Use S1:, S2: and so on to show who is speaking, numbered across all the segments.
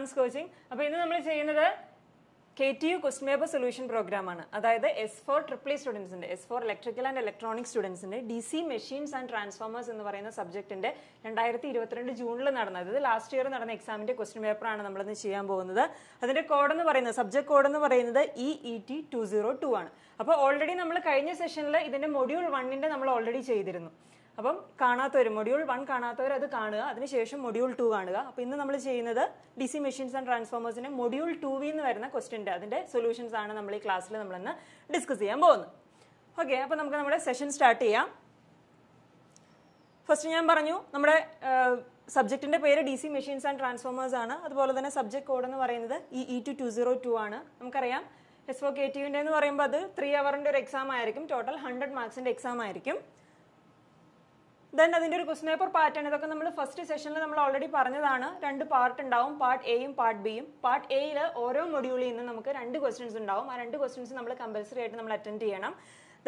S1: Advance coaching അപ്പോൾ ഇന്ന് നമ്മൾ ചെയ്യുന്നത് K T U question paper solution പ്രോഗ്രാമാണ് അതായത് എസ് ഫോർ ട്രിപ്പിൾ സ്റ്റുഡൻസിൻ്റെ S four electrical and electronic സ്റ്റുഡൻസിൻ്റെ D C machines and transformers എന്ന് പറയുന്ന സബ്ജക്റ്റിൻ്റെ രണ്ടായിരത്തി ഇരുപത്തിരണ്ട് ജൂണിൽ നടന്നത് അതായത് ലാസ്റ്റ് ഇയർ നടന്ന എക്സാമിൻ്റെ ക്വസ്റ്റ്യൻ പേപ്പറാണ് നമ്മളിന്ന് ചെയ്യാൻ പോകുന്നത് അതിൻ്റെ കോഡെന്ന് പറയുന്നത് സബ്ജക്ട് കോഡെന്ന് പറയുന്നത് E E T two zero two ആണ് അപ്പോൾ ഓൾറെഡി നമ്മൾ കഴിഞ്ഞ സെഷനിൽ ഇതിൻ്റെ മൊഡ്യൂൾ വണ്ണിൻ്റെ നമ്മൾ ഓൾറെഡി ചെയ്തിരുന്നു അപ്പം കാണാത്തവർ മൊഡ്യൂൾ വൺ കാണാത്തവർ അത് കാണുക അതിനുശേഷം മൊഡ്യൂൾ ടു കാണുക അപ്പോൾ ഇന്ന് നമ്മൾ ചെയ്യുന്നത് ഡി സി മെഷീൻസ് ആൻഡ് ട്രാൻസ്ഫോമേഴ്സിന് മൊഡ്യൂൾ ടുവിൽ വരുന്ന ക്വസ്റ്റിൻ്റെ അതിൻ്റെ സൊല്യൂഷൻസ് ആണ് നമ്മൾ ഈ ക്ലാസ്സിൽ നമ്മളിന്ന് ഡിസ്കസ് ചെയ്യാൻ പോകുന്നത് ഓക്കെ അപ്പോൾ നമുക്ക് നമ്മുടെ സെഷൻ സ്റ്റാർട്ട് ചെയ്യാം ഫസ്റ്റ് ഞാൻ പറഞ്ഞു നമ്മുടെ സബ്ജക്റ്റിൻ്റെ പേര് D C machines and transformers ആണ് അതുപോലെ തന്നെ സബ്ജക്ട് കോഡ് എന്ന് പറയുന്നത് E E two two zero two ആണ് നമുക്കറിയാം എസ് ഒ കെ ടിവിൻ്റെ എന്ന് പറയുമ്പോൾ അത് ത്രീ അവറിൻ്റെ ഒരു എക്സാം ആയിരിക്കും ടോട്ടൽ ഹൺഡ്രഡ് മാർക്സിൻ്റെ എക്സാം ആയിരിക്കും ദെൻ അതിൻ്റെ ഒരു ക്വസ്റ്റൻ പേപ്പർ പാറ്റേൺ ഇതൊക്കെ നമ്മൾ ഫസ്റ്റ് സെഷനിൽ നമ്മൾ ഓൾറെഡി പറഞ്ഞതാണ് രണ്ട് പാർട്ട് ഉണ്ടാവും പാർട്ട് എയും പാർട്ട് ബിയും പാർട്ട് എയിൽ ഓരോ മൊഡ്യൂളിൽ നിന്ന് നമുക്ക് രണ്ട് ക്വസ്റ്റ്യൻസ് ഉണ്ടാവും ആ രണ്ട് ക്വസ്റ്റ്യൻസ് നമ്മൾ കമ്പൽസറി ആയിട്ട് നമ്മൾ അറ്റൻഡ് ചെയ്യണം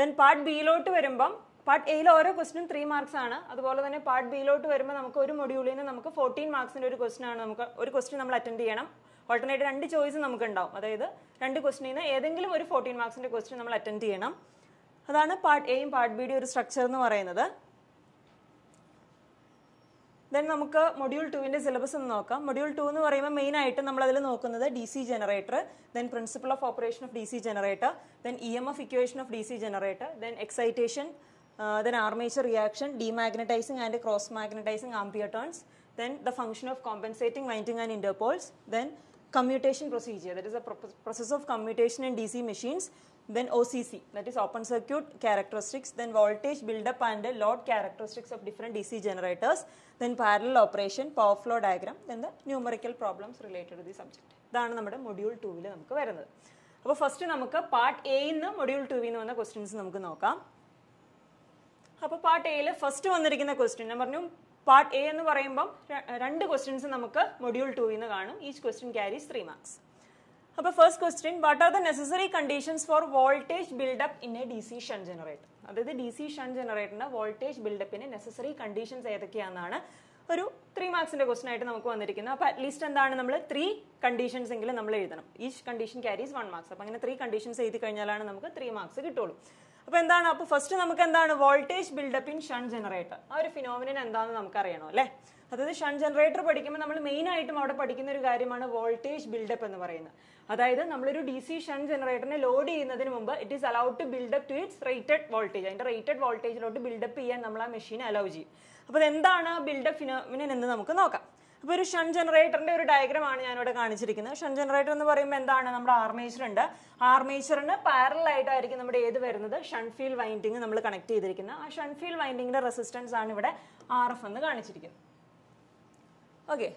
S1: ദെൻ പാർട്ട് ബിയിലോട്ട് വരുമ്പം പാർട്ട് എയിൽ ഓരോ ക്വസ്റ്റിനും ത്രീ മാർക്സ് ആണ് അതുപോലെ തന്നെ പാർട്ട് ബിയിലോട്ട് വരുമ്പോൾ നമുക്ക് ഒരു മൊഡ്യൂളിൽ നിന്ന് നമുക്ക് ഫോർട്ടീൻ മാർക്സിൻ്റെ ഒരു ക്വസ്റ്റൻ ആണ് നമുക്ക് ഒരു ക്വസ്റ്റ്യൻ നമ്മൾ അറ്റൻഡ് ചെയ്യണം ഓൾട്ടർനേറ്റ് രണ്ട് ചോയ്സ് നമുക്ക് ഉണ്ടാവും അതായത് രണ്ട് ക്വസ്റ്റിനിൽ നിന്ന് ഏതെങ്കിലും ഒരു ഫോർട്ടീൻ മാർക്സിൻ്റെ ക്വസ്റ്റ്യൻ നമ്മൾ അറ്റൻഡ് ചെയ്യണം അതാണ് പാർട്ട് എയും പാർട്ട് ബിയുടെ ഒരു സ്ട്രക്ചർ എന്ന് പറയുന്നത് ദെൻ നമുക്ക് മൊഡ്യൂൾ ടുവിൻ്റെ സിലബസ് ഒന്ന് നോക്കാം മൊഡ്യൂൾ ടു എന്ന് പറയുമ്പോൾ മെയിൻ ആയിട്ട് നമ്മൾ അതിൽ നോക്കുന്നത് D C generator then principle of operation of D C generator then E M F equation of D C generator then excitation then armature reaction demagnetising and cross magnetising ampere then the function of compensating winding and interpoles then commutation procedure that is a process of commutation in D C machines then OCC that is open circuit characteristics then voltage build up and load characteristics of different DC generators then parallel operation power flow diagram then the numerical problems related to the subject ഇതാണ് നമ്മുടെ module ടൂവിൽ നമുക്ക് വരുന്നത് അപ്പോൾ first നമുക്ക് part എയിൽ നിന്ന് module ടൂവിൽ നിന്ന് വന്ന ക്വസ്റ്റ്യൻസ് നമുക്ക് നോക്കാം അപ്പോൾ പാർട്ട് എയിൽ ഫസ്റ്റ് വന്നിരിക്കുന്ന ക്വസ്റ്റ്യൻ ഞാൻ പറഞ്ഞു പാർട്ട് എ എന്ന് പറയുമ്പം രണ്ട് ക്വസ്റ്റ്യൻസ് നമുക്ക് മൊഡ്യൂൾ ടൂവിൽ നിന്ന് കാണും each question carries three marks അപ്പോൾ first question what are the necessary conditions for voltage buildup in a D C shunt generator അതായത് ഡി സി ഷൺ ജനറേറ്ററിന് വോൾട്ടേജ് ബിൽഡപ്പിന് നെസസറി കണ്ടീഷൻസ് ഏതൊക്കെയാണെന്നാണ് ഒരു ത്രീ മാർക്സിന്റെ ക്വസ്റ്റൻ ആയിട്ട് നമുക്ക് വന്നിരിക്കുന്നത് അപ്പോൾ അറ്റ്ലീസ്റ്റ് എന്താണ് നമ്മൾ ത്രീ കണ്ടീഷൻസ് എങ്കിലും നമ്മൾ എഴുതണം each condition carries one marks അപ്പോൾ അങ്ങനെ ത്രീ കണ്ടീഷൻസ് എഴുതി കഴിഞ്ഞാലാണ് നമുക്ക് ത്രീ മാർക്സ് കിട്ടുള്ളൂ അപ്പോൾ എന്താണ് അപ്പോൾ ഫസ്റ്റ് നമുക്ക് എന്താണ് voltage buildup in shunt generator ആ ഒരു ഫിനോമിനൻ എന്താണെന്ന് നമുക്കറിയണം അല്ലേ അതായത് ഷൺ ജനറേറ്റർ പഠിക്കുമ്പോൾ നമ്മൾ മെയിൻ ആയിട്ടും അവിടെ പഠിക്കുന്ന ഒരു കാര്യമാണ് വോൾട്ടേജ് ബിൽഡപ്പ് എന്ന് പറയുന്നത് അതായത് നമ്മളൊരു ഡി സി ഷണ്ട് ജനറേറ്ററിനെ ലോഡ് ചെയ്യുന്നതിന് മുമ്പ് it is allowed to buildup to its rated voltage അതിന്റെ റേറ്റഡ് വോൾട്ടേജിലോട്ട് ബിൽഡപ്പ് ചെയ്യാൻ നമ്മൾ ആ മെഷീൻ അലൗ ചെയ്യും അപ്പോൾ എന്താണ് ആ ബിൽഡപ്പ് ഫിനോമിനൻ എന്ന് നമുക്ക് നോക്കാം അപ്പോൾ ഒരു ഷൺ ജനറേറ്ററിന്റെ ഒരു ഡയഗ്രാം ആണ് ഞാനിവിടെ കാണിച്ചിരിക്കുന്നത് ഷൺ ജനറേറ്റർ എന്ന് പറയുമ്പോൾ എന്താണ് നമ്മുടെ ആർമേച്ചർ ഉണ്ട് ആർമേച്ചറിന് പാരലായിട്ടായിരിക്കും നമ്മുടെ ഏത് വരുന്നത് ഷൺ ഫീൽ വൈൻഡിങ് നമ്മൾ കണക്ട് ചെയ്തിരിക്കുന്നത് ആ ഷൺ ഫീൽ വൈൻഡിങ്ങിന്റെ റെസിസ്റ്റൻസ് ആണ് ഇവിടെ ആർ എഫ് എന്ന് കാണിച്ചിരിക്കുന്നത് ഓക്കെ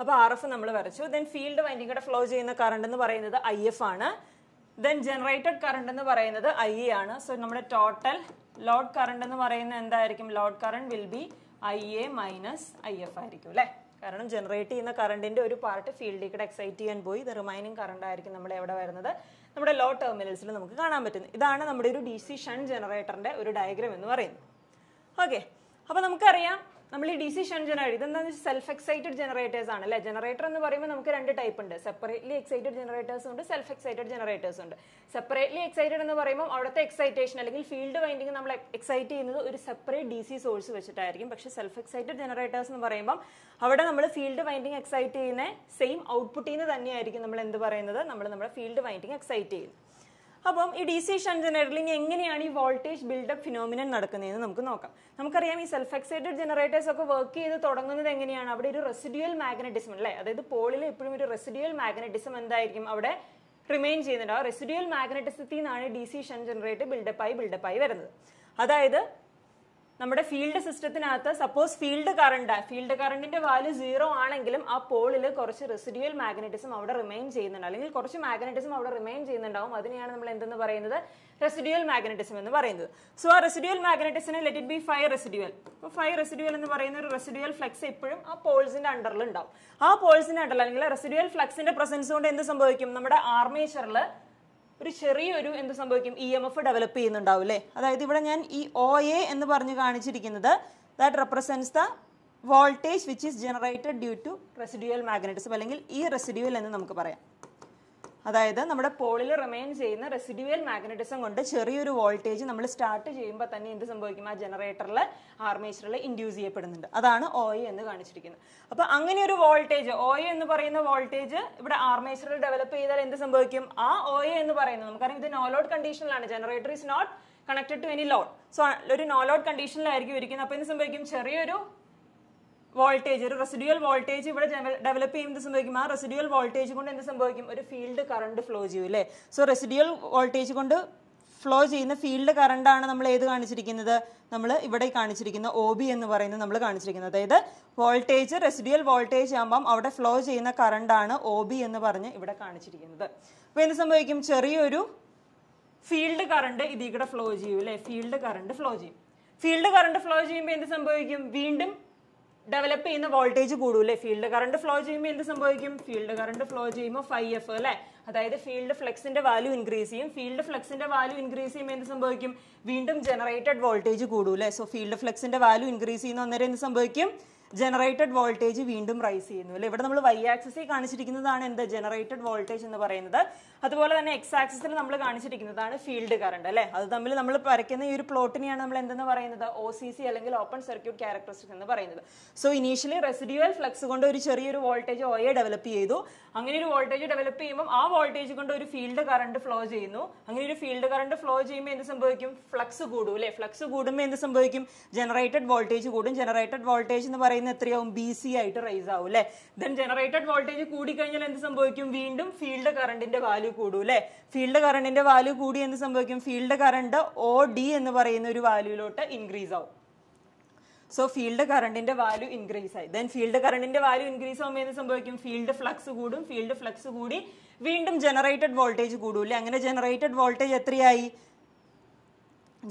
S1: അപ്പോൾ ആർ എഫ് നമ്മൾ വരച്ചു ദെൻ ഫീൽഡ് വൈൻഡിങ്ങിടെ ഫ്ലോ ചെയ്യുന്ന കറണ്ട് എന്ന് പറയുന്നത് ഐ എഫ് ആണ് ദെൻ ജനറേറ്റഡ് കറണ്ട് എന്ന് പറയുന്നത് ഐ ഇ e ആണ് സോ നമ്മുടെ ടോട്ടൽ ലോഡ് കറണ്ട് എന്ന് പറയുന്നത് എന്തായിരിക്കും load current will be I A minus I F ആയിരിക്കും അല്ലേ കാരണം ജനറേറ്റ് ചെയ്യുന്ന കറണ്ടിന്റെ ഒരു പാർട്ട് ഫീൽഡിൽ കൂടെ എക്സൈറ്റ് ചെയ്യാൻ പോയി ഇത് റിമൈനിങ് കറണ്ട് ആയിരിക്കും നമ്മുടെ എവിടെ വരുന്നത് നമ്മുടെ ലോ ടെർമിനൽസിൽ നമുക്ക് കാണാൻ പറ്റുന്നത് ഇതാണ് നമ്മുടെ ഒരു ഡി സി ഷൺ ജനറേറ്ററിന്റെ ഒരു ഡയഗ്രാം എന്ന് പറയുന്നത് ഓക്കെ അപ്പോൾ നമുക്കറിയാം നമ്മൾ ഈ ഡി സി ഷൻ ജനറേറ്റർ ഇതെന്താന്ന് വെച്ചാൽ സെൽഫ് എക്സൈറ്റഡ് ജനറേറ്റേഴ്സ് ആണ് അല്ലെ ജനറേറ്റർ എന്ന് പറയുമ്പോൾ നമുക്ക് രണ്ട് ടൈപ്പ് ഉണ്ട് സെപ്പറേറ്റ്ലി എക്സൈറ്റഡ് ജനറേറ്റേഴ്സ് ഉണ്ട് സെൽഫ് എക്സൈറ്റഡ് ജനറേറ്റേഴ്സ് ഉണ്ട് സെപ്പറേറ്റ്ലി എക്സൈറ്റഡ് എന്ന് പറയുമ്പോൾ അവിടുത്തെ എക്സൈറ്റേഷൻ അല്ലെങ്കിൽ ഫീൽഡ് വൈൻഡിങ് നമ്മൾ എക്സൈറ്റ് ചെയ്യുന്നത് ഒരു സെപ്പറേറ്റ് ഡി സി സോഴ്സ് വെച്ചിട്ടായിരിക്കും പക്ഷെ സെൽഫ് എക്സൈറ്റഡ് ജനറേറ്റേഴ്സ് എന്ന് പറയുമ്പോൾ അവിടെ നമ്മൾ ഫീൽഡ് വൈൻഡിങ് എക്സൈറ്റ് ചെയ്യുന്ന സെയിം ഔട്ട്പുട്ടിൽ നിന്ന് തന്നെയായിരിക്കും നമ്മൾ എന്ത് പറയുന്നത് നമ്മൾ നമ്മുടെ ഫീൽഡ് വൈൻഡിങ് എക്സൈറ്റ് ചെയ്യുന്നത് അപ്പം ഈ ഡി സി ഷണ്ട് ജനറേറ്ററിൽ ഇനി എങ്ങനെയാണ് ഈ വോൾട്ടേജ് ബിൽഡപ്പ് ഫിനോമിനൻ നടക്കുന്നതെന്ന് നമുക്ക് നോക്കാം നമുക്കറിയാം ഈ സെൽഫ് എക്സൈറ്റഡ് ജനറേറ്റേഴ്സ് ഒക്കെ വർക്ക് ചെയ്ത് തുടങ്ങുന്നത് എങ്ങനെയാണ് അവിടെ ഒരു റെസിഡ്യുവൽ മാഗ്നറ്റിസം അല്ലേ അതായത് പോളിൽ എപ്പോഴും ഒരു റെസിഡ്യുവൽ മാഗ്നറ്റിസം എന്തായിരിക്കും അവിടെ റിമെയിൻ ചെയ്യുന്നുണ്ട് ആ റെസിഡ്യുവൽ മാഗ്നറ്റിസത്തിൽ നിന്നാണ് ഡി സി ഷൺ ജനറേറ്റർ ബിൽഡപ്പായി ബിൽഡപ്പായി വരുന്നത് അതായത് നമ്മുടെ ഫീൽഡ് സിസ്റ്റത്തിനകത്ത് സപ്പോസ് ഫീൽഡ് കറണ്ട് ഫീൽഡ് കറണ്ടിന്റെ വാല്യൂ സീറോ ആണെങ്കിലും ആ പോളിൽ കുറച്ച് റെസിഡ്യൽ മാഗ്നറ്റിസം അവിടെ റിമൈൻ ചെയ്യുന്നുണ്ട് അല്ലെങ്കിൽ കുറച്ച് മാഗ്നറ്റിസം അവിടെ റിമൈൻ ചെയ്യുന്നുണ്ടാവും അതിനെയാണ് നമ്മൾ എന്തെന്ന് പറയുന്നത് റെസിഡ്യൽ മാഗ്നറ്റിസം എന്ന് പറയുന്നത് സോ ആ റെസിഡ്യൽ മാഗ്നറ്റിസിന് let it be five residual അപ്പോൾ ഫൈവ് റെസിഡ്യൽ എന്ന് പറയുന്ന ഒരു റെസിഡ്യൽ ഫ്ലക്സ് എപ്പോഴും ആ പോൾസിന്റെ അണ്ടറിൽ ഉണ്ടാവും ആ പോൾസിന്റെ അണ്ടറിൽ അല്ലെങ്കിൽ റെസിഡ്യൽ ഫ്ലക്സിന്റെ പ്രസൻസ് കൊണ്ട് എന്ത് സംഭവിക്കും നമ്മുടെ ആർമേച്ചറിൽ ഒരു ചെറിയൊരു എന്ത് സംഭവിക്കും ഇ എം എഫ് ഡെവലപ്പ് ചെയ്യുന്നുണ്ടാവും അല്ലേ അതായത് ഇവിടെ ഞാൻ ഈ ഒ എ എന്ന് പറഞ്ഞ് കാണിച്ചിരിക്കുന്നത് that represents the voltage which is generated due to residual magnetism അല്ലെങ്കിൽ ഈ റെസിഡ്യൂവൽ എന്ന് നമുക്ക് പറയാം അതായത് നമ്മുടെ പോളിൽ റിമെയിൻ ചെയ്യുന്ന റെസിഡ്യുവൽ മാഗ്നറ്റിസം കൊണ്ട് ചെറിയൊരു വോൾട്ടേജ് നമ്മൾ സ്റ്റാർട്ട് ചെയ്യുമ്പോൾ തന്നെ എന്ത് സംഭവിക്കും ആ ജനറേറ്ററിൽ ആർമേച്ചറിൽ ഇൻഡ്യൂസ് ചെയ്യപ്പെടുന്നുണ്ട് അതാണ് ഒ എന്ന് കാണിച്ചിരിക്കുന്നത് അപ്പോൾ അങ്ങനെ ഒരു വോൾട്ടേജ് ഒ എന്ന് പറയുന്ന വോൾട്ടേജ് ഇവിടെ ആർമേച്ചറിൽ ഡെവലപ്പ് ചെയ്താൽ എന്ത് സംഭവിക്കും ആ ഒ എന്ന് പറയുന്നത് നമുക്കറിയാം ഇത് നോ ലോഡ് കണ്ടീഷനിലാണ് generator is not connected to any load so ഒരു നോ ലോഡ് കണ്ടീഷനിലായിരിക്കും ഇരിക്കുന്നത് അപ്പോൾ എന്ത് സംഭവിക്കും ചെറിയൊരു വോൾട്ടേജ് ഒരു റെസിഡ്യൽ വോൾട്ടേജ് ഇവിടെ ഡെവലപ്പ് ചെയ്യുന്നത് സംഭവിക്കും ആ റെസിഡ്യൽ വോൾട്ടേജ് കൊണ്ട് എന്ത് സംഭവിക്കും ഒരു ഫീൽഡ് കറണ്ട് ഫ്ലോ ചെയ്യും അല്ലേ സോ റെസിഡ്യൽ വോൾട്ടേജ് കൊണ്ട് ഫ്ലോ ചെയ്യുന്ന ഫീൽഡ് കറണ്ട് ആണ് നമ്മൾ ഏത് കാണിച്ചിരിക്കുന്നത് നമ്മൾ ഇവിടെ കാണിച്ചിരിക്കുന്ന ഒ ബി എന്ന് പറയുന്നത് നമ്മൾ കാണിച്ചിരിക്കുന്നത് അതായത് വോൾട്ടേജ് റെസിഡ്യൽ വോൾട്ടേജ് ആകുമ്പം അവിടെ ഫ്ലോ ചെയ്യുന്ന കറണ്ട് ആണ് ഒ ബി എന്ന് പറഞ്ഞ് ഇവിടെ കാണിച്ചിരിക്കുന്നത് അപ്പോൾ എന്ത് സംഭവിക്കും ചെറിയൊരു ഫീൽഡ് കറണ്ട് ഇതിൽ ഫ്ലോ ചെയ്യും അല്ലേ ഫീൽഡ് കറണ്ട് ഫ്ലോ ചെയ്യും ഫീൽഡ് കറണ്ട് ഫ്ലോ ചെയ്യുമ്പോൾ എന്ത് സംഭവിക്കും വീണ്ടും ഡെവലപ്പ് ചെയ്യുന്ന വോൾട്ടേജ് കൂടൂലേ ഫീൽഡ് കറണ്ട് ഫ്ലോ ചെയ്യുമ്പോൾ എന്ത് സംഭവിക്കും ഫീൽഡ് കറണ്ട് ഫ്ലോ ചെയ്യുമ്പോൾ ഫൈ എഫ് അല്ലേ അതായത് ഫീൽഡ് ഫ്ലെക്സിന്റെ വാല്യൂ ഇൻക്രീസ് ചെയ്യും ഫീൽഡ് ഫ്ലെക്സിന്റെ വാല്യൂ ഇൻക്രീസ് ചെയ്യുമ്പോൾ എന്ത് സംഭവിക്കും വീണ്ടും ജനറേറ്റഡ് വോൾട്ടേജ് കൂടൂലേ സോ ഫീൽഡ് ഫ്ലെക്സിന്റെ വാല്യൂ ഇൻക്രീസ് ചെയ്യുന്ന അന്നേരം എന്ത് സംഭവിക്കും ജനറേറ്റഡ് വോൾട്ടേജ് വീണ്ടും റൈസ് ചെയ്യുന്നു അല്ലേ ഇവിടെ നമ്മൾ വൈ ആക്സിസിൽ കാണിച്ചിരിക്കുന്നതാണ് എന്ത് ജനറേറ്റഡ് വോൾട്ടേജ് എന്ന് പറയുന്നത് അതുപോലെ തന്നെ എക്സ് ആക്സിസിൽ നമ്മൾ കാണിച്ചിരിക്കുന്നതാണ് ഫീൽഡ് കറണ്ട് അല്ലേ അത് തമ്മിൽ നമ്മൾ വരയ്ക്കുന്ന ഈ ഒരു പ്ലോട്ടിനെയാണ് നമ്മൾ എന്തെന്ന് പറയുന്നത് ഒ സി സി അല്ലെങ്കിൽ ഓപ്പൺ സർക്യൂട്ട് ക്യാരക്ടറിസ്റ്റിക്സ് എന്ന് പറയുന്നത് സോ ഇനീഷ്യലി റെസിഡ്യുവൽ ഫ്ലക്സ് കൊണ്ട് ഒരു ചെറിയൊരു വോൾട്ടേജ് ഒയെ ഡെവലപ്പ് ചെയ്തു അങ്ങനെ ഒരു വോൾട്ടേജ് ഡെവലപ്പ് ചെയ്യുമ്പോൾ ആ വോൾട്ടേജ് കൊണ്ട് ഒരു ഫീൽഡ് കറണ്ട് ഫ്ലോ ചെയ്യുന്നു അങ്ങനെ ഒരു ഫീൽഡ് കറണ്ട് ഫ്ലോ ചെയ്യുമ്പോൾ എന്ത് സംഭവിക്കും ഫ്ലക്സ് കൂടും അല്ലെ ഫ്ലക്സ് കൂടുമ്പോൾ എന്ത് സംഭവിക്കും ജനറേറ്റഡ് വോൾട്ടേജ് കൂടും ജനറേറ്റഡ് വോൾട്ടേജ് എന്ന് പറയുന്നത് എത്രയാവും ബി സി ആയിട്ട് റൈസ് ആവും അല്ലെ ദെൻ ജനറേറ്റഡ് വോൾട്ടേജ് കൂടിക്കഴിഞ്ഞാൽ എന്ത് സംഭവിക്കും വീണ്ടും ഫീൽഡ് കറണ്ടിന്റെ വാല്യൂ കൂടും അല്ലേ ഫീൽഡ് കറണ്ടിന്റെ വാല്യൂ കൂടി എന്ത് സംഭവിക്കും ഫീൽഡ് കറണ്ട് ഒ ഡി എന്ന് പറയുന്ന ഒരു വാല്യൂലോട്ട് ഇൻക്രീസ് ആവും സോ ഫീൽഡ് കറണ്ടിന്റെ വാല്യൂ ഇൻക്രീസ് ആയി ദെൻ ഫീൽഡ് കറണ്ടിന്റെ വാല്യൂ ഇൻക്രീസ് ആകുമ്പോൾ എന്ത് സംഭവിക്കും ഫീൽഡ് ഫ്ലക്സ് കൂടും ഫീൽഡ് ഫ്ലക്സ് കൂടി വീണ്ടും ജനറേറ്റഡ് വോൾട്ടേജ് കൂടൂല്ലേ അങ്ങനെ ജനറേറ്റഡ് വോൾട്ടേജ് എത്രയായി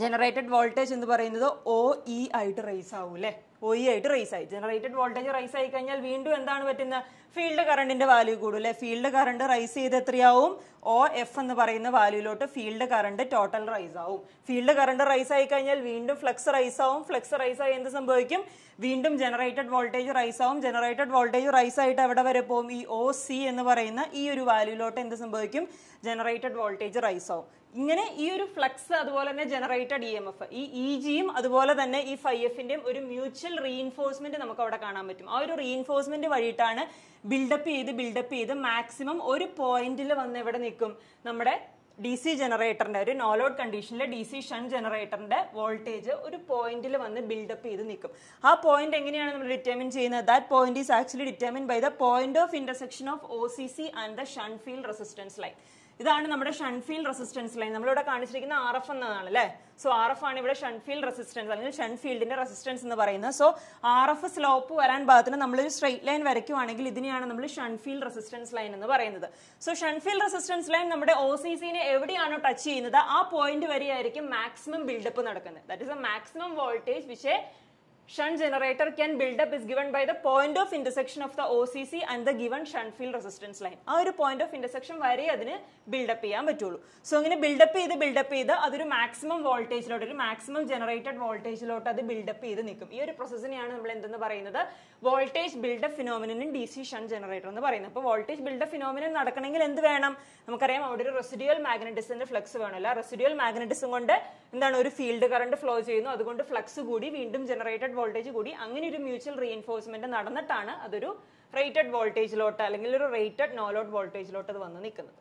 S1: ജനറേറ്റഡ് വോൾട്ടേജ് എന്ന് പറയുന്നത് ഒ ഇ e ആയിട്ട് റേസ് ആവും അല്ലേ ഒ ആയിട്ട് റൈസ് ആയി ജനറേറ്റഡ് വോൾട്ടേജ് റൈസ് ആയി കഴിഞ്ഞാൽ വീണ്ടും എന്താണ് പറ്റുന്നത് ഫീൽഡ് കറണ്ടിന്റെ വാല്യൂ കൂടും അല്ലെ ഫീൽഡ് കറണ്ട് റൈസ് ചെയ്ത് എത്രയാവും ഒ എഫ് എന്ന് പറയുന്ന വാല്യൂലോട്ട് ഫീൽഡ് കറണ്ട് ടോട്ടൽ റൈസ് ആവും ഫീൽഡ് കറണ്ട് റൈസ് ആയി കഴിഞ്ഞാൽ വീണ്ടും ഫ്ലക്സ് റൈസ് ആവും ഫ്ലക്സ് റൈസ് ആയി എന്ത് സംഭവിക്കും വീണ്ടും ജനറേറ്റഡ് വോൾട്ടേജ് റൈസ് ആവും ജനറേറ്റഡ് വോൾട്ടേജ് റൈസ് ആയിട്ട് എവിടെ വരെ പോകും ഈ ഒ സി എന്ന് പറയുന്ന ഈ ഒരു വാല്യൂലോട്ട് എന്ത് സംഭവിക്കും ജനറേറ്റഡ് വോൾട്ടേജ് റൈസ് ആവും ഇങ്ങനെ ഈ ഒരു ഫ്ലക്സ് അതുപോലെ തന്നെ ജനറേറ്റഡ് ഇ എം എഫ് ഈ ഇ e ജിയും അതുപോലെ തന്നെ ഈ ഫൈ എഫിന്റെയും ഒരു മ്യൂച്വൽ റീഇൻഫോഴ്സ്മെന്റ് നമുക്ക് അവിടെ കാണാൻ പറ്റും ആ ഒരു റീഇൻഫോഴ്സ്മെന്റ് വഴിയിട്ടാണ് ബിൽഡപ്പ് ചെയ്ത് ബിൽഡപ്പ് ചെയ്ത് മാക്സിമം ഒരു പോയിന്റിൽ വന്ന് എവിടെ നിൽക്കും നമ്മുടെ ഡി സി ജനറേറ്ററിന്റെ ഒരു നോലോഡ് കണ്ടീഷനിലെ ഡി സി ഷൺ ജനറേറ്ററിന്റെ വോൾട്ടേജ് ഒരു പോയിന്റിൽ വന്ന് ബിൽഡപ്പ് ചെയ്ത് നിൽക്കും ആ പോയിന്റ് എങ്ങനെയാണ് നമ്മൾ ഡിറ്റർമിൻ ചെയ്യുന്നത് that point is actually determine by the point of intersection of O C C and the shunt field resistance line ഇതാണ് നമ്മുടെ ഷൺഫീൽഡ് റെസിസ്റ്റൻസ് ലൈൻ നമ്മളിവിടെ കാണിച്ചിരിക്കുന്ന ആർ എഫ് എന്നതാണ് അല്ലേ സോ ആർ എഫ് ആണ് ഇവിടെ ഷൺഫീൽഡ് റെസിസ്റ്റൻസ് അല്ലെങ്കിൽ ഷൺഫീൽഡിന്റെ റെസിസ്റ്റൻസ് എന്ന് പറയുന്നത് സോ ആർ എഫ് സ്ലോപ്പ് വരാൻ ഭാഗത്തിന് നമ്മളൊരു സ്ട്രെയിറ്റ് ലൈൻ വരയ്ക്കുവാണെങ്കിൽ ഇതിനെയാണ് നമ്മൾ ഷൺഫീൽഡ് റെസിസ്റ്റൻസ് ലൈൻ എന്ന് പറയുന്നത് സോ ഷൺഫീൽഡ് റെസിസ്റ്റൻസ് ലൈൻ നമ്മുടെ ഒ സി സിനെ എവിടെയാണോ ടച്ച് ചെയ്യുന്നത് ആ പോയിന്റ് വരെയായിരിക്കും മാക്സിമം ബിൽഡപ്പ് നടക്കുന്നത് that is a maximum voltage which shunt generator can build up is given by the point of intersection of the OCC and the given shunt field resistance line. ആ ഒരു point of intersection വരെ അതിന് build-up ചെയ്യാൻ പറ്റുള്ളൂ so ഇങ്ങനെ build-up ചെയ്ത് buildup ചെയ്ത് അതൊരു മാക്സിമം വോൾട്ടേജിലോട്ട് ഒരു മാക്സിമം ജനറേറ്റഡ് വോൾട്ടേജിലോട്ട് അത് ബിൽഡപ്പ് ചെയ്ത് നിൽക്കും ഈ ഒരു പ്രോസസ്സിനെയാണ് നമ്മൾ എന്തെന്ന് പറയുന്നത് വോൾട്ടേജ് ബിൽഡപ്പ് ഫിനോമിനും ഡി സി ഷണ്ട് ജനറേറ്റർ എന്ന് പറയുന്നത് അപ്പോൾ വോൾട്ടേജ് ബിൽഡപ്പ് ഫിനോമിനൻ നടക്കണമെങ്കിൽ എന്ത് വേണം നമുക്കറിയാം അവിടെ ഒരു റെസിഡ്യുവൽ മാഗ്നറ്റിസത്തിന്റെ ഫ്ലക്സ് വേണമല്ല റെസിഡ്യുവൽ മാഗ്നറ്റിസം കൊണ്ട് എന്താണ് ഒരു ഫീൽഡ് കറണ്ട് ഫ്ലോ ചെയ്യുന്നു അതുകൊണ്ട് ഫ്ലക്സ് കൂടി വീണ്ടും ജനറേറ്റഡ് വോൾട്ടേജ് കൂടി അങ്ങനെ ഒരു മ്യൂച്വൽ റീഎൻഫോഴ്സ്മെന്റ് നടന്നിട്ടാണ് അതൊരു റേറ്റഡ് വോൾട്ടേജിലോട്ട് അല്ലെങ്കിൽ ഒരു റേറ്റഡ് ലോഡ് വോൾട്ടേജിലോട്ട് അത് വന്ന് നിൽക്കുന്നത്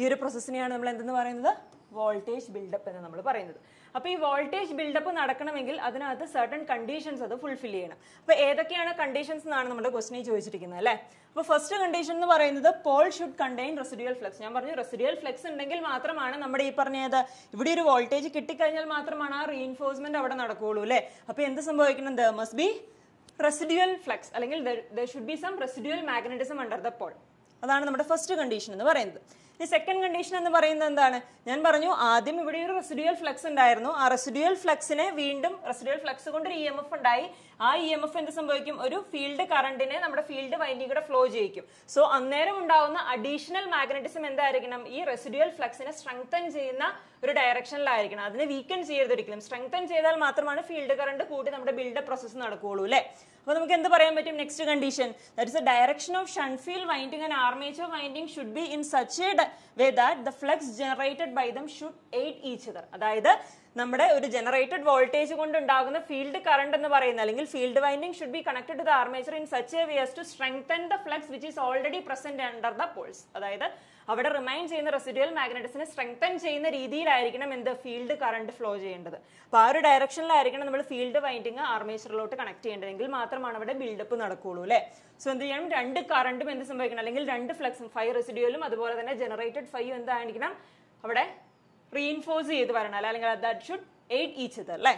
S1: ഈ ഒരു പ്രോസസ്സിനെയാണ് നമ്മൾ എന്തെന്ന് പറയുന്നത് വോൾട്ടേജ് ബിൽഡപ്പ് എന്ന് നമ്മൾ പറയുന്നത് അപ്പോൾ ഈ വോൾട്ടേജ് ബിൽഡപ്പ് നടക്കണമെങ്കിൽ അതിനകത്ത് സർട്ടൺ കണ്ടീഷൻസ് അത് ഫുൾഫിൽ ചെയ്യണം അപ്പോൾ ഏതൊക്കെയാണ് കണ്ടീഷൻസ് എന്നാണ് നമ്മുടെ ക്വസ്റ്റിനെ ചോദിച്ചിരിക്കുന്നത് അല്ലേ അപ്പോൾ ഫസ്റ്റ് കണ്ടീഷൻ എന്ന് പറയുന്നത് pole should contain residual flux ഞാൻ പറഞ്ഞു റെസിഡ്യൂൽ ഫ്ലക്സ് ഉണ്ടെങ്കിൽ മാത്രമാണ് നമ്മുടെ ഈ പറഞ്ഞത് ഇവിടെ ഒരു വോൾട്ടേജ് കിട്ടിക്കഴിഞ്ഞാൽ മാത്രമാണ് ആ റീഇൻഫോഴ്സ്മെന്റ് അവിടെ നടക്കുകയുള്ളൂ അല്ലേ അപ്പോൾ എന്ത് സംഭവിക്കുന്നത് മസ്റ്റ് ബി റെസിഡ്യൽ ഫ്ലക്സ് അല്ലെങ്കിൽ should be some residual magnetism under the pole അതാണ് നമ്മുടെ ഫസ്റ്റ് കണ്ടീഷൻ എന്ന് പറയുന്നത് സെക്കൻഡ് കണ്ടീഷൻ എന്ന് പറയുന്നത് എന്താണ് ഞാൻ പറഞ്ഞു ആദ്യം ഇവിടെ ഒരു റെസിഡ്യുവൽ ഫ്ലക്സ് ഉണ്ടായിരുന്നു ആ റെസിഡ്യുവൽ ഫ്ലക്സിനെ വീണ്ടും റെസിഡ്യുവൽ ഫ്ലക്സ് കൊണ്ട് ഇ എം എഫ് ഉണ്ടായി ആ ഇ എം എഫ് എന്ത് സംഭവിക്കും ഒരു ഫീൽഡ് കറണ്ടിനെ നമ്മുടെ ഫീൽഡ് വൈൻഡിങ്ങിലൂടെ ഫ്ലോ ചെയ്യിക്കും സോ അന്നേരം ഉണ്ടാവുന്ന അഡീഷണൽ മാഗ്നറ്റിസം എന്തായിരിക്കണം ഈ റെസിഡ്യുവൽ ഫ്ലക്സിനെ സ്ട്രെങ്തൻ ചെയ്യുന്ന ഒരു ഡയറക്ഷനിലായിരിക്കണം അതിനെ വീക്കൻ ചെയ്യരുത് ഒരിക്കലും സ്ട്രെങ്തൻ ചെയ്താൽ മാത്രമാണ് ഫീൽഡ് കറണ്ട് കൂടി നമ്മുടെ ബിൽഡപ്പ് പ്രോസസ്സ് നടക്കുകയുള്ളൂ അല്ലേ അപ്പോൾ നമുക്ക് എന്ത് പറയാൻ പറ്റും next condition that is the direction of shunt field winding and armature winding should be in such a way that the flux generated by them should aid each other അതായത് നമ്മുടെ ഒരു ജനറേറ്റഡ് വോൾട്ടേജ് കൊണ്ട് ഉണ്ടാകുന്ന ഫീൽഡ് കറണ്ട് എന്ന് പറയുന്ന അല്ലെങ്കിൽ field winding should be connected to the armature in such a ways to strengthen the flux which is already present under the poles അതായത് അവിടെ റിമൈൻ ചെയ്യുന്ന റെസിഡ്യൂൽ മാഗ്നറ്റിസിനെ സ്ട്രെങ്തൻ ചെയ്യുന്ന രീതിയിലായിരിക്കണം എന്ത് ഫീൽഡ് കറണ്ട് ഫ്ലോ ചെയ്യേണ്ടത് അപ്പോൾ ആ ഒരു ഡയറക്ഷനിലായിരിക്കണം നമ്മൾ ഫീൽഡ് വൈൻഡിങ് ആർമേച്ചറിലോട്ട് കണക്ട് ചെയ്യേണ്ടതെങ്കിൽ മാത്രമാണ് അവിടെ ബിൽഡപ്പ് നടക്കുകയുള്ളൂ അല്ലേ സോ എന്ത് ചെയ്യണം രണ്ട് കറണ്ടും എന്ത് സംഭവിക്കണം അല്ലെങ്കിൽ രണ്ട് ഫ്ലക്സും ഫൈവ് റെസിഡ്യൂലും അതുപോലെ തന്നെ ജനറേറ്റഡ് ഫൈവ് എന്തായിരിക്കണം അവിടെ റീഇൻഫോഴ്സ് ചെയ്ത് വരണം അല്ലെങ്കിൽ that should aid each other അല്ലേ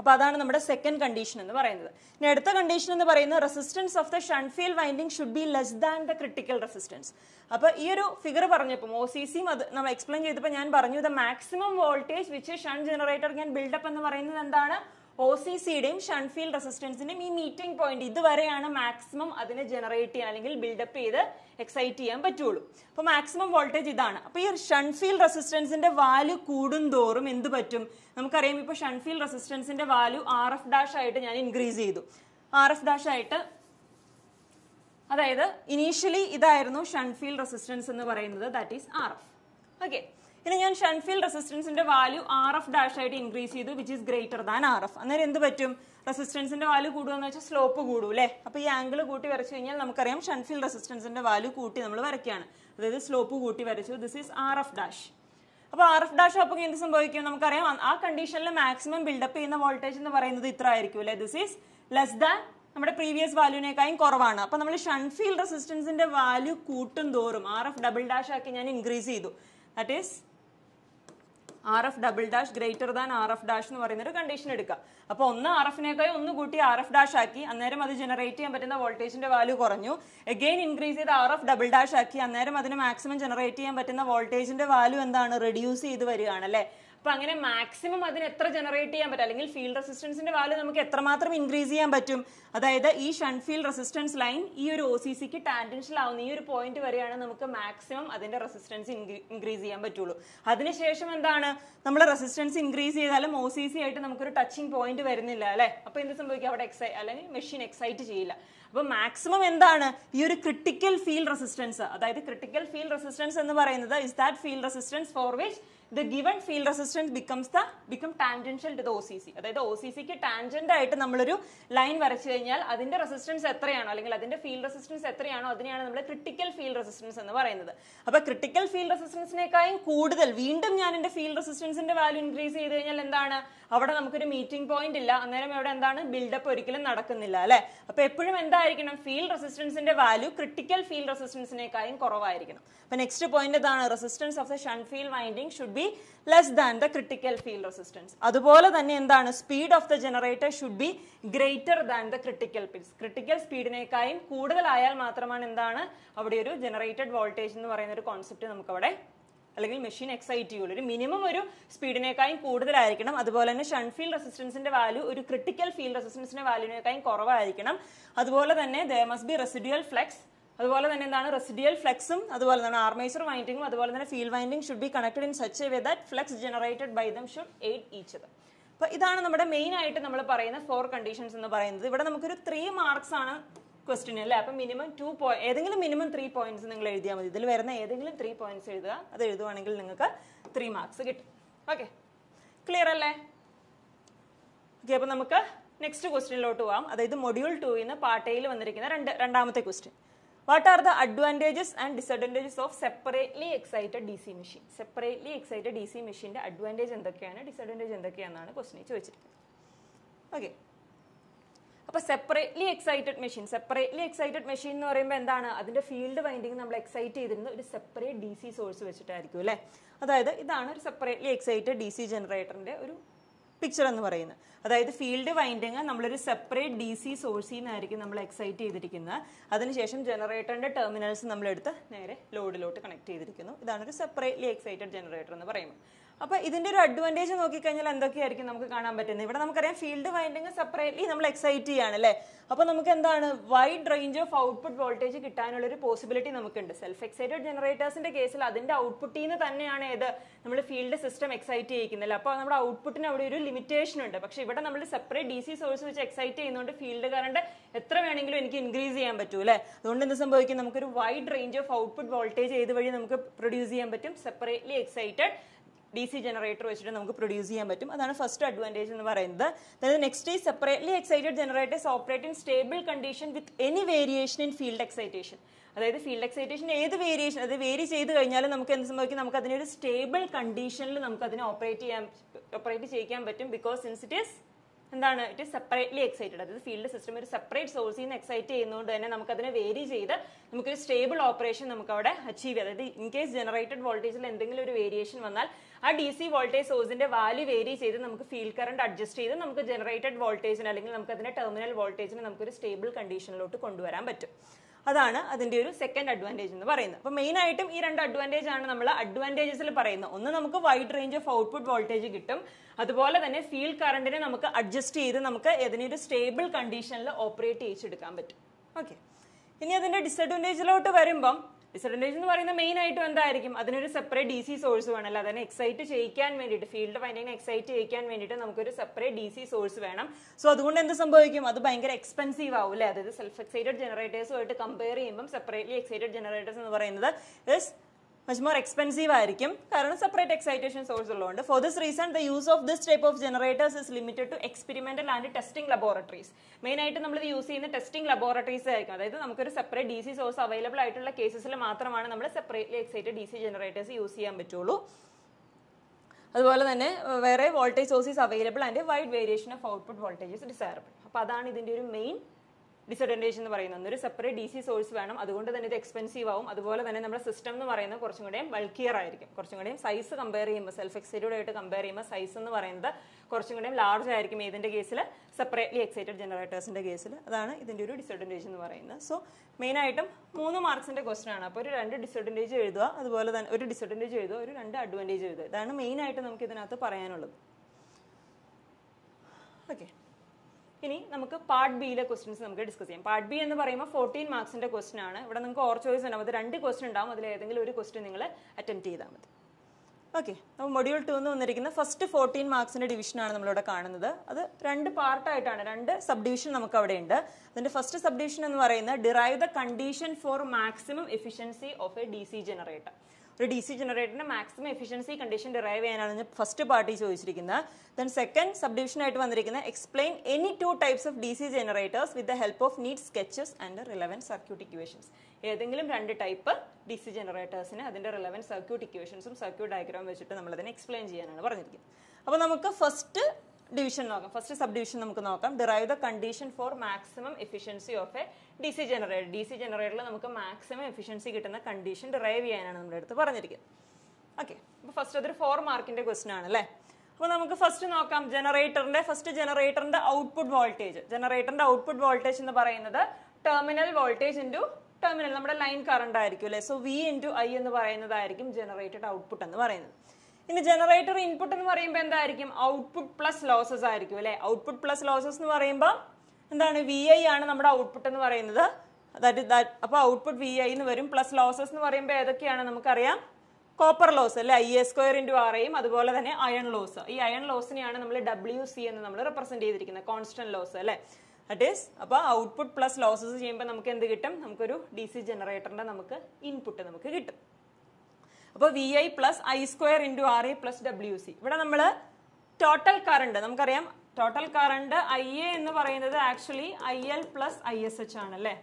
S1: അപ്പോൾ അതാണ് നമ്മുടെ സെക്കൻഡ് കണ്ടീഷൻ എന്ന് പറയുന്നത് ഇനി അടുത്ത കണ്ടീഷൻ എന്ന് പറയുന്നത് resistance of the shunt field winding should be less than the critical resistance അപ്പോൾ ഈ ഒരു ഫിഗർ പറഞ്ഞപ്പോൾ ഒ സി സിയും അത് നമ്മൾ എക്സ്പ്ലെയിൻ ചെയ്തപ്പോൾ ഞാൻ പറഞ്ഞു the maximum voltage which shunt generator ഞാൻ ബിൽഡപ്പ് എന്ന് പറയുന്നത് എന്താണ് ഒ സി സിയുടെയും ഷൺഫീൽ റെസിസ്റ്റൻസിന്റെയും ഈ മീറ്റിംഗ് പോയിന്റ് ഇതുവരെയാണ് മാക്സിമം അതിനെ ജനറേറ്റ് ചെയ്യാൻ അല്ലെങ്കിൽ ബിൽഡപ്പ് ചെയ്ത് എക്സൈറ്റ് ചെയ്യാൻ പറ്റുള്ളൂ അപ്പോൾ മാക്സിമം വോൾട്ടേജ് ഇതാണ് അപ്പോൾ ഈ ഷൺഫീൽ റെസിസ്റ്റൻസിന്റെ വാല്യൂ കൂടുന്തോറും എന്ത് പറ്റും നമുക്കറിയാം ഇപ്പൊ ഷൺഫീൽ റെസിസ്റ്റൻസിന്റെ വാല്യൂ ആർ എഫ് ഡാഷ് ആയിട്ട് ഞാൻ ഇൻക്രീസ് ചെയ്തു ആർ എഫ് ഡാഷ് ആയിട്ട് അതായത് ഇനീഷ്യലി ഇതായിരുന്നു ഷൺഫീൽ റെസിസ്റ്റൻസ് എന്ന് പറയുന്നത് that is R F okay ഇനി ഞാൻ ഷൺഫീൽഡ് റെസിസ്റ്റൻസിന്റെ വാല്യൂ ആർ എഫ് ഡാഷ് ആയിട്ട് ഇൻക്രീസ് ചെയ്തു which is greater than R F അന്നേരം എന്ത് പറ്റും റെസിസ്റ്റൻസിന്റെ വാല്യൂ കൂടുമെന്ന് വെച്ചാൽ സ്ലോപ്പ് കൂടും അല്ലേ അപ്പോൾ ഈ ആംഗിൾ കൂട്ടി വരച്ചു കഴിഞ്ഞാൽ നമുക്കറിയാം ഷൺഫീൽ റെസിസ്റ്റൻസിന്റെ വാല്യൂ കൂട്ടി നമ്മൾ വരയ്ക്കുകയാണ് അതായത് സ്ലോപ്പ് കൂട്ടി വരച്ചു this is R F dash അപ്പോൾ ആർ എഫ് ഡാഷ് അപ്പോൾ എന്ത് സംഭവിക്കും നമുക്കറിയാം ആ കണ്ടീഷനിൽ മാക്സിമം ബിൽഡപ്പ് ചെയ്യുന്ന വോൾട്ടേജ് എന്ന് പറയുന്നത് ഇത്ര ആയിരിക്കും അല്ലേ ദിസ് ഈസ് ലെസ് ദാൻ നമ്മുടെ പ്രീവിയസ് വാല്യൂനേക്കായും കുറവാണ് അപ്പോൾ നമ്മൾ ഷൺഫീൽഡ് റെസിസ്റ്റൻസിന്റെ വാല്യൂ കൂട്ടും തോറും ആർ എഫ് ഡബിൾ ഡാഷ് ആക്കി ഞാൻ ഇൻക്രീസ് ചെയ്തു that is R F double dash greater than R F dash എന്ന് പറയുന്ന ഒരു കണ്ടീഷൻ എടുക്കുക അപ്പോൾ ഒന്ന് ആർ എഫിനേക്കായി ഒന്ന് കൂട്ടി ആർ എഫ് ഡാഷ് ആക്കി അന്നേരം അത് ജനറേറ്റ് ചെയ്യാൻ പറ്റുന്ന വോൾട്ടേജിന്റെ വാല്യൂ കുറഞ്ഞു എഗെയിൻ ഇൻക്രീസ് ചെയ്ത് ആർ എഫ് ഡബിൾ ഡാഷ് ആക്കി അന്നേരം അതിന് മാക്സിമം ജനറേറ്റ് ചെയ്യാൻ പറ്റുന്ന വോൾട്ടേജിന്റെ വാല്യൂ എന്താണ് റെഡ്യൂസ് ചെയ്ത് വരികയാണ് അല്ലേ അപ്പൊ അങ്ങനെ മാക്സിമം അതിന് എത്ര ജനറേറ്റ് ചെയ്യാൻ പറ്റും അല്ലെങ്കിൽ ഫീൽഡ് റെസിസ്റ്റൻസിന്റെ വാല്യൂ നമുക്ക് എത്രമാത്രം ഇൻക്രീസ് ചെയ്യാൻ പറ്റും അതായത് ഈ ഷണ്ട് ഫീൽഡ് റെസിസ്റ്റൻസ് ലൈൻ ഈ ഒരു ഒ സി സിക്ക് ടാൻഡൻഷ്യൽ ആവുന്ന ഈ ഒരു പോയിന്റ് വരെയാണ് നമുക്ക് മാക്സിമം അതിന്റെ റെസിസ്റ്റൻസ് ഇൻക്രീസ് ചെയ്യാൻ പറ്റുള്ളൂ അതിനുശേഷം എന്താണ് നമ്മൾ റെസിസ്റ്റൻസ് ഇൻക്രീസ് ചെയ്താലും ഒ സി സി ആയിട്ട് നമുക്കൊരു ടച്ചിങ് പോയിന്റ് വരുന്നില്ല അല്ലെ അപ്പൊ എന്ത് സംഭവിക്കും അവിടെ എക്സൈ അല്ലെങ്കിൽ മെഷീൻ എക്സൈറ്റ് ചെയ്യില്ല അപ്പൊ മാക്സിമം എന്താണ് ഈ ഒരു ക്രിട്ടിക്കൽ ഫീൽഡ് റെസിസ്റ്റൻസ് അതായത് ക്രിട്ടിക്കൽ ഫീൽഡ് റെസിസ്റ്റൻസ് എന്ന് പറയുന്നത് is that field resistance for which the given the resistance becomes the become tangential to the O C C അതായത് ഒ സി സിക്ക് ടാൻജന്റ് ആയിട്ട് നമ്മളൊരു ലൈൻ വരച്ചു കഴിഞ്ഞാൽ അതിന്റെ റെസിസ്റ്റൻസ് എത്രയാണോ അല്ലെങ്കിൽ അതിന്റെ ഫീൽഡ് റെസിസ്റ്റൻസ് എത്രയാണോ അതിനെയാണ് നമ്മൾ ക്രിട്ടിക്കൽ ഫീൽഡ് റെസിസ്റ്റൻസ് എന്ന് പറയുന്നത് അപ്പൊ ക്രിട്ടിക്കൽ ഫീൽഡ് റെസിസ്റ്റൻസിനേക്കാളും കൂടുതൽ വീണ്ടും ഞാൻ എന്റെ ഫീൽഡ് റെസിസ്റ്റൻസിന്റെ വാല്യൂ ഇൻക്രീസ് ചെയ്ത് കഴിഞ്ഞാൽ എന്താണ് അവിടെ നമുക്കൊരു മീറ്റിംഗ് പോയിന്റ് ഇല്ല അന്നേരം ഇവിടെ എന്താണ് ബിൽഡപ്പ് ഒരിക്കലും നടക്കുന്നില്ല അല്ലെ അപ്പൊ എപ്പോഴും എന്തായിരിക്കണം ഫീൽഡ് റെസിസ്റ്റൻസിന്റെ വാല്യൂ ക്രിട്ടിക്കൽ ഫീൽഡ് റെസിസ്റ്റൻസിനേക്കാളും കുറവായിരിക്കണം അപ്പൊ നെക്സ്റ്റ് പോയിന്റ് എന്താണ് resistance of the shunt field winding should be be less than the critical field resistance. അതുപോലെ തന്നെ എന്താണ് speed of the generator should be greater than the critical പിൽസ് critical സ്പീഡിനേക്കായും കൂടുതലായാൽ മാത്രമാണ് എന്താണ് അവിടെ ഒരു ജനറേറ്റഡ് വോൾട്ടേജ് എന്ന് പറയുന്ന ഒരു കോൺസെപ്റ്റ് നമുക്കവിടെ അല്ലെങ്കിൽ മെഷീൻ എക്സൈറ്റ് ചെയ്യുള്ളൂ ഒരു മിനിമം ഒരു സ്പീഡിനേക്കായും കൂടുതലായിരിക്കണം അതുപോലെ തന്നെ ഷൺഫീൽ റെസിസ്റ്റൻസിന്റെ വാല്യൂ ഒരു ക്രിട്ടിക്കൽ ഫീൽഡ് റെസിസ്റ്റൻസിന്റെ വാല്യൂവിനേക്കായും കുറവായിരിക്കണം അതുപോലെ തന്നെ there must be residual flux അതുപോലെ തന്നെ എന്താണ് റെസിഡിയൽ ഫ്ലെക്സും അതുപോലെ തന്നെ ആർമേച്ചർ വൈൻഡിങ്ങും അതുപോലെ തന്നെ field winding should be connected in such a way that flux generated by them should aid each them അപ്പോൾ ഇതാണ് നമ്മുടെ മെയിൻ ആയിട്ട് നമ്മൾ പറയുന്ന ഫോർ കണ്ടീഷൻസ് എന്ന് പറയുന്നത് ഇവിടെ നമുക്കൊരു ത്രീ മാർക്സ് ആണ് ക്വസ്റ്റിന് അല്ലേ അപ്പൊ മിനിമം ടു പോയിന്റ് ഏതെങ്കിലും മിനിമം ത്രീ പോയിന്റ്സ് നിങ്ങൾ എഴുതിയാൽ മതി ഇതിൽ വരുന്ന ഏതെങ്കിലും ത്രീ പോയിന്റ്സ് എഴുതുക അത് എഴുതുവാണെങ്കിൽ നിങ്ങൾക്ക് ത്രീ മാർക്സ് കിട്ടും ഓക്കെ ക്ലിയർ അല്ലേ ഓക്കെ അപ്പൊ നമുക്ക് നെക്സ്റ്റ് ക്വസ്റ്റിനിലോട്ട് പോകാം അതായത് മൊഡ്യൂൾ ടൂയിൽ നിന്ന് പാട്ടയിൽ വന്നിരിക്കുന്ന രണ്ട് രണ്ടാമത്തെ question what are the advantages and disadvantages of separately excited D C machine separately excited D C മെഷീൻ്റെ അഡ്വാൻറ്റേജ് എന്തൊക്കെയാണ് ഡിസഡ്വാൻറ്റേജ് എന്തൊക്കെയാണെന്നാണ് ക്വസ്റ്റിനെ ചോദിച്ചിരിക്കുന്നത് ഓക്കെ അപ്പോൾ separately excited machine separately excited machine എന്ന് പറയുമ്പോൾ എന്താണ് അതിൻ്റെ ഫീൽഡ് വൈൻഡിങ് നമ്മൾ എക്സൈറ്റ് ചെയ്തിരുന്ന ഒരു സെപ്പറേറ്റ് ഡി സി സോഴ്സ് വെച്ചിട്ടായിരിക്കും അല്ലേ അതായത് ഇതാണ് ഒരു സെപ്പറേറ്റ്ലി എക്സൈറ്റഡ് ഡി സി ജനറേറ്ററിൻ്റെ ഒരു പിക്ചർ എന്ന് പറയുന്നത് അതായത് ഫീൽഡ് വൈൻഡിങ് നമ്മളൊരു സെപ്പറേറ്റ് ഡി സി സോഴ്സിൽ നിന്നായിരിക്കും നമ്മൾ എക്സൈറ്റ് ചെയ്തിരിക്കുന്നത് അതിനുശേഷം ജനറേറ്ററിൻ്റെ ടെർമിനൽസ് നമ്മളെടുത്ത് നേരെ ലോഡിലോട്ട് കണക്ട് ചെയ്തിരിക്കുന്നു ഇതാണ് ഒരു സെപ്പറേറ്റ്ലി എക്സൈറ്റഡ് ജനറേറ്റർ എന്ന് പറയുന്നത് അപ്പോൾ ഇതിന്റെ ഒരു അഡ്വാൻറ്റേജ് നോക്കിക്കഴിഞ്ഞാൽ എന്തൊക്കെയായിരിക്കും നമുക്ക് കാണാൻ പറ്റുന്നത് ഇവിടെ നമുക്കറിയാം ഫീൽഡ് വൈൻഡിങ് സെപ്പറേറ്റ്ലി നമ്മൾ എക്സൈറ്റ് ചെയ്യാണ് അല്ലെ അപ്പോൾ നമുക്ക് എന്താണ് wide range of output voltage കിട്ടാനുള്ള ഒരു പോസിബിലിറ്റി നമുക്കുണ്ട് സെൽഫ് എക്സൈറ്റഡ് ജനറേറ്റേഴ്സിന്റെ കേസിൽ അതിന്റെ ഔട്ട്പുട്ടിൽ നിന്ന് തന്നെയാണ് ഏത് നമ്മൾ ഫീൽഡ് സിസ്റ്റം എക്സൈറ്റ് ചെയ്യിക്കുന്നില്ല അപ്പോൾ നമ്മുടെ ഔട്ട്പുട്ടിന് അവിടെ ഒരു ലിമിറ്റേഷൻ ഉണ്ട് പക്ഷെ ഇവിടെ നമ്മൾ സെപ്പറേറ്റ് ഡി സി സോഴ്സ് വെച്ച് എക്സൈറ്റ് ചെയ്യുന്നതുകൊണ്ട് ഫീൽഡ് കറണ്ട് എത്ര വേണമെങ്കിലും എനിക്ക് ഇൻക്രീസ് ചെയ്യാൻ പറ്റൂ അല്ലെ അതുകൊണ്ട് എന്ത് സംഭവിക്കും നമുക്കൊരു wide range of output voltage ഏത് വഴി നമുക്ക് പ്രൊഡ്യൂസ് ചെയ്യാൻ പറ്റും separately excited D C generator വെച്ചിട്ട് നമുക്ക് പ്രൊഡ്യൂസ് ചെയ്യാൻ പറ്റും അതാണ് ഫസ്റ്റ് അഡ്വാൻറ്റേജ് എന്ന് പറയുന്നത് അതായത് next day separately excited generators operate in stable condition with any variation in field excitation അതായത് ഫീൽഡ് എക്സൈറ്റേഷൻ ഏത് വേരിയേഷൻ അത് വേരി ചെയ്ത് കഴിഞ്ഞാൽ നമുക്ക് എന്ത് സംഭവിക്കും നമുക്ക് അതിനൊരു സ്റ്റേബിൾ കണ്ടീഷനിൽ നമുക്ക് അതിനെ ഓപ്പറേറ്റ് ചെയ്യാൻ ഓപ്പറേറ്റ് ചെയ്യിക്കാൻ പറ്റും ബിക്കോസ് സിൻസ് ഇറ്റ് ഈസ് എന്താണ് ഇറ്റ് സെപ്പറേറ്റ്ലി എക്സൈറ്റഡ് അതായത് ഫീൽഡ് സിസ്റ്റം ഒരു സെപ്പറേറ്റ് സോഴ്സിൽ നിന്ന് എക്സൈറ്റ് ചെയ്യുന്നതുകൊണ്ട് തന്നെ നമുക്ക് അതിനെ വേരി ചെയ്ത് നമുക്കൊരു സ്റ്റേബിൾ ഓപ്പറേഷൻ നമുക്ക് അവിടെ അച്ചീവ് ചെയ്യാം അതായത് ഇൻ കേസ് ജനറേറ്റഡ് വോൾട്ടേജിൽ എന്തെങ്കിലും ഒരു വേരിയേഷൻ വന്നാൽ ആ ഡി സി വോൾട്ടേജ് സോഴ്സിന്റെ വാല്യൂ വേരി ചെയ്ത് നമുക്ക് ഫീൽഡ് കറണ്ട് അഡ്ജസ്റ്റ് ചെയ്ത് നമുക്ക് ജനറേറ്റഡ് വോൾട്ടേജിന് അല്ലെങ്കിൽ നമുക്ക് അതിന്റെ ടെർമിനൽ വോൾട്ടേജിന് നമുക്കൊരു സ്റ്റേബിൾ കണ്ടീഷനിലോട്ട് കൊണ്ടുവരാൻ പറ്റും അതാണ് അതിന്റെ ഒരു സെക്കൻഡ് അഡ്വാൻറ്റേജ് എന്ന് പറയുന്നത് അപ്പോൾ മെയിൻ ആയിട്ടും ഈ രണ്ട് അഡ്വാൻറ്റേജ് ആണ് നമ്മൾ അഡ്വാൻറ്റേജസിൽ പറയുന്നത് ഒന്ന് നമുക്ക് wide range of output voltage കിട്ടും അതുപോലെ തന്നെ ഫീൽഡ് കറണ്ടിനെ നമുക്ക് അഡ്ജസ്റ്റ് ചെയ്ത് നമുക്ക് ഏതിനെ ഒരു സ്റ്റേബിൾ കണ്ടീഷനിൽ ഓപ്പറേറ്റ് ചെയ്യിച്ചെടുക്കാൻ പറ്റും ഓക്കെ ഇനി അതിന്റെ ഡിസഡ്വാൻറ്റേജിലോട്ട് വരുമ്പം ഡിസഡ്വാൻറ്റേജ് എന്ന് പറയുന്നത് മെയിൻ ആയിട്ടും എന്തായിരിക്കും അതിനൊരു സെപ്പറേറ്റ് ഡി സി സോഴ്സ് വേണമല്ലോ അതിനെ എക്സൈറ്റ് ചെയ്യിക്കാൻ വേണ്ടിയിട്ട് ഫീൽഡ് ഫൈൻഡിങ്ങിനെ എക്സൈറ്റ് ചെയ്യിക്കാൻ വേണ്ടിയിട്ട് നമുക്കൊരു സെപ്പറേറ്റ് ഡി സി സോഴ്സ് വേണം സോ അതുകൊണ്ട് എന്ത് സംഭവിക്കും അത് ഭയങ്കര എക്സ്പെൻസീവ് ആവും അല്ലേ അതായത് സെൽഫ് എക്സൈറ്റഡ് ജനറേറ്റേഴ്സുമായിട്ട് കമ്പയർ ചെയ്യുമ്പം സെപ്പറേറ്റ്ലി എക്സൈറ്റഡ് ജനറേറ്റേഴ്സ് എന്ന് പറയുന്നത് ഇസ് മച്ച് മോർ എക്സ്പെൻസീവ് ആയിരിക്കും കാരണം സെപ്പറേറ്റ് എക്സൈറ്റേഷൻ സോഴ്സ് ഉള്ളതുകൊണ്ട് for this reason the use of this type of generators is limited to experimental and testing laboratories main ആയിട്ട് നമ്മൾ ഇത് യൂസ് ചെയ്യുന്ന ടെസ്റ്റിംഗ് ലബോറട്ടറീസ് ആയിരിക്കും അതായത് നമുക്കൊരു separate D C source available ആയിട്ടുള്ള കേസസിൽ മാത്രമാണ് നമ്മൾ separately excited D C generators use ചെയ്യാൻ പറ്റുള്ളൂ അതുപോലെ തന്നെ വേറെ voltage sources available and wide variation of output voltages desirable അപ്പോൾ അതാണ് ഇതിന്റെ ഒരു മെയിൻ ഡിസഡ്വാൻറ്റേജ് എന്ന് പറയുന്നത് ഒരു സെപ്പറേറ്റ് ഡി സി സോഴ്സ് വേണം അതുകൊണ്ട് തന്നെ ഇത് എക്സ്പെൻസീവ് ആവും അതുപോലെ തന്നെ നമ്മുടെ സിസ്റ്റം എന്ന് പറയുന്നത് കുറച്ചും കൂടെയും ബൾക്കിയർ ആയിരിക്കും കുറച്ചും കൂടെയും സൈസ് കമ്പയർ ചെയ്യുമ്പോൾ സെൽഫ് എക്സൈറ്റഡ് ആയിട്ട് കമ്പയർ ചെയ്യുമ്പോൾ സൈസ് എന്ന് പറയുന്നത് കുറച്ചും കൂടെയും ലാർജ് ആയിരിക്കും ഏതിൻ്റെ കേസിൽ സെപ്പറേറ്റ്ലി എക്സൈറ്റഡ് ജനറേറ്റേഴ്സിൻ്റെ കേസിൽ അതാണ് ഇതിൻ്റെ ഒരു ഡിസഡ്വാൻറ്റേജ് എന്ന് പറയുന്നത് സോ മെയിനായിട്ടും മൂന്ന് മാർക്സിൻ്റെ ക്വസ്റ്റൻ ആണ് അപ്പോൾ ഒരു രണ്ട് ഡിസഡ്വാൻറ്റേജ് എഴുതുക അതുപോലെ തന്നെ ഒരു ഡിസഡ്വാൻറ്റേജ് എഴുതുക ഒരു രണ്ട് അഡ്വാൻറ്റേജ് എഴുതുക ഇതാണ് മെയിനായിട്ട് നമുക്ക് ഇതിനകത്ത് പറയാനുള്ളത് ഓക്കെ ഇനി നമുക്ക് പാർട്ട് ബിയിലെ ക്വസ്റ്റ്യൻസ് നമുക്ക് ഡിസ്കസ് ചെയ്യാം പാർട്ട് ബി എന്ന് പറയുമ്പോൾ ഫോർട്ടീൻ മാർക്സിന്റെ ക്വസ്റ്റൻ ആണ് ഇവിടെ നിങ്ങൾക്ക് ഓർ ചോയ്സ് ഉണ്ടാവും അത് രണ്ട് ക്വസ്റ്റൻ ഉണ്ടാവും അതിൽ ഏതെങ്കിലും ഒരു ക്വസ്റ്റൻ നിങ്ങൾ അറ്റംപ്റ്റ് ചെയ്താൽ മതി ഓക്കെ അപ്പോൾ മൊഡ്യൂൾ ടു എന്ന് വന്നിരിക്കുന്ന ഫസ്റ്റ് ഫോർട്ടീൻ മാർക്സിന്റെ ഡിവിഷനാണ് നമ്മളിവിടെ കാണുന്നത് അത് രണ്ട് പാർട്ടായിട്ടാണ് രണ്ട് സബ് ഡിവിഷൻ നമുക്ക് അവിടെ ഉണ്ട് അതിന്റെ ഫസ്റ്റ് സബ് ഡിവിഷൻ എന്ന് പറയുന്നത് derive the condition for maximum efficiency of A D C generator ഒരു ഡി സി ജനറേറ്ററിന് മാക്സിമം എഫിഷ്യൻസി കണ്ടീഷൻ ഡിറൈവ് ചെയ്യാനാണ് ഫസ്റ്റ് പാർട്ടി ചോദിച്ചിരിക്കുന്നത് ദെൻ സെക്കൻഡ് ആയിട്ട് വന്നിരിക്കുന്ന explain any two types of D C generators with the help of need sketches and relevant circuit equations ഏതെങ്കിലും രണ്ട് type D C ജനറേറ്റേഴ്സിന് അതിൻ്റെ relevant circuit ഇക്വേഷൻസും circuit diagram വെച്ചിട്ട് നമ്മളതിനെ എക്സ്പ്ലെയിൻ ചെയ്യാനാണ് പറഞ്ഞിരിക്കുന്നത് അപ്പോൾ നമുക്ക് ഫസ്റ്റ് ഡിവിഷൻ നോക്കാം ഫസ്റ്റ് സബ് ഡിവിഷൻ നമുക്ക് നോക്കാം derive the condition for maximum efficiency of A D C generator D C ജനറേറ്ററിൽ നമുക്ക് മാക്സിമം എഫിഷ്യൻസി കിട്ടുന്ന കണ്ടീഷൻ ഡിറൈവ് ചെയ്യാനാണ് നമ്മുടെ അടുത്ത് പറഞ്ഞിരിക്കുന്നത് ഓക്കെ അപ്പോൾ ഫസ്റ്റ് അതൊരു ഫോർ മാർക്കിൻ്റെ ക്വസ്റ്റൻ ആണ് അല്ലേ അപ്പോൾ നമുക്ക് ഫസ്റ്റ് നോക്കാം ജനറേറ്ററിൻ്റെ ഫസ്റ്റ് ജനറേറ്ററിൻ്റെ ഔട്ട്പുട്ട് വോൾട്ടേജ് ജനറേറ്ററിൻ്റെ ഔട്ട്പുട്ട് വോൾട്ടേജ് എന്ന് പറയുന്നത് ടെർമിനൽ വോൾട്ടേജ് ഇൻറ്റു ടെർമിനൽ നമ്മുടെ ലൈൻ കറണ്ട് ആയിരിക്കും അല്ലേ സോ വി ഇൻറ്റു ഐ എന്ന് പറയുന്നതായിരിക്കും ജനറേറ്റഡ് ഔട്ട്പുട്ട് എന്ന് പറയുന്നത് ഇനി ജനറേറ്റർ ഇൻപുട്ട് എന്ന് പറയുമ്പോൾ എന്തായിരിക്കും ഔട്ട്പുട്ട് പ്ലസ് ലോസസ് ആയിരിക്കും അല്ലെ ഔട്ട്പുട്ട് പ്ലസ് ലോസസ് എന്ന് പറയുമ്പോൾ എന്താണ് വി ഐ ആണ് നമ്മുടെ ഔട്ട്പുട്ട് എന്ന് പറയുന്നത് ദാറ്റ് ദാറ്റ് അപ്പോൾ ഔട്ട്പുട്ട് വി ഐ എന്ന് വരും പ്ലസ് ലോസസ് എന്ന് പറയുമ്പോൾ ഏതൊക്കെയാണ് നമുക്കറിയാം കോപ്പർ ലോസ് അല്ലെ ഐ എ സ്ക്വയർ ഇൻറ്റു ആറയും അതുപോലെ തന്നെ അയൺ ലോസ് ഈ അയൺ ലോസിനെയാണ് നമ്മൾ ഡബ്ല്യു സി എന്ന് നമ്മൾ റെപ്രസെന്റ് ചെയ്തിരിക്കുന്നത് കോൺസ്റ്റന്റ് ലോസ് അല്ലേ ദറ്റ് ഈസ് അപ്പോൾ ഔട്ട്പുട്ട് പ്ലസ് ലോസസ് ചെയ്യുമ്പോൾ നമുക്ക് എന്ത് കിട്ടും നമുക്കൊരു ഡി സി ജനറേറ്ററിന്റെ നമുക്ക് ഇൻപുട്ട് നമുക്ക് കിട്ടും അപ്പോൾ V I plus I square into R A plus W C ഇവിടെ നമ്മൾ ടോട്ടൽ കറണ്ട് നമുക്കറിയാം ടോട്ടൽ കറണ്ട് ഐ എ എന്ന് പറയുന്നത് actually I L plus I S H ആണ് അല്ലേ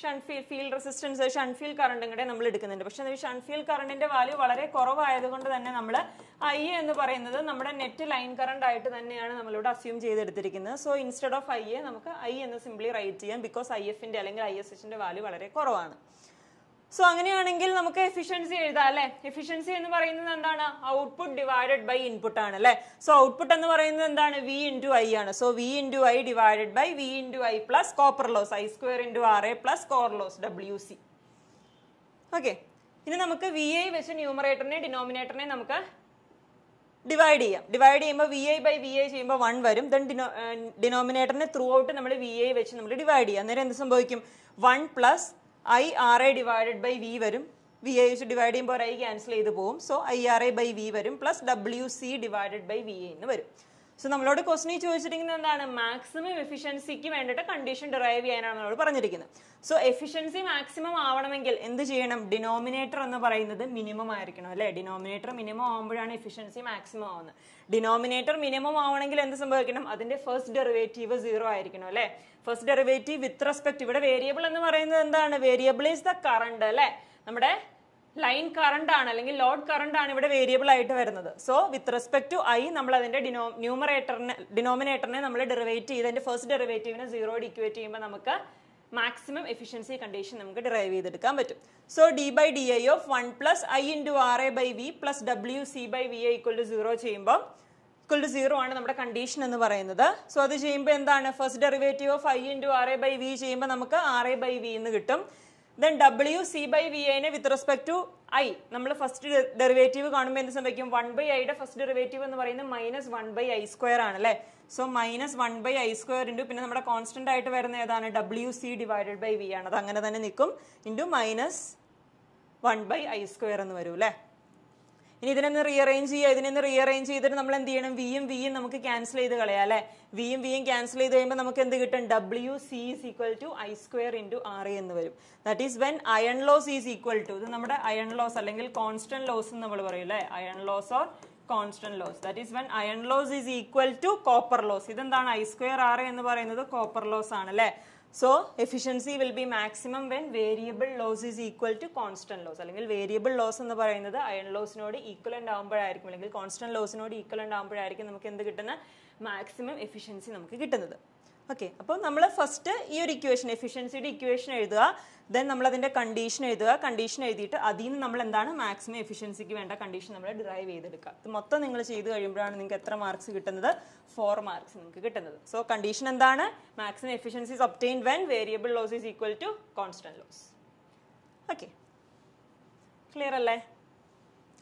S1: ഷൺഫീൽ ഫീൽഡ് റെസിസ്റ്റൻസ് ഷൺഫീൽ കറണ്ടും കൂടെ നമ്മൾ എടുക്കുന്നുണ്ട് പക്ഷേ ഷൺഫീൽ കറണ്ടിന്റെ വാല്യൂ വളരെ കുറവായതുകൊണ്ട് തന്നെ നമ്മൾ ഐ എ എന്ന് പറയുന്നത് നമ്മുടെ നെറ്റ് ലൈൻ കറണ്ട് ആയിട്ട് തന്നെയാണ് നമ്മളിവിടെ അസ്യൂം ചെയ്തെടുത്തിരിക്കുന്നത് so instead of I A നമുക്ക് ഐ എന്ന് സിംപ്ലി റൈറ്റ് ചെയ്യാം ബിക്കോസ് ഐ എഫിന്റെ അല്ലെങ്കിൽ ഐ എസ് എച്ചിന്റെ വാല്യൂ വളരെ കുറവാണ് സോ അങ്ങനെയാണെങ്കിൽ നമുക്ക് എഫിഷ്യൻസി എഴുതാം അല്ലെ എഫിഷ്യൻസി എന്ന് പറയുന്നത് എന്താണ് ഔട്ട്പുട്ട് ഡിവൈഡഡ് ബൈ ഇൻപുട്ട് ആണ് അല്ലെ സോ ഔട്ട്പുട്ട് എന്ന് പറയുന്നത് എന്താണ് വി ഇൻറ്റു ഐ ആണ് so V into I divided by V into I plus copper loss I square into R A plus core loss W C okay ഇനി നമുക്ക് V I വെച്ച് ന്യൂമറേറ്ററിനെ ഡിനോമിനേറ്ററിനെ നമുക്ക് ഡിവൈഡ് ചെയ്യാം divide ചെയ്യുമ്പോൾ V I by V I ചെയ്യുമ്പോൾ one വരും then ഡിനോ ഡിനോമിനേറ്ററിനെ ത്രൂ ഔട്ട് നമ്മൾ വി ഐ വെച്ച് നമ്മൾ ഡിവൈഡ് ചെയ്യാം അന്നേരം എന്ത് സംഭവിക്കും one plus I R I divided by V വരും വി ഐ വെച്ച് ഡിവൈഡ് ചെയ്യുമ്പോൾ ഐ ക്യാൻസൽ ചെയ്ത് പോകും so I R I by V വരും plus W C divided by V എന്ന് വരും സോ നമ്മളോട് ക്വസ്റ്റിനി ചോദിച്ചിരിക്കുന്നത് എന്താണ് മാക്സിമം എഫിഷ്യൻസിക്ക് വേണ്ടിയിട്ട് കണ്ടീഷൻ ഡിറൈവ് ചെയ്യാനാണ് നമ്മളോട് പറഞ്ഞിരിക്കുന്നത് സോ എഫിഷ്യൻസി മാക്സിമം ആവണമെങ്കിൽ എന്ത് ചെയ്യണം ഡിനോമിനേറ്റർ എന്ന് പറയുന്നത് മിനിമം ആയിരിക്കണം അല്ലെ ഡിനോമിനേറ്റർ മിനിമം ആവുമ്പോഴാണ് എഫിഷ്യൻസി മാക്സിമം ആവുന്നത് ഡിനോമിനേറ്റർ മിനിമം ആവണമെങ്കിൽ എന്ത് സംഭവിക്കണം അതിന്റെ ഫസ്റ്റ് ഡെറിവേറ്റീവ് സീറോ ആയിരിക്കണം അല്ലെ ഫസ്റ്റ് ഡെറിവേറ്റീവ് വിത്ത് റെസ്പെക്ട് ഇവിടെ വേരിയബിൾ എന്ന് പറയുന്നത് എന്താണ് വേരിയബിൾ ഈസ് ദ കറണ്ട് അല്ലെ നമ്മുടെ ലൈൻ കറണ്ട് ആണ് അല്ലെങ്കിൽ ലോഡ് കറണ്ട് ആണ് ഇവിടെ വേരിയബിൾ ആയിട്ട് വരുന്നത് so with respect to I നമ്മൾ അതിന്റെ ഡിനോ ന്യൂമറേറ്ററിനെ ഡിനോമിനേറ്ററിനെ നമ്മൾ ഡെറിവേറ്റ് ചെയ്ത് അതിന്റെ ഫസ്റ്റ് ഡെറിവേറ്റീവിനെ സീറോഡ് ഇക്വേറ്റ് ചെയ്യുമ്പോൾ നമുക്ക് മാക്സിമം എഫിഷ്യൻസി കണ്ടീഷൻ നമുക്ക് ഡിറൈവ് ചെയ്തെടുക്കാൻ പറ്റും so D by D I of one plus I into R A by V plus W C by V I equal to zero ചെയ്യുമ്പോൾ ഇക്വൽ ടു സീറോ ആണ് നമ്മുടെ condition എന്ന് പറയുന്നത് so അത് ചെയ്യുമ്പോൾ എന്താണ് first derivative of I into R A by V ചെയ്യുമ്പോൾ നമുക്ക് ആർ എ ബൈ വി എന്ന് കിട്ടും then W C by V ഐനെ with respect to I നമ്മൾ ഫസ്റ്റ് ഡെറിവേറ്റീവ് കാണുമ്പോൾ എന്ത് സംഭവിക്കും വൺ ബൈ ഐയുടെ ഫസ്റ്റ് ഡെറിവേറ്റീവ് എന്ന് പറയുന്നത് minus one by I square ആണ് അല്ലേ so minus one by I square into പിന്നെ നമ്മുടെ കോൺസ്റ്റന്റ് ആയിട്ട് വരുന്ന ഏതാണ് W C divided by V ആണ് അത് അങ്ങനെ തന്നെ നിൽക്കും into minus one by I square എന്ന് വരും അല്ലേ ഇനി ഇതിനൊന്ന് റീഅറേഞ്ച് ചെയ്യുക ഇതിനൊന്ന് റീഅറേഞ്ച് ചെയ്തിട്ട് നമ്മൾ എന്ത് ചെയ്യണം വിയും വിയും നമുക്ക് ക്യാൻസൽ ചെയ്ത് കളയാം അല്ലെ വിയും വിയും ക്യാൻസൽ ചെയ്ത് കഴിയുമ്പോൾ നമുക്ക് എന്ത് കിട്ടും W C is equal to I square into R എന്ന് വരും that is when iron loss is equal to ഇത് നമ്മുടെ അയൺ ലോസ് അല്ലെങ്കിൽ കോൺസ്റ്റന്റ് ലോസ് എന്ന് നമ്മൾ പറയും അല്ലേ iron loss or constant loss that is when iron loss is equal to copper loss ഇതെന്താണ് ഐ സ്ക്വയർ ആർ എന്ന് പറയുന്നത് കോപ്പർ ലോസ് ആണ് അല്ലേ so efficiency will be maximum when variable loss is equal to constant loss അല്ലെങ്കിൽ variable loss എന്ന് പറയുന്നത് iron ലോസിനോട് equivalent ആകുമ്പോഴായിരിക്കും അല്ലെങ്കിൽ constant ലോസിനോട് equivalent ആകുമ്പോഴായിരിക്കും നമുക്ക് എന്ത് കിട്ടുന്ന മാക്സിമം എഫിഷ്യൻസി നമുക്ക് കിട്ടുന്നത് ഓക്കെ അപ്പോൾ നമ്മൾ ഫസ്റ്റ് ഈ ഒരു ഇക്വേഷൻ എഫിഷ്യൻസിയുടെ ഇക്വേഷൻ എഴുതുക ദെൻ നമ്മൾ അതിൻ്റെ കണ്ടീഷൻ എഴുതുക കണ്ടീഷൻ എഴുതിയിട്ട് അതിൽ നിന്ന് നമ്മൾ എന്താണ് മാക്സിമം എഫിഷ്യൻസിക്ക് വേണ്ട കണ്ടീഷൻ നമ്മൾ ഡ്രൈവ് ചെയ്തെടുക്കുക ഇത് മൊത്തം നിങ്ങൾ ചെയ്ത് കഴിയുമ്പോഴാണ് നിങ്ങൾക്ക് എത്ര മാർക്സ് കിട്ടുന്നത് ഫോർ മാർക്സ് നിങ്ങൾക്ക് കിട്ടുന്നത് സോ കണ്ടീഷൻ എന്താണ് maximum efficiency is obtain when variable loss is equal to constant loss okay clear അല്ലേ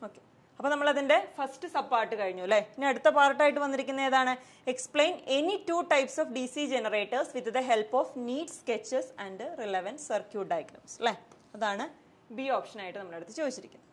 S1: ഓക്കെ അപ്പോൾ അതിന്റെ ഫസ്റ്റ് സബ് പാർട്ട് കഴിഞ്ഞു അല്ലെ ഇനി അടുത്ത പാർട്ടായിട്ട് വന്നിരിക്കുന്ന ഏതാണ് explain any two types of D C generators with the help of need sketches and relevant circuit diagrams അല്ലെ അതാണ് ബി ആയിട്ട് നമ്മുടെ അടുത്ത് ചോദിച്ചിരിക്കുന്നത്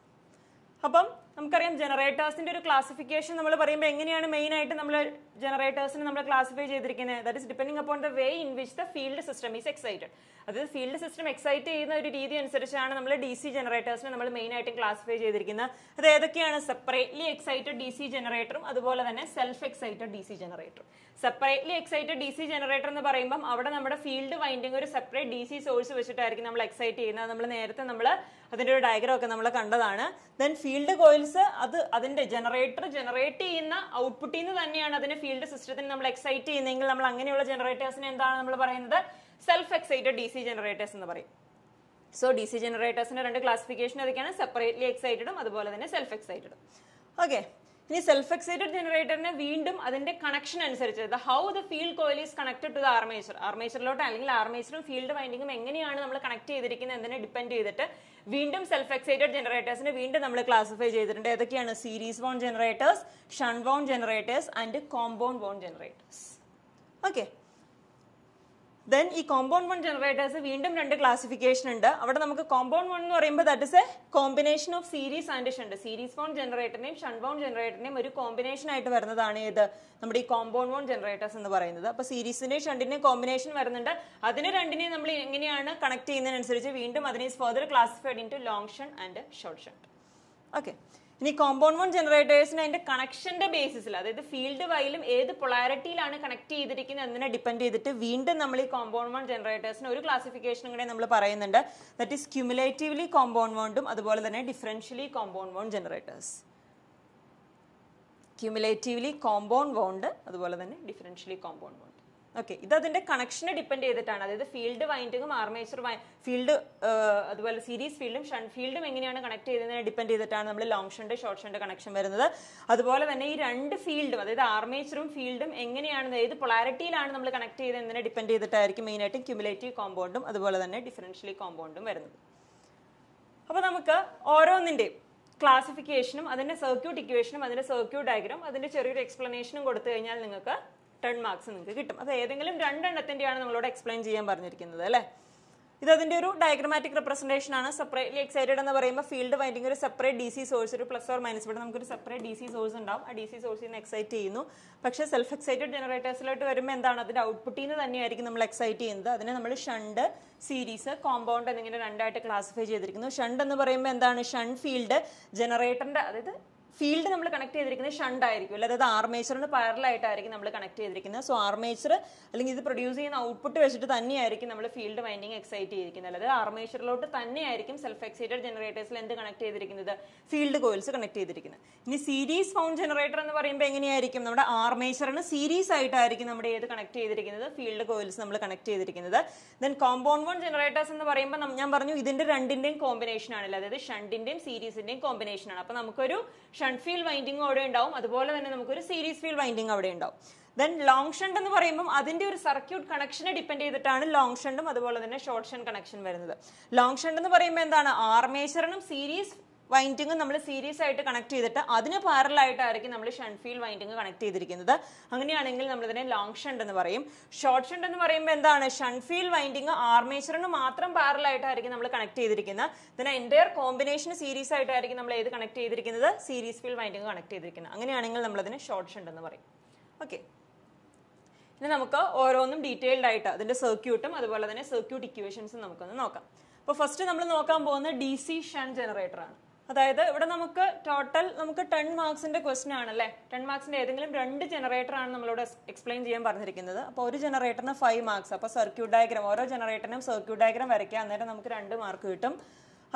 S1: അപ്പം നമുക്കറിയാം ജനറേറ്റേഴ്സിന്റെ ഒരു ക്ലാസിഫിക്കേഷൻ നമ്മൾ പറയുമ്പോൾ എങ്ങനെയാണ് മെയിൻ ആയിട്ട് നമ്മൾ ജനറേറ്റേഴ്സിനെ നമ്മൾ ക്ലാസിഫൈ ചെയ്തിരിക്കുന്നത് that is depending upon the way in which the field system is excited അതായത് ഫീൽഡ് സിസ്റ്റം എക്സൈറ്റ് ചെയ്യുന്ന ഒരു രീതി അനുസരിച്ചാണ് നമ്മൾ ഡി സി ജനറേറ്റേഴ്സിനെ നമ്മൾ മെയിൻ ആയിട്ടും ക്ലാസിഫൈ ചെയ്തിരിക്കുന്നത് അത് ഏതൊക്കെയാണ് സെപ്പറേറ്റ്ലി എക്സൈറ്റഡ് ഡി സി ജനറേറ്ററും അതുപോലെ തന്നെ സെൽഫ് എക്സൈറ്റഡ് ഡി സി ജനറേറ്ററും separately excited D C generator എന്ന് പറയുമ്പോൾ അവിടെ നമ്മുടെ ഫീൽഡ് വൈൻഡിങ് ഒരു സെപ്പറേറ്റ് ഡി സി സോഴ്സ് വെച്ചിട്ടായിരിക്കും നമ്മൾ എക്സൈറ്റ് ചെയ്യുന്നത് നമ്മൾ നേരത്തെ നമ്മൾ അതിൻ്റെ ഒരു ഡയഗ്രം ഒക്കെ നമ്മൾ കണ്ടതാണ് ദെൻ ഫീൽഡ് കോയിൽ സിഗ്നൽസ് അത് അതിന്റെ ജനറേറ്റർ ജനറേറ്റ് ചെയ്യുന്ന ഔട്ട്പുട്ടിൽ നിന്ന് തന്നെയാണ് അതിന്റെ ഫീൽഡ് സിസ്റ്റത്തിന് നമ്മൾ എക്സൈറ്റ് ചെയ്യുന്നതെങ്കിൽ നമ്മൾ അങ്ങനെയുള്ള ജനറേറ്റേഴ്സിന് എന്താണ് നമ്മൾ പറയുന്നത് self excited D C generators എന്ന് പറയും സോ ഡി സി ജനറേറ്റേഴ്സിന്റെ രണ്ട് ക്ലാസിഫിക്കേഷൻ ഏതൊക്കെയാണ് സെപ്പറേറ്റ്ലി എക്സൈറ്റഡും അതുപോലെ തന്നെ സെൽഫ് എക്സൈറ്റഡും ഓക്കെ ഇനി സെൽഫ് എക്സൈറ്റഡ് ജനറേറ്ററിന് വീണ്ടും അതിന്റെ കണക്ഷൻ അനുസരിച്ച് the how the field coil is connected to the armature ആർമേച്ചറിലോട്ട് അല്ലെങ്കിൽ ആർമേച്ചറും ഫീൽഡ് വൈൻഡിങ്ങും എങ്ങനെയാണ് നമ്മൾ കണക്ട് ചെയ്തിരിക്കുന്നത് എന്തിനെ ഡിപ്പെൻഡ് ചെയ്തിട്ട് വീണ്ടും സെൽഫ് എക്സൈറ്റഡ് ജനറേറ്റേഴ്സിന് വീണ്ടും നമ്മൾ ക്ലാസിഫൈ ചെയ്തിട്ടുണ്ട് ഏതൊക്കെയാണ് series bone generators shunt bone generators and compound bone generators okay then ഈ കോമ്പൗണ്ട് വൺ ജനറേറ്റേഴ്സ് വീണ്ടും രണ്ട് ക്ലാസിഫിക്കേഷൻ ഉണ്ട് അവിടെ നമുക്ക് കോമ്പൗണ്ട് വൺ എന്ന് പറയുമ്പോൾ that is a combination of series and ഉണ്ട് സീരീസ് ബൗണ്ട് ജനറേറ്ററിനെയും ഷൺ ബൗണ്ട് ജനറേറ്ററിനെയും ഒരു കോമ്പിനേഷൻ ആയിട്ട് വരുന്നതാണ് ഇത് നമ്മുടെ ഈ കോമ്പൗണ്ട് വൺ ജനറേറ്റേഴ്സ് എന്ന് പറയുന്നത് അപ്പൊ സീരീസിന്റെയും ഷണ്ടിന്റെയും കോമ്പിനേഷൻ വരുന്നുണ്ട് അതിന് രണ്ടിനെയും നമ്മൾ എങ്ങനെയാണ് കണക്ട് ചെയ്യുന്നതിനനുസരിച്ച് വീണ്ടും അതിനെ further classified into long shunt and short shunt okay ഇനി കോമ്പൗണ്ട് വൺ ജനറേറ്റേഴ്സിന് അതിന്റെ കണക്ഷന്റെ ബേസിസിൽ അതായത് ഫീൽഡ് വൈലും ഏത് പൊളാരിറ്റിയിലാണ് കണക്ട് ചെയ്തിരിക്കുന്നത് എന്നതിനെ ഡിപ്പെൻഡ് ചെയ്തിട്ട് വീണ്ടും നമ്മൾ ഈ കോമ്പൗണ്ട് വൺ ജനറേറ്റേഴ്സിന് ഒരു ക്ലാസിഫിക്കേഷനും കൂടെ നമ്മൾ പറയുന്നുണ്ട് ദറ്റ് ഈസ് ക്യുമുലേറ്റീവ്ലി കോമ്പൗണ്ട് വോണ്ടും അതുപോലെ തന്നെ differentially compound wound generators cumulatively compound wound അതുപോലെ തന്നെ ഡിഫറൻഷ്യലി കോമ്പൗണ്ട് വോണ്ട് ഓക്കെ ഇത് അതിന്റെ കണക്ഷനെ ഡിപ്പെൻഡ് ചെയ്തിട്ടാണ് അതായത് ഫീൽഡ് വൈൻഡിങ്ങും ആർമേച്ചർ ഫീൽഡ് അതുപോലെ സീരീസ് ഫീൽഡും ഷണ്ട് ഫീൽഡും എങ്ങനെയാണ് കണക്ട് ചെയ്തതിനെ ഡിപ്പെൻഡ് ചെയ്തിട്ടാണ് നമ്മൾ long shunt short shunt connection വരുന്നത് അതുപോലെ തന്നെ ഈ രണ്ട് ഫീൽഡും അതായത് ആർമേച്ചറും ഫീൽഡും എങ്ങനെയാണ് ഏത് പൊളാരിറ്റിയിലാണ് നമ്മൾ കണക്ട് ചെയ്തതിനെ ഡിപ്പെൻഡ് ചെയ്തിട്ടായിരിക്കും മെയിനായിട്ടും ക്യുമുലേറ്റീവ് കോമ്പൗണ്ടും അതുപോലെ തന്നെ ഡിഫറൻഷ്യലി കോമ്പൗണ്ടും വരുന്നത് അപ്പോൾ നമുക്ക് ഓരോന്നിന്റെ ക്ലാസിഫിക്കേഷനും അതിന്റെ സർക്യൂട്ട് ഇക്വേഷനും അതിന്റെ സർക്യൂട്ട് ഡയഗ്രാം അതിന്റെ ചെറിയൊരു എക്സ്പ്ലനേഷനും കൊടുത്തു കഴിഞ്ഞാൽ നിങ്ങൾക്ക് റിട്ടേൺ മാർക്സ് നിങ്ങൾക്ക് കിട്ടും അത് ഏതെങ്കിലും രണ്ടെണ്ണത്തിൻ്റെയാണ് നിങ്ങളോട് എക്സ്പ്ലെയിൻ ചെയ്യാൻ പറഞ്ഞിരിക്കുന്നത് അല്ലേ ഇത് അതിൻ്റെ ഒരു ഡയഗ്രമാറ്റിക് റെപ്രസെൻറ്റേഷൻ ആണ് സെപ്പറേറ്റ്ലി എക്സൈറ്റഡ് എന്ന് പറയുമ്പോൾ ഫീൽഡ് വൈൻഡിങ് ഒരു സെപ്പറേറ്റ് ഡി സി സോഴ്സ് ഒരു പ്ലസ് ഓർ മൈനസ് ഇവിടെ നമുക്കൊരു സെപ്പറേറ്റ് ഡി സി സോഴ്സ് ഉണ്ടാവും ആ ഡി സി സോഴ്സിൽ നിന്ന് എക്സൈറ്റ് ചെയ്യുന്നു പക്ഷേ സെൽഫ് എക്സൈറ്റഡ് ജനറേറ്റേഴ്സിലോട്ട് വരുമ്പോൾ എന്താണ് അതിൻ്റെ ഔട്ട്പുട്ടിൽ നിന്ന് തന്നെയായിരിക്കും നമ്മൾ എക്സൈറ്റ് ചെയ്യുന്നത് അതിനെ നമ്മൾ ഷണ്ട് സീരീസ് കോമ്പൗണ്ട് എന്നിങ്ങനെ രണ്ടായിട്ട് ക്ലാസിഫൈ ചെയ്തിരിക്കുന്നു ഷണ്ട് എന്ന് പറയുമ്പോൾ എന്താണ് ഷണ്ട് ഫീൽഡ് ജനറേറ്ററിൻ്റെ അതായത് ഫീൽഡ് നമ്മൾ കണക്ട് ചെയ്തിരിക്കുന്നത് ഷണ്ട് ആയിരിക്കും അല്ലെ അതായത് ആർമേച്ചറിന് പാരലായിട്ടായിരിക്കും നമ്മൾ കണക്ട് ചെയ്തിരിക്കുന്നത് സോ ആർമേച്ചർ അല്ലെങ്കിൽ ഇത് പ്രൊഡ്യൂസ് ചെയ്യുന്ന ഔട്ട്പുട്ട് വെച്ചിട്ട് തന്നെയായിരിക്കും നമ്മൾ ഫീൽഡ് വൈൻഡിങ് എക്സൈറ്റ് ചെയ്തിരിക്കുന്നത് അതായത് ആർമേച്ചറിലോട്ട് തന്നെയായിരിക്കും സെൽഫ് എക്സൈറ്റഡ് ജനറേറ്റേഴ്സിൽ എന്ത് കണക്ട് ചെയ്തിരിക്കുന്നത് ഫീൽഡ് കോയിൽസ് കണക്ട് ചെയ്തിരിക്കുന്നത് ഇനി സീരീസ് ഫൗണ്ട് ജനറേറ്റർ എന്ന് പറയുമ്പോൾ എങ്ങനെയായിരിക്കും നമ്മുടെ ആർമേച്ചറിന് സീരീസ് ആയിട്ടായിരിക്കും നമ്മുടെ ഏത് കണക്ട് ചെയ്തിരിക്കുന്നത് ഫീൽഡ് കോയിൽസ് നമ്മൾ കണക്ട് ചെയ്തിരിക്കുന്നത് ദെൻ കോമ്പൗണ്ട് വൺ ജനറേറ്റേഴ്സ് എന്ന് പറയുമ്പോൾ ഞാൻ പറഞ്ഞു ഇതിന്റെ രണ്ടിന്റെയും കോമ്പിനേഷൻ ആണല്ലോ അതായത് ഷണ്ടിന്റെയും സീരീസിന്റെയും കോമ്പിനേഷൻ ആണ് അപ്പൊ നമുക്കൊരു ഷണ്ട് ഫീൽഡ് വൈൻഡിങ് അവിടെ ഉണ്ടാവും അതുപോലെ തന്നെ നമുക്കൊരു സീരീസ് ഫീൽഡ് വൈൻഡിങ് അവിടെ ഉണ്ടാവും ദെൻ ലോങ് ഷണ്ട് എന്ന് പറയുമ്പോൾ അതിന്റെ ഒരു സർക്യൂട്ട് കണക്ഷനെ ഡിപ്പെൻഡ് ചെയ്തിട്ടാണ് ലോങ് ഷണ്ടും അതുപോലെ തന്നെ ഷോർട്ട് ഷണ്ട് കണക്ഷൻ വരുന്നത് ലോങ് ഷണ്ട് എന്ന് പറയുമ്പോൾ എന്താണ് ആർമേച്ചറിനും സീരീസ് വൈൻഡിങ്ങും നമ്മൾ സീരീസ് ആയിട്ട് കണക്ട് ചെയ്തിട്ട് അതിന് പാരലായിട്ടായിരിക്കും നമ്മൾ ഷൺഫീൽ വൈൻഡിങ് കണക്ട് ചെയ്തിരിക്കുന്നത് അങ്ങനെയാണെങ്കിൽ നമ്മളിതിനെ ലോങ് ഷണ്ട് എന്ന് പറയും ഷോർട്ട് ഷണ്ട് എന്ന് പറയുമ്പോൾ എന്താണ് ഷൺഫീൽ വൈൻഡിങ് ആർമേച്ചറിന് മാത്രം പാരലായിട്ടായിരിക്കും നമ്മൾ കണക്ട് ചെയ്തിരിക്കുന്നത് ഇതിന് എൻ്റെ കോമ്പിനേഷൻ സീരീസ് ആയിട്ടായിരിക്കും നമ്മൾ ഏത് കണക്ട് ചെയ്തിരിക്കുന്നത് സീരീസ് ഫീൽ വൈൻഡിങ് കണക്ട് ചെയ്തിരിക്കുന്നത് അങ്ങനെയാണെങ്കിൽ നമ്മളതിന് ഷോർട്ട് ഷണ്ട് എന്ന് പറയും ഓക്കെ ഇനി നമുക്ക് ഓരോന്നും ഡീറ്റെയിൽഡ് ആയിട്ട് അതിന്റെ സർക്യൂട്ടും അതുപോലെ തന്നെ സർക്യൂട്ട് ഇക്വേഷൻസും നമുക്കൊന്ന് നോക്കാം അപ്പോൾ ഫസ്റ്റ് നമ്മൾ നോക്കാൻ പോകുന്നത് ഡി സി ഷൺ ജനറേറ്ററാണ് അതായത് ഇവിടെ നമുക്ക് ടോട്ടൽ നമുക്ക് ടെൻ മാർക്സിന്റെ ക്വസ്റ്റൻ ആണല്ലേ ടെൻ മാർക്സിന്റെ ഏതെങ്കിലും രണ്ട് ജനറേറ്റർ ആണ് നമ്മളോട് എക്സ്പ്ലെയിൻ ചെയ്യാൻ പറഞ്ഞിരിക്കുന്നത് അപ്പോൾ ഒരു ജനറേറ്ററിന് ഫൈവ് മാർക്സ് അപ്പോൾ സർക്യൂട്ട് ഡയഗ്രാം ഓരോ ജനറേറ്ററിനും സർക്യൂട്ട് ഡയഗ്രാം വരയ്ക്കുക അന്നേരം നമുക്ക് രണ്ട് മാർക്ക് കിട്ടും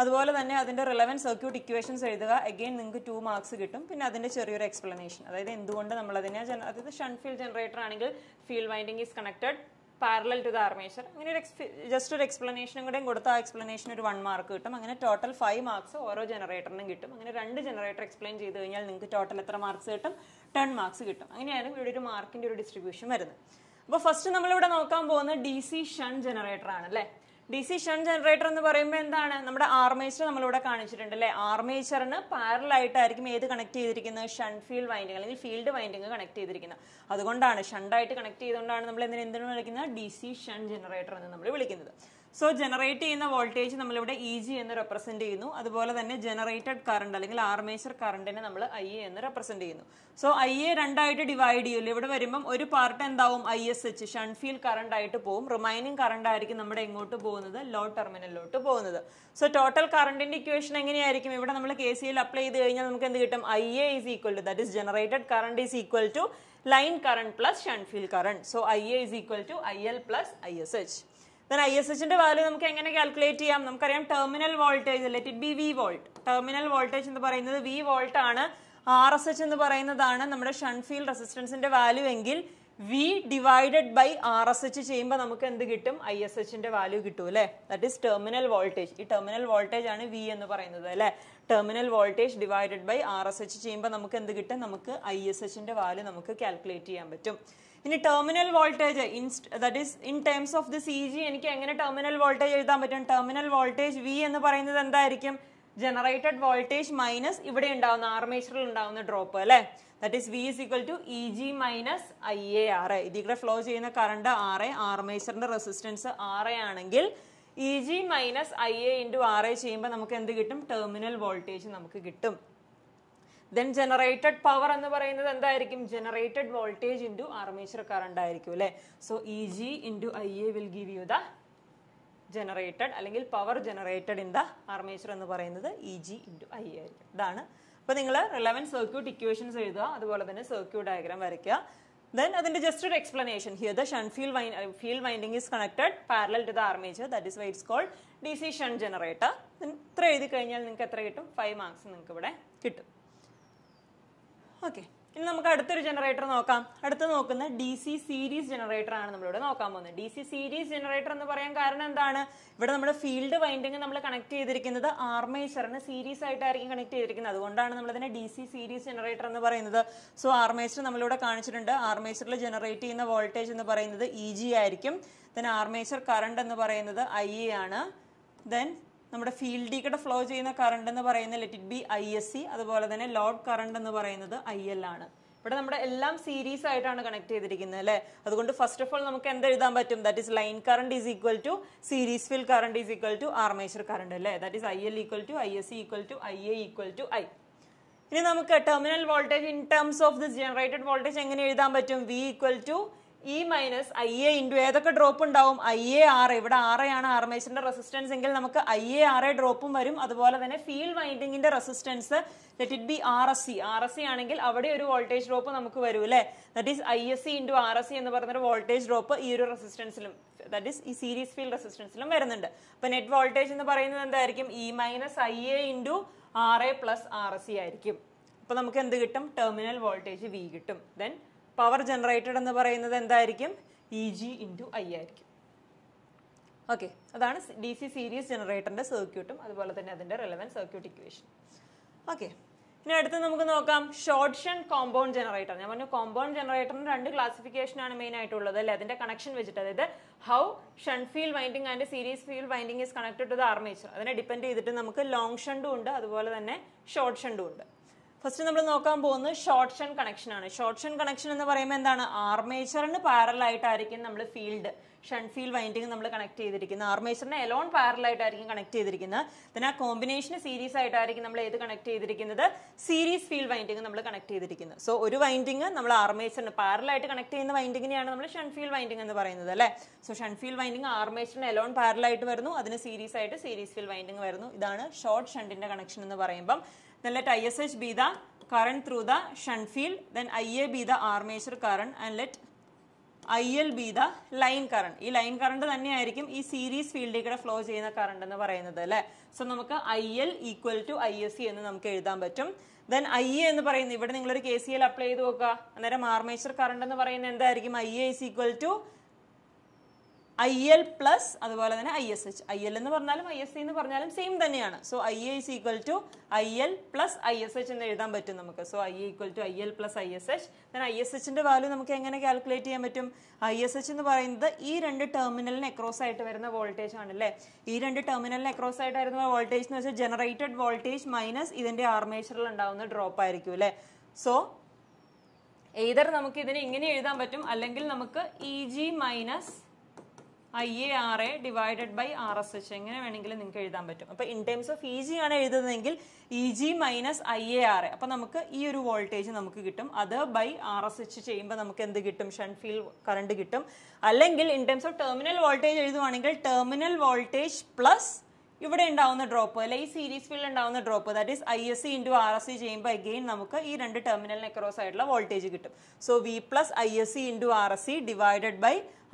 S1: അതുപോലെ തന്നെ അതിന്റെ റിലവൻ സർക്യൂട്ട് ഇക്വേഷൻസ് എഴുതുക അഗെയിൻ നിങ്ങൾക്ക് ടു മാർക്സ് കിട്ടും പിന്നെ അതിന്റെ ചെറിയൊരു എക്സ്പ്ലനേഷൻ അതായത് എന്തുകൊണ്ട് അതിനെ അതായത് ഷൺ ഫീൽഡ് ജനറേറ്റർ ആണെങ്കിൽ field winding is connected parallel to the armature അങ്ങനെ ഒരു എക്സ്പി ജസ്റ്റ് ഒരു എക്സ്പ്ലനേഷനും കൂടെ കൊടുത്ത ആ എക്സ്പ്ലനേഷൻ ഒരു വൺ മാർക്ക് കിട്ടും അങ്ങനെ ടോട്ടൽ ഫൈവ് മാർക്സ് ഓരോ ജനറേറ്ററിനും കിട്ടും അങ്ങനെ രണ്ട് ജനറേറ്റർ എക്സ്പ്ലെയിൻ ചെയ്ത് കഴിഞ്ഞാൽ നിങ്ങൾക്ക് ടോട്ടൽ എത്ര മാർക്സ് കിട്ടും ടെൻ മാർക്സ് കിട്ടും അങ്ങനെയാണ് ഇവിടെ ഒരു മാർക്കിൻ്റെ ഒരു ഡിസ്ട്രിബ്യൂഷൻ വരുന്നത് അപ്പോൾ ഫസ്റ്റ് നമ്മളിവിടെ നോക്കാൻ പോകുന്നത് ഡി സി ഷൺ ജനറേറ്റർ ആണ് അല്ലേ ഡിസിഷൻ ജനറേറ്റർ എന്ന് പറയുമ്പോൾ എന്താണ് നമ്മുടെ ആർമേച്ചർ നമ്മളിവിടെ കാണിച്ചിട്ടുണ്ട് അല്ലേ ആർമേച്ചറിന് പാരലായിട്ടായിരിക്കും ഏത് കണക്ട് ചെയ്തിരിക്കുന്നത് ഷണ്ട് ഫീൽഡ് വൈൻഡിങ് അല്ലെങ്കിൽ ഫീൽഡ് വൈൻഡിങ് കണക്ട് ചെയ്തിരിക്കുന്നത് അതുകൊണ്ടാണ് ഷണ്ടായിട്ട് കണക്ട് ചെയ്തുകൊണ്ടാണ് നമ്മൾ എന്തിനു വിളിക്കുന്നത് ഡിസി ജനറേറ്റർ എന്ന് നമ്മൾ വിളിക്കുന്നത് സോ ജനറേറ്റ് ചെയ്യുന്ന വോൾട്ടേജ് നമ്മളിവിടെ ഇ e ജി എന്ന് റെപ്രസെന്റ് ചെയ്യുന്നു അതുപോലെ തന്നെ ജനറേറ്റഡ് കറണ്ട് അല്ലെങ്കിൽ ആർമേച്ചർ കറണ്ടിനെ നമ്മൾ ഐ എ എന്ന് റെപ്രസെന്റ് ചെയ്യുന്നു സോ ഐ എ രണ്ടായിട്ട് ഡിവൈഡ് ചെയ്യില്ല ഇവിടെ വരുമ്പം ഒരു പാർട്ട് എന്താവും I S H shunt field current ആയിട്ട് പോകും റിമൈനിങ് കറണ്ട് ആയിരിക്കും നമ്മുടെ എങ്ങോട്ട് പോകുന്നത് ലോ ടെർമിനലിലോട്ട് പോകുന്നത് സോ ടോട്ടൽ കറണ്ടിന്റെ ഇക്വേഷൻ എങ്ങനെയായിരിക്കും ഇവിടെ നമ്മൾ കെ സി എൽ അപ്ലൈ ചെയ്ത് കഴിഞ്ഞാൽ നമുക്ക് എന്ത് കിട്ടും I A is equal to that is generated current is equal to line current plus shunt field current so I A is equal to I L plus I S H then I S എച്ചിന്റെ value നമുക്ക് എങ്ങനെ calculate ചെയ്യാം നമുക്കറിയാം terminal voltage let it be V volt terminal voltage എന്ന് പറയുന്നത് V volt ആണ് R S H എന്ന് പറയുന്നതാണ് നമ്മുടെ ഫീൽഡ് റെസിസ്റ്റൻസിന്റെ വാല്യൂ എങ്കിൽ V divided by R S H ചെയ്യുമ്പോൾ നമുക്ക് എന്ത് കിട്ടും ഐ എസ് എച്ചിന്റെ വാല്യൂ കിട്ടും അല്ലെ ദാറ്റ് ഇസ് ടെർമിനൽ വോൾട്ടേജ് ഈ ടെർമിനൽ വോൾട്ടേജ് ആണ് വി എന്ന് പറയുന്നത് അല്ലെ terminal voltage divided by R S H ചെയ്യുമ്പോൾ നമുക്ക് എന്ത് കിട്ടും നമുക്ക് ഐ എസ് എച്ചിന്റെ വാല്യൂ നമുക്ക് കാൽക്കുലേറ്റ് ചെയ്യാൻ പറ്റും ഇനി terminal voltage that is in terms of the C G എനിക്ക് എങ്ങനെ ടെർമിനൽ വോൾട്ടേജ് എഴുതാൻ പറ്റും ടെർമിനൽ വോൾട്ടേജ് വി എന്ന് പറയുന്നത് എന്തായിരിക്കും ജനറേറ്റഡ് വോൾട്ടേജ് മൈനസ് ഇവിടെ ഉണ്ടാവുന്ന ആർമേച്ചറിൽ ഉണ്ടാവുന്ന ഡ്രോപ്പ് അല്ലേ that is V is equal to E G minus I A R A flow ചെയ്യുന്ന കറണ്ട് ആർ എ ആർമേച്ചറിന്റെ റെസിസ്റ്റൻസ് ആർ എ ആണെങ്കിൽ E e G minus I A into R A ചെയ്യുമ്പോൾ നമുക്ക് എന്ത് കിട്ടും ടെർമിനൽ വോൾട്ടേജ് നമുക്ക് കിട്ടും then generated power എന്ന് പറയുന്നത് എന്തായിരിക്കും generated voltage into armature current ആയിരിക്കും അല്ലെ so E G into I A will give you the generated അല്ലെങ്കിൽ power generated in the armature എന്ന് പറയുന്നത് E G into I A ആയിരിക്കും ഇതാണ് അപ്പൊ നിങ്ങൾ റിലവൻറ്റ് സർക്യൂട്ട് ഇക്വേഷൻസ് എഴുതുക അതുപോലെ തന്നെ സർക്യൂട്ട് ഡയഗ്രാം വരയ്ക്കുക ദെൻ അതിന്റെ ജസ്റ്റ് ഒരു explanation here the shunt field field winding is connected parallel to the armature that is why it's called D C shunt generator ഇത്ര എഴുതി കഴിഞ്ഞാൽ നിങ്ങൾക്ക് എത്ര കിട്ടും ഫൈവ് മാർക്സ് നിങ്ങൾക്ക് ഇവിടെ കിട്ടും ഓക്കെ ഇനി നമുക്ക് അടുത്തൊരു ജനറേറ്റർ നോക്കാം അടുത്ത് നോക്കുന്ന ഡി സി സീരീസ് ജനറേറ്റർ ആണ് നമ്മളിവിടെ നോക്കാൻ പോകുന്നത് ഡി സി സീരീസ് ജനറേറ്റർ എന്ന് പറയാൻ കാരണം എന്താണ് ഇവിടെ നമ്മുടെ ഫീൽഡ് വൈൻഡിങ് നമ്മൾ കണക്ട് ചെയ്തിരിക്കുന്നത് ആർമേച്ചറിന് സീരീസ് ആയിട്ടായിരിക്കും കണക്ട് ചെയ്തിരിക്കുന്നത് അതുകൊണ്ടാണ് നമ്മളിതിനെ ഡി സി സീരീസ് ജനറേറ്റർ എന്ന് പറയുന്നത് സോ ആർമേച്ചർ നമ്മളിവിടെ കാണിച്ചിട്ടുണ്ട് ആർമേച്ചറിൽ ജനറേറ്റ് ചെയ്യുന്ന വോൾട്ടേജ് എന്ന് പറയുന്നത് ഇ e ജി ആയിരിക്കും ദെൻ ആർമേച്ചർ കറണ്ട് എന്ന് പറയുന്നത് ഐ എ ആണ് ദെൻ നമ്മുടെ കൂടെ ഫ്ലോ ചെയ്യുന്ന കറണ്ട് എന്ന് പറയുന്നത് let it be I S C അതുപോലെ തന്നെ ലോഡ് കറണ്ട് എന്ന് പറയുന്നത് ഐ എൽ ആണ് ഇവിടെ നമ്മുടെ എല്ലാം സീരീസ് ആയിട്ടാണ് കണക്ട് ചെയ്തിരിക്കുന്നത് അല്ലേ അതുകൊണ്ട് ഫസ്റ്റ് ഓഫ് ഓൾ നമുക്ക് എന്ത് എഴുതാൻ പറ്റും that is line current is equal to series field current is equal to armature current അല്ലേ that is I L equal to I S equal to I A equal to I ഇനി നമുക്ക് terminal voltage in terms of this generated voltage എങ്ങനെ എഴുതാൻ പറ്റും V equal to E minus I A into ഏതൊക്കെ drop ഉണ്ടാവും I A R ഇവിടെ R ആണ് ആർമേച്ചറിന്റെ റെസിസ്റ്റൻസ് എങ്കിൽ നമുക്ക് ഐ എ ആർ എ ഡ്രോപ്പും വരും അതുപോലെ തന്നെ ഫീൽ വൈൻഡിങ്ങിന്റെ resistance that it be R S C R S C ആണെങ്കിൽ അവിടെ ഒരു വോൾട്ടേജ് ഡ്രോപ്പ് നമുക്ക് വരും അല്ലേ that is I S C into R S C എന്ന് പറഞ്ഞൊരു വോൾട്ടേജ് ഡ്രോപ്പ് ഈ ഒരു റെസിസ്റ്റൻസിലും ദറ്റ് ഈസ് ഈ സീരീസ് ഫീൽഡ് റെസിസ്റ്റൻസിലും വരുന്നുണ്ട് അപ്പൊ നെറ്റ് വോൾട്ടേജ് എന്ന് പറയുന്നത് എന്തായിരിക്കും E minus I A into R A plus R S C ആയിരിക്കും അപ്പൊ നമുക്ക് എന്ത് കിട്ടും ടെർമിനൽ വോൾട്ടേജ് വി കിട്ടും ദെൻ പവർ ജനറേറ്റഡ് എന്ന് പറയുന്നത് എന്തായിരിക്കും ഇ ജി ഇൻറ്റു ഐ ആയിരിക്കും ഓക്കെ അതാണ് ഡി സി സീരീസ് ജനറേറ്ററിൻ്റെ സർക്യൂട്ടും അതുപോലെ തന്നെ അതിൻ്റെ റെലവൻറ്റ് സർക്യൂട്ട് ഇക്വേഷൻ ഓക്കെ ഇനി അടുത്ത് നമുക്ക് നോക്കാം ഷോർട്ട് ഷൻ കോമ്പൗണ്ട് ജനറേറ്റർ ഞാൻ പറഞ്ഞു കോമ്പൗണ്ട് ജനറേറ്ററിന് രണ്ട് ക്ലാസിഫിക്കേഷൻ ആണ് മെയിൻ ആയിട്ടുള്ളത് അല്ലെ അതിന്റെ കണക്ഷൻ വെച്ചിട്ട് അതായത് how shunt field winding and series field winding is connected to the armature അതിനെ ഡിപ്പെൻഡ് ചെയ്തിട്ട് നമുക്ക് ലോങ് ഷണ്ടും ഉണ്ട് അതുപോലെ തന്നെ ഷോർട്ട് ഷണ്ടും ഉണ്ട് ഫസ്റ്റ് നമ്മൾ നോക്കാൻ പോകുന്നത് ഷോർട്ട് ഷൺ കണക്ഷൻ ആണ് ഷോർട്ട് ഷൺ കണക്ഷൻ എന്ന് പറയുമ്പോൾ എന്താണ് ആർമേച്ചറിന് പാരലായിട്ടായിരിക്കും നമ്മൾ ഫീൽഡ് ഫീൽ വൈൻഡിങ് നമ്മൾ കണക്ട് ചെയ്തിരിക്കുന്നത് ആർമേച്ചറിനെ എലോൺ പാരലായിട്ടായിരിക്കും കണക്ട് ചെയ്തിരിക്കുന്നത് ദെൻ ആ കോമ്പിനേഷൻ സീരീസ് ആയിട്ടായിരിക്കും നമ്മൾ ഏത് കണക്ട് ചെയ്തിരിക്കുന്നത് സീരീസ് ഫീൽ വൈൻഡിങ് നമ്മൾ കണക്ട് ചെയ്തിരിക്കുന്നത് സോ ഒരു വൈൻഡിങ് നമ്മൾ ആർമേച്ചറിന് പാരലായിട്ട് കണക്ട് ചെയ്യുന്ന വൈൻഡിങ്ങിനെയാണ് നമ്മൾ ഫീൽ വൈൻഡിങ് എന്ന് പറയുന്നത് അല്ലേ സോ ഫീൽ വൈൻഡിങ് ആർമേച്ചറിന് എലോൺ പാരലായിട്ട് വരുന്നു അതിന് സീരീസ് ആയിട്ട് സീരീസ് ഫീൽ വൈൻഡിങ് വരുന്നു ഇതാണ് ഷോർട്ട് ഷണ്ടിന്റെ കണക്ഷൻ എന്ന് പറയുമ്പം നല്ല I S H be the current through the shunt then I A be the armature current and let I L be the line current ഈ ലൈൻ കറണ്ട് തന്നെയായിരിക്കും ഈ series ഫീൽഡിൽ കൂടെ ഫ്ലോ ചെയ്യുന്ന കറണ്ട് എന്ന് പറയുന്നത് അല്ലെ സോ നമുക്ക് I L equal to I S C എന്ന് നമുക്ക് എഴുതാൻ പറ്റും ദെൻ ഐ എ എന്ന് പറയുന്നത് ഇവിടെ നിങ്ങളൊരു കെ സി എൽ അപ്ലൈ ചെയ്ത് നോക്കുക അന്നേരം ആർമേച്ചർ കറണ്ട് എന്ന് പറയുന്നത് എന്തായിരിക്കും I A is equal to I L plus അതുപോലെ തന്നെ I S H I L എന്ന് പറഞ്ഞാലും ഐ എസ് സി എന്ന് പറഞ്ഞാലും സെയിം തന്നെയാണ് so I S equal to I L plus I S H എന്ന് എഴുതാൻ പറ്റും നമുക്ക് so I equal to I L plus I S H then I S എച്ചിന്റെ വാല്യൂ നമുക്ക് എങ്ങനെ കാൽക്കുലേറ്റ് ചെയ്യാൻ പറ്റും ഐ എസ് എച്ച് എന്ന് പറയുന്നത് ഈ രണ്ട് ടെർമിനലിന് അക്രോസ് ആയിട്ട് വരുന്ന വോൾട്ടേജ് ആണ് അല്ലേ ഈ രണ്ട് ടെർമിനലിന് അക്രോസ് ആയിട്ട് വരുന്ന വോൾട്ടേജ് എന്ന് വെച്ചാൽ ജനറേറ്റഡ് വോൾട്ടേജ് മൈനസ് ഇതിന്റെ ആർമേച്ചറിൽ ഉണ്ടാവുന്ന ഡ്രോപ്പ് ആയിരിക്കും അല്ലേ സോ ഏതർ നമുക്ക് ഇതിനെ ഇങ്ങനെ എഴുതാൻ പറ്റും അല്ലെങ്കിൽ നമുക്ക് E G minus I A R A divided by R S H എങ്ങനെ വേണമെങ്കിലും നിങ്ങൾക്ക് എഴുതാൻ പറ്റും അപ്പൊ in terms of E G ആണ് എഴുതുന്നതെങ്കിൽ E G minus I A R A അപ്പൊ നമുക്ക് ഈ ഒരു വോൾട്ടേജ് നമുക്ക് കിട്ടും അത് ബൈ ആർ എസ് എച്ച് ചെയ്യുമ്പോൾ നമുക്ക് എന്ത് കിട്ടും ഷണ്ട് ഫീൽ കറണ്ട് കിട്ടും അല്ലെങ്കിൽ in terms of terminal voltage എഴുതുവാണെങ്കിൽ ടെർമിനൽ വോൾട്ടേജ് പ്ലസ് ഇവിടെ ഉണ്ടാവുന്ന ഡ്രോപ്പ് അല്ലെ ഈ സീരീസ് ഫീൽഡ് ഉണ്ടാവുന്ന drop that is I S C into R S C ചെയ്യുമ്പോൾ അഗെയിൻ നമുക്ക് ഈ രണ്ട് ടെർമിനലിന് അക്രോസ് ആയിട്ടുള്ള വോൾട്ടേജ് കിട്ടും so V plus I S C into R S C divided by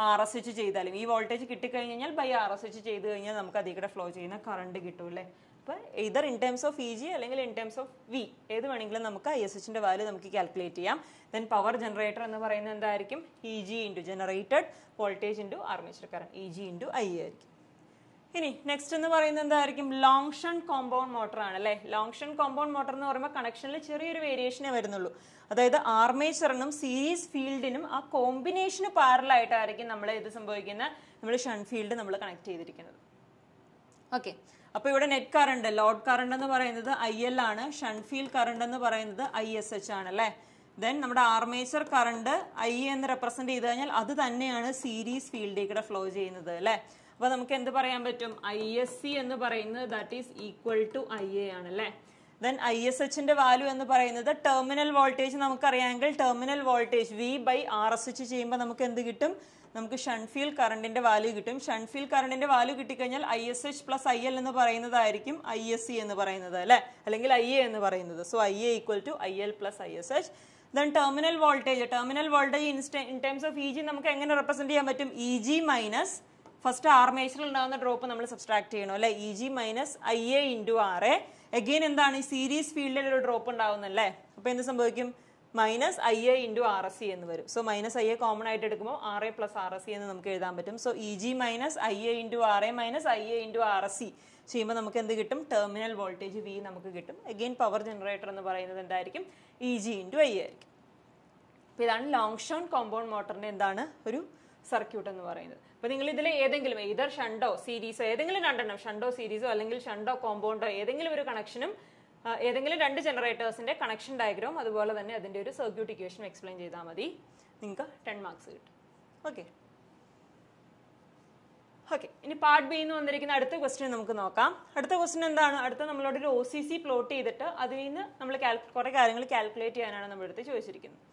S1: R S H ചെയ്താലും ഈ വോൾട്ടേജ് കിട്ടിക്കഴിഞ്ഞ് കഴിഞ്ഞാൽ ബൈ ആർ എസ് എച്ച് ചെയ്ത് കഴിഞ്ഞാൽ നമുക്ക് അതിൽ കൂടെ ഫ്ലോ ചെയ്യുന്ന കറണ്ട് കിട്ടും അല്ലേ അപ്പൊ either in terms of E G അല്ലെങ്കിൽ ഇൻ ടേംസ് ഓഫ് വി ഏത് വേണമെങ്കിലും നമുക്ക് ഐ എസ് എച്ചിന്റെ വാല്യൂ നമുക്ക് കാൽക്കുലേറ്റ് ചെയ്യാം ദെൻ പവർ ജനറേറ്റർ എന്ന് പറയുന്നത് എന്തായിരിക്കും E G into generated voltage into armature current E G into I ആയിരിക്കും ഇനി നെക്സ്റ്റ് എന്ന് പറയുന്നത് എന്തായിരിക്കും ലോങ് ഷൻ കോമ്പൗണ്ട് മോട്ടർ ആണ് അല്ലേ ലോങ് ഷൻ കോമ്പൗണ്ട് മോട്ടർ എന്ന് പറയുമ്പോൾ കണക്ഷനിൽ ചെറിയൊരു വേരിയേഷനെ വരുന്നുള്ളൂ അതായത് ആർമേച്ചറിനും സീരീസ് ഫീൽഡിനും ആ കോമ്പിനേഷന് പാരലായിട്ടായിരിക്കും നമ്മൾ ഇത് സംഭവിക്കുന്ന നമ്മൾ ഷണ്ട് ഫീൽഡ് നമ്മൾ കണക്ട് ചെയ്തിരിക്കുന്നത് ഓക്കെ അപ്പോൾ ഇവിടെ നെറ്റ് കറണ്ട് ലോഡ് കറണ്ട് എന്ന് പറയുന്നത് ഐ എൽ ആണ് ഷണ്ട് ഫീൽഡ് കറണ്ട് എന്ന് പറയുന്നത് ഐ എസ് എച്ച് ആണ് അല്ലെ ദെൻ നമ്മുടെ ആർമേച്ചർ കറണ്ട് ഐ എന്ന് റെപ്രസെന്റ് ചെയ്ത് കഴിഞ്ഞാൽ അത് തന്നെയാണ് സീരീസ് ഫീൽഡിലേക്ക് ഫ്ലോ ചെയ്യുന്നത് അല്ലെ അപ്പോൾ നമുക്ക് എന്ത് പറയാൻ പറ്റും ഐ എസ് സി എന്ന് പറയുന്നത് that is equal to I A ആണ് അല്ലേ ദെൻ ഐ എസ് എച്ചിന്റെ വാല്യൂ എന്ന് പറയുന്നത് ടെർമിനൽ വോൾട്ടേജ് നമുക്കറിയാമെങ്കിൽ terminal voltage V by R S H ചെയ്യുമ്പോൾ നമുക്ക് എന്ത് കിട്ടും നമുക്ക് ഷൺഫീൽ കറണ്ടിന്റെ വാല്യൂ കിട്ടും ഷൺഫീൽ കറണ്ടിന്റെ വാല്യൂ കിട്ടിക്കഴിഞ്ഞാൽ I S H plus I L എന്ന് പറയുന്നതായിരിക്കും ഐ എസ് സി എന്ന് പറയുന്നത് അല്ലെ അല്ലെങ്കിൽ ഐ എ എന്ന് പറയുന്നത് so I A equal to I L plus I S H then terminal voltage terminal voltage in terms of E G നമുക്ക് എങ്ങനെ റെപ്രസെന്റ് ചെയ്യാൻ പറ്റും ഇ ജി മൈനസ് ഫസ്റ്റ് ആർമേച്ചറിൽ ഉണ്ടാകുന്ന ഡ്രോപ്പ് നമ്മൾ സബ്സ്ട്രാക്ട് ചെയ്യണം അല്ലെ E G minus I A into R A again എന്താണ് ഈ സീരീസ് ഫീൽഡിൽ ഒരു ഡ്രോപ്പ് ഉണ്ടാവുന്നല്ലേ അപ്പോൾ എന്ത് സംഭവിക്കും minus I A into R S C എന്ന് വരും so minus I A common ആയിട്ട് എടുക്കുമ്പോൾ R A plus R S C എന്ന് നമുക്ക് എഴുതാൻ പറ്റും so E G minus I A into R A minus I A into R S C ചെയ്യുമ്പോൾ നമുക്ക് എന്ത് കിട്ടും ടെർമിനൽ വോൾട്ടേജ് വി നമുക്ക് കിട്ടും അഗെയിൻ പവർ ജനറേറ്റർ എന്ന് പറയുന്നത് എന്തായിരിക്കും ഇ ജി ഇൻറ്റു ഐ ആയിരിക്കും അപ്പോൾ ഇതാണ് ലോങ് ഷോൺ കോമ്പൗണ്ട് മോട്ടറിൻ്റെ എന്താണ് ഒരു സർക്യൂട്ട് എന്ന് പറയുന്നത് അപ്പൊ നിങ്ങൾ ഇതിൽ ഏതെങ്കിലും ഇതർ ഷണ്ടോ സീരീസോ ഏതെങ്കിലും രണ്ടെണ്ണം ഷണ്ടോ സീരീസോ അല്ലെങ്കിൽ ഷണ്ടോ കോമ്പൗണ്ടോ ഏതെങ്കിലും ഒരു കണക്ഷനും ഏതെങ്കിലും രണ്ട് ജനറേറ്റേഴ്സിന്റെ കണക്ഷൻ ഡയഗ്രാം അതുപോലെ തന്നെ അതിന്റെ ഒരു സർക്യൂട്ട് ഇക്വേഷൻ എക്സ്പ്ലെയിൻ ചെയ്താൽ മതി നിങ്ങൾക്ക് ടെൻ മാർക്സ് കിട്ടും ഓക്കെ ഓക്കെ ഇനി പാർട്ട് ബി എന്ന് വന്നിരിക്കുന്ന അടുത്ത ക്വസ്റ്റ്യൻ നമുക്ക് നോക്കാം അടുത്ത ക്വസ്റ്റ്യൻ എന്താണ് അടുത്ത നമ്മളോട് ഒരു ഒ സി സി പ്ലോട്ട് ചെയ്തിട്ട് അതിൽ നിന്ന് നമ്മൾ കുറേ കാര്യങ്ങൾ കാൽക്കുലേറ്റ് ചെയ്യാനാണ് നമ്മളെടുത്ത് ചോദിച്ചിരിക്കുന്നത്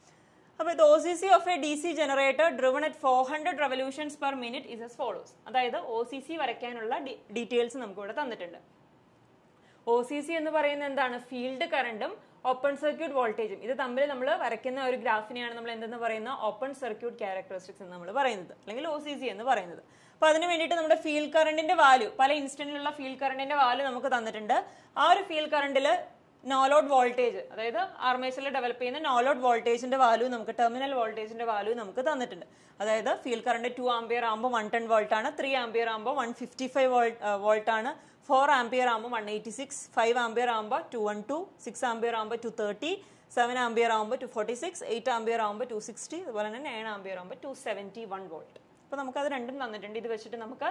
S1: അപ്പൊ ഇത് O C C of A D C generator driven at four hundred revolutions per minute is as follows അതായത് ഒ സി സി വരയ്ക്കാനുള്ള ഡീറ്റെയിൽസ് നമുക്കിവിടെ തന്നിട്ടുണ്ട് ഒ സി സി എന്ന് പറയുന്നത് എന്താണ് ഫീൽഡ് കറണ്ടും ഓപ്പൺ സർക്യൂട്ട് വോൾട്ടേജും ഇത് തമ്മിൽ നമ്മൾ വരയ്ക്കുന്ന ഒരു ഗ്രാഫിനെയാണ് നമ്മൾ എന്തെന്ന് പറയുന്നത് ഓപ്പൺ സർക്യൂട്ട് ക്യാരക്ടറിസ്റ്റിക്സ് എന്ന് നമ്മൾ പറയുന്നത് അല്ലെങ്കിൽ ഒ സി സി എന്ന് പറയുന്നത് അപ്പൊ അതിന് വേണ്ടിയിട്ട് നമ്മുടെ ഫീൽഡ് കറണ്ടിന്റെ വാല്യൂ പല ഇൻസ്റ്റന്റിലുള്ള ഫീൽഡ് കറണ്ടിന്റെ വാല്യൂ നമുക്ക് തന്നിട്ടുണ്ട് ആ ഒരു ഫീൽഡ് കറണ്ടില് നോലോഡ് വോൾട്ടേജ് അതായത് ആർമേച്ചറിൽ ഡെവലപ്പ് ചെയ്യുന്ന നോലോഡ് വോൾട്ടേജിന്റെ വാല്യൂ നമുക്ക് ടെർമിനൽ വോൾട്ടേജിന്റെ വാല്യൂ നമുക്ക് തന്നിട്ടുണ്ട് അതായത് ഫീൽഡ് കറണ്ട് ടു ആംബിയർ ആകുമ്പോൾ വൺ ടെൻ വോൾട്ട് ആണ് ത്രീ ആംബിയർ ആകുമ്പോൾ വൺ ഫിഫ്റ്റി ഫൈവ് വോൾട്ട് ആണ് ഫോർ ആംബിയർ ആകുമ്പോൾ one eighty six five ampere ആകുമ്പോൾ two one two six ampere ആകുമ്പോൾ ടു തേർട്ടി സെവൻ ആംബിയർ ആകുമ്പോൾ two forty six eight ampere ആകുമ്പോൾ two sixty അതുപോലെ തന്നെ നയൻ ആംബിയർ ആകുമ്പോൾ ടു സെവൻറ്റി വൺ വോൾട്ട് അപ്പോൾ നമുക്ക് അത് രണ്ടും തന്നിട്ടുണ്ട് ഇത് വെച്ചിട്ട് നമുക്ക്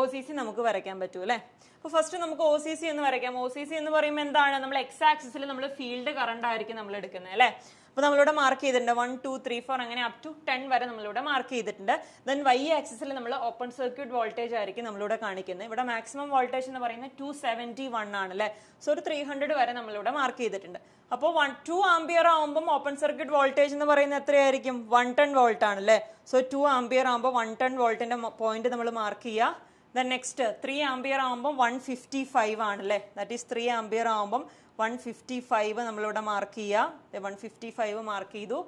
S1: ഒ സി സി നമുക്ക് വരയ്ക്കാൻ പറ്റൂ അല്ലേ അപ്പോൾ ഫസ്റ്റ് നമുക്ക് ഒ സി സി എന്ന് വരയ്ക്കാം ഒ സി സി എന്ന് പറയുമ്പോൾ എന്താണ് നമ്മൾ എക്സ് ആക്സിസിൽ നമ്മൾ ഫീൽഡ് കറണ്ട് ആയിരിക്കും നമ്മൾ എടുക്കുന്നത് അല്ലേ അപ്പോൾ നമ്മളിവിടെ മാർക്ക് ചെയ്തിട്ടുണ്ട് വൺ ടു ത്രീ ഫോർ അങ്ങനെ അപ് ടു ടെൻ വരെ നമ്മളിവിടെ മാർക്ക് ചെയ്തിട്ടുണ്ട് ദെൻ വൈ ആക്സിസിൽ നമ്മൾ ഓപ്പൺ സർക്യൂട്ട് വോൾട്ടേജ് ആയിരിക്കും നമ്മളിവിടെ കാണിക്കുന്നത് ഇവിടെ മാക്സിമം വോൾട്ടേജ് എന്ന് പറയുന്നത് ടു സെവൻറ്റി വൺ ആണ് അല്ലേ സോ ഒരു ത്രീ ഹൺഡ്രഡ് വരെ നമ്മളിവിടെ മാർക്ക് ചെയ്തിട്ടുണ്ട് അപ്പോൾ വൺ ടു ആംബിയർ ആകുമ്പം ഓപ്പൺ സർക്യൂട്ട് വോൾട്ടേജ് എന്ന് പറയുന്നത് എത്രയായിരിക്കും വൺ ടെൺ വോൾട്ട് അല്ലേ സോ ടു ആംബിയർ ആകുമ്പോൾ വൺ ടെൺ വോൾട്ടിന്റെ പോയിന്റ് നമ്മൾ മാർക്ക് ചെയ്യുക ദ നെക്സ്റ്റ് ത്രീ ആംബിയർ ആകുമ്പം വൺ ഫിഫ്റ്റി ഫൈവ് ആണല്ലേ ദാറ്റ് ഈസ് ത്രീ ആംബിയർ ആകുമ്പം വൺ ഫിഫ്റ്റി ഫൈവ് നമ്മളിവിടെ മാർക്ക് ചെയ്യുക വൺ ഫിഫ്റ്റി ഫൈവ് മാർക്ക് ചെയ്തു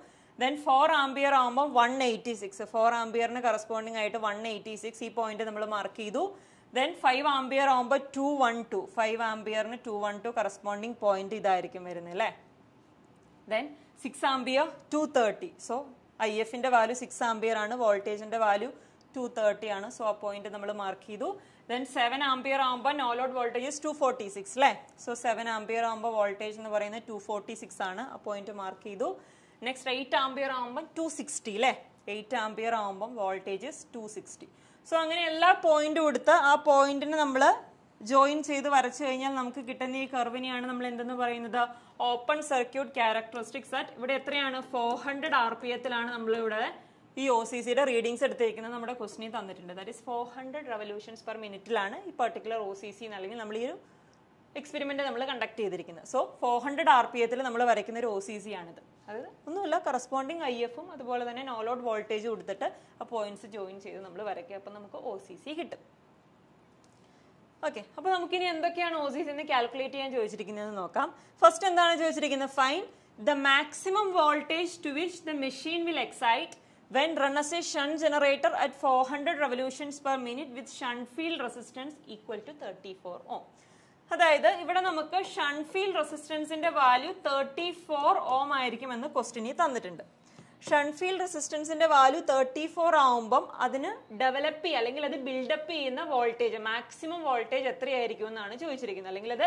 S1: ദെൻ ഫോർ ആംബിയർ ആകുമ്പം വൺ എയ്റ്റി സിക്സ് ഫോർ ആംബിയറിന് കറസ്പോണ്ടിങ് ആയിട്ട് വൺ എയ്റ്റി സിക്സ് ഈ പോയിന്റ് നമ്മൾ മാർക്ക് ചെയ്തു ദെൻ ഫൈവ് ആംബിയർ ആകുമ്പോൾ ടു വൺ ടു ഫൈവ് ആംബിയറിന് two one two corresponding point ഇതായിരിക്കും വരുന്നത് അല്ലേ then six ampere two thirty so I എഫിന്റെ വാല്യൂ സിക്സ് ആംബിയർ ആണ് വോൾട്ടേജിന്റെ വാല്യൂ ടു തേർട്ടി ആണ് സോ ആ പോയിന്റ് നമ്മൾ മാർക്ക് ചെയ്തു ദെൻ സെവൻ ആംബിയർ ആകുമ്പോൾ no load voltage two forty six അല്ലേ സോ സെവൻ ആംബിയർ ആകുമ്പോൾ വോൾട്ടേജ് എന്ന് പറയുന്നത് ടു ഫോർട്ടി സിക്സ് ആണ് ആ പോയിന്റ് മാർക്ക് ചെയ്തു നെക്സ്റ്റ് എയ്റ്റ് ആംബിയർ ആകുമ്പോൾ ടു സിക്സ്റ്റി അല്ലേ എയ്റ്റ് ആംബിയർ ആകുമ്പോൾ വോൾട്ടേജസ് ടു സിക്സ്റ്റി സോ അങ്ങനെ എല്ലാ പോയിന്റും എടുത്ത് ആ പോയിന്റിന് നമ്മൾ ജോയിൻ ചെയ്ത് വരച്ചു കഴിഞ്ഞാൽ നമുക്ക് കിട്ടുന്ന ഈ കർവിനെയാണ് നമ്മൾ എന്തെന്ന് പറയുന്നത് ഓപ്പൺ സർക്യൂട്ട് ക്യാരക്ടറിസ്റ്റിക്സ് അറ്റ് ഇവിടെ എത്രയാണ് ഫോർ ഹൺഡ്രഡ് ആർ പി എത്തിലാണ് നമ്മളിവിടെ ഈ ഒ സി സിയുടെ റീഡിങ്സ് എടുത്തേക്കുന്നത് നമ്മുടെ ക്വസ്റ്റിനിൽ തന്നിട്ടുണ്ട് that is four hundred revolutions per മിനിറ്റിലാണ് ഈ പെർട്ടിക്കുലർ ഒ സി സി അല്ലെങ്കിൽ നമ്മൾ ഈ ഒരു എക്സ്പെരിമെന്റ് നമ്മൾ കണ്ടക്ട് ചെയ്തിരിക്കുന്നത് so four hundred R P എത്തിൽ നമ്മൾ വരയ്ക്കുന്ന ഒരു ഒ സി സി ആണിത് അത് ഒന്നുമില്ല കറസ്പോണ്ടിങ് ഐ എഫും അതുപോലെ തന്നെ നോലോട്ട് വോൾട്ടേജ് കൊടുത്തിട്ട് ആ പോയിന്റ്സ് ജോയിൻ ചെയ്ത് നമ്മൾ വരയ്ക്കുക അപ്പം നമുക്ക് ഒ സി സി കിട്ടും ഓക്കെ അപ്പോൾ നമുക്കിനി എന്തൊക്കെയാണ് ഒ സി സി എന്ന് കാൽക്കുലേറ്റ് ചെയ്യാൻ ചോദിച്ചിരിക്കുന്നത് നോക്കാം ഫസ്റ്റ് എന്താണ് ചോദിച്ചിരിക്കുന്നത് find the maximum voltage to which the machine will excite when run as a runners generator at four hundred revolutions per minute with with field resistance equal to thirty four ohm അതായത് ഇവിടെ നമുക്ക് shunt field റെസിസ്റ്റൻസിന്റെ value thirty four ohm ആയിരിക്കും എന്ന് ക്വസ്റ്റിനി തന്നിട്ടുണ്ട് shunt field റെസിസ്റ്റൻസിന്റെ value thirty four ആവുമ്പം അതിന് ഡെവലപ്പ് ചെയ്യുക അല്ലെങ്കിൽ അത് ബിൽഡപ്പ് ചെയ്യുന്ന വോൾട്ടേജ് മാക്സിമം വോൾട്ടേജ് എത്രയായിരിക്കും എന്നാണ് ചോദിച്ചിരിക്കുന്നത് അല്ലെങ്കിൽ അത്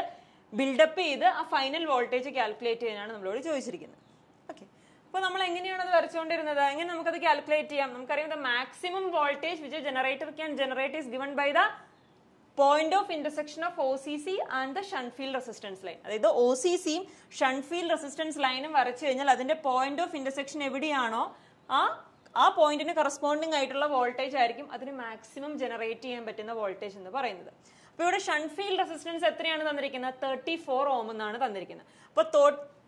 S1: ബിൽഡപ്പ് ചെയ്ത് ആ ഫൈനൽ വോൾട്ടേജ് കാൽക്കുലേറ്റ് ചെയ്യാനാണ് നമ്മളോട് ചോദിച്ചിരിക്കുന്നത് ഓക്കെ അപ്പോൾ നമ്മൾ എങ്ങനെയാണ് അത് വരച്ചുകൊണ്ടിരുന്നത് എങ്ങനെ അത് കാൽക്കുലേറ്റ് ചെയ്യാം നമുക്കറിയാം the maximum voltage which generator can generate is given by the point of intersection of O C C and the shunt field resistance line അതായത് ഒ സി സിയും ഷൺഫീൽഡ് റെസിസ്റ്റൻസ് ലൈനും വരച്ചു കഴിഞ്ഞാൽ അതിന്റെ പോയിന്റ് ഓഫ് ഇന്റർസെക്ഷൻ എവിടെയാണോ ആ ആ പോയിന്റിന് കറസ്പോണ്ടിങ് ആയിട്ടുള്ള വോൾട്ടേജ് ആയിരിക്കും അതിന് മാക്സിമം ജനറേറ്റ് ചെയ്യാൻ പറ്റുന്ന വോൾട്ടേജ് എന്ന് പറയുന്നത് അപ്പൊ ഇവിടെ ഷൺഫീൽഡ് റെസിസ്റ്റൻസ് എത്രയാണ് തന്നിരിക്കുന്നത് തേർട്ടി ഫോർ ഓം എന്നാണ് തന്നിരിക്കുന്നത് അപ്പോൾ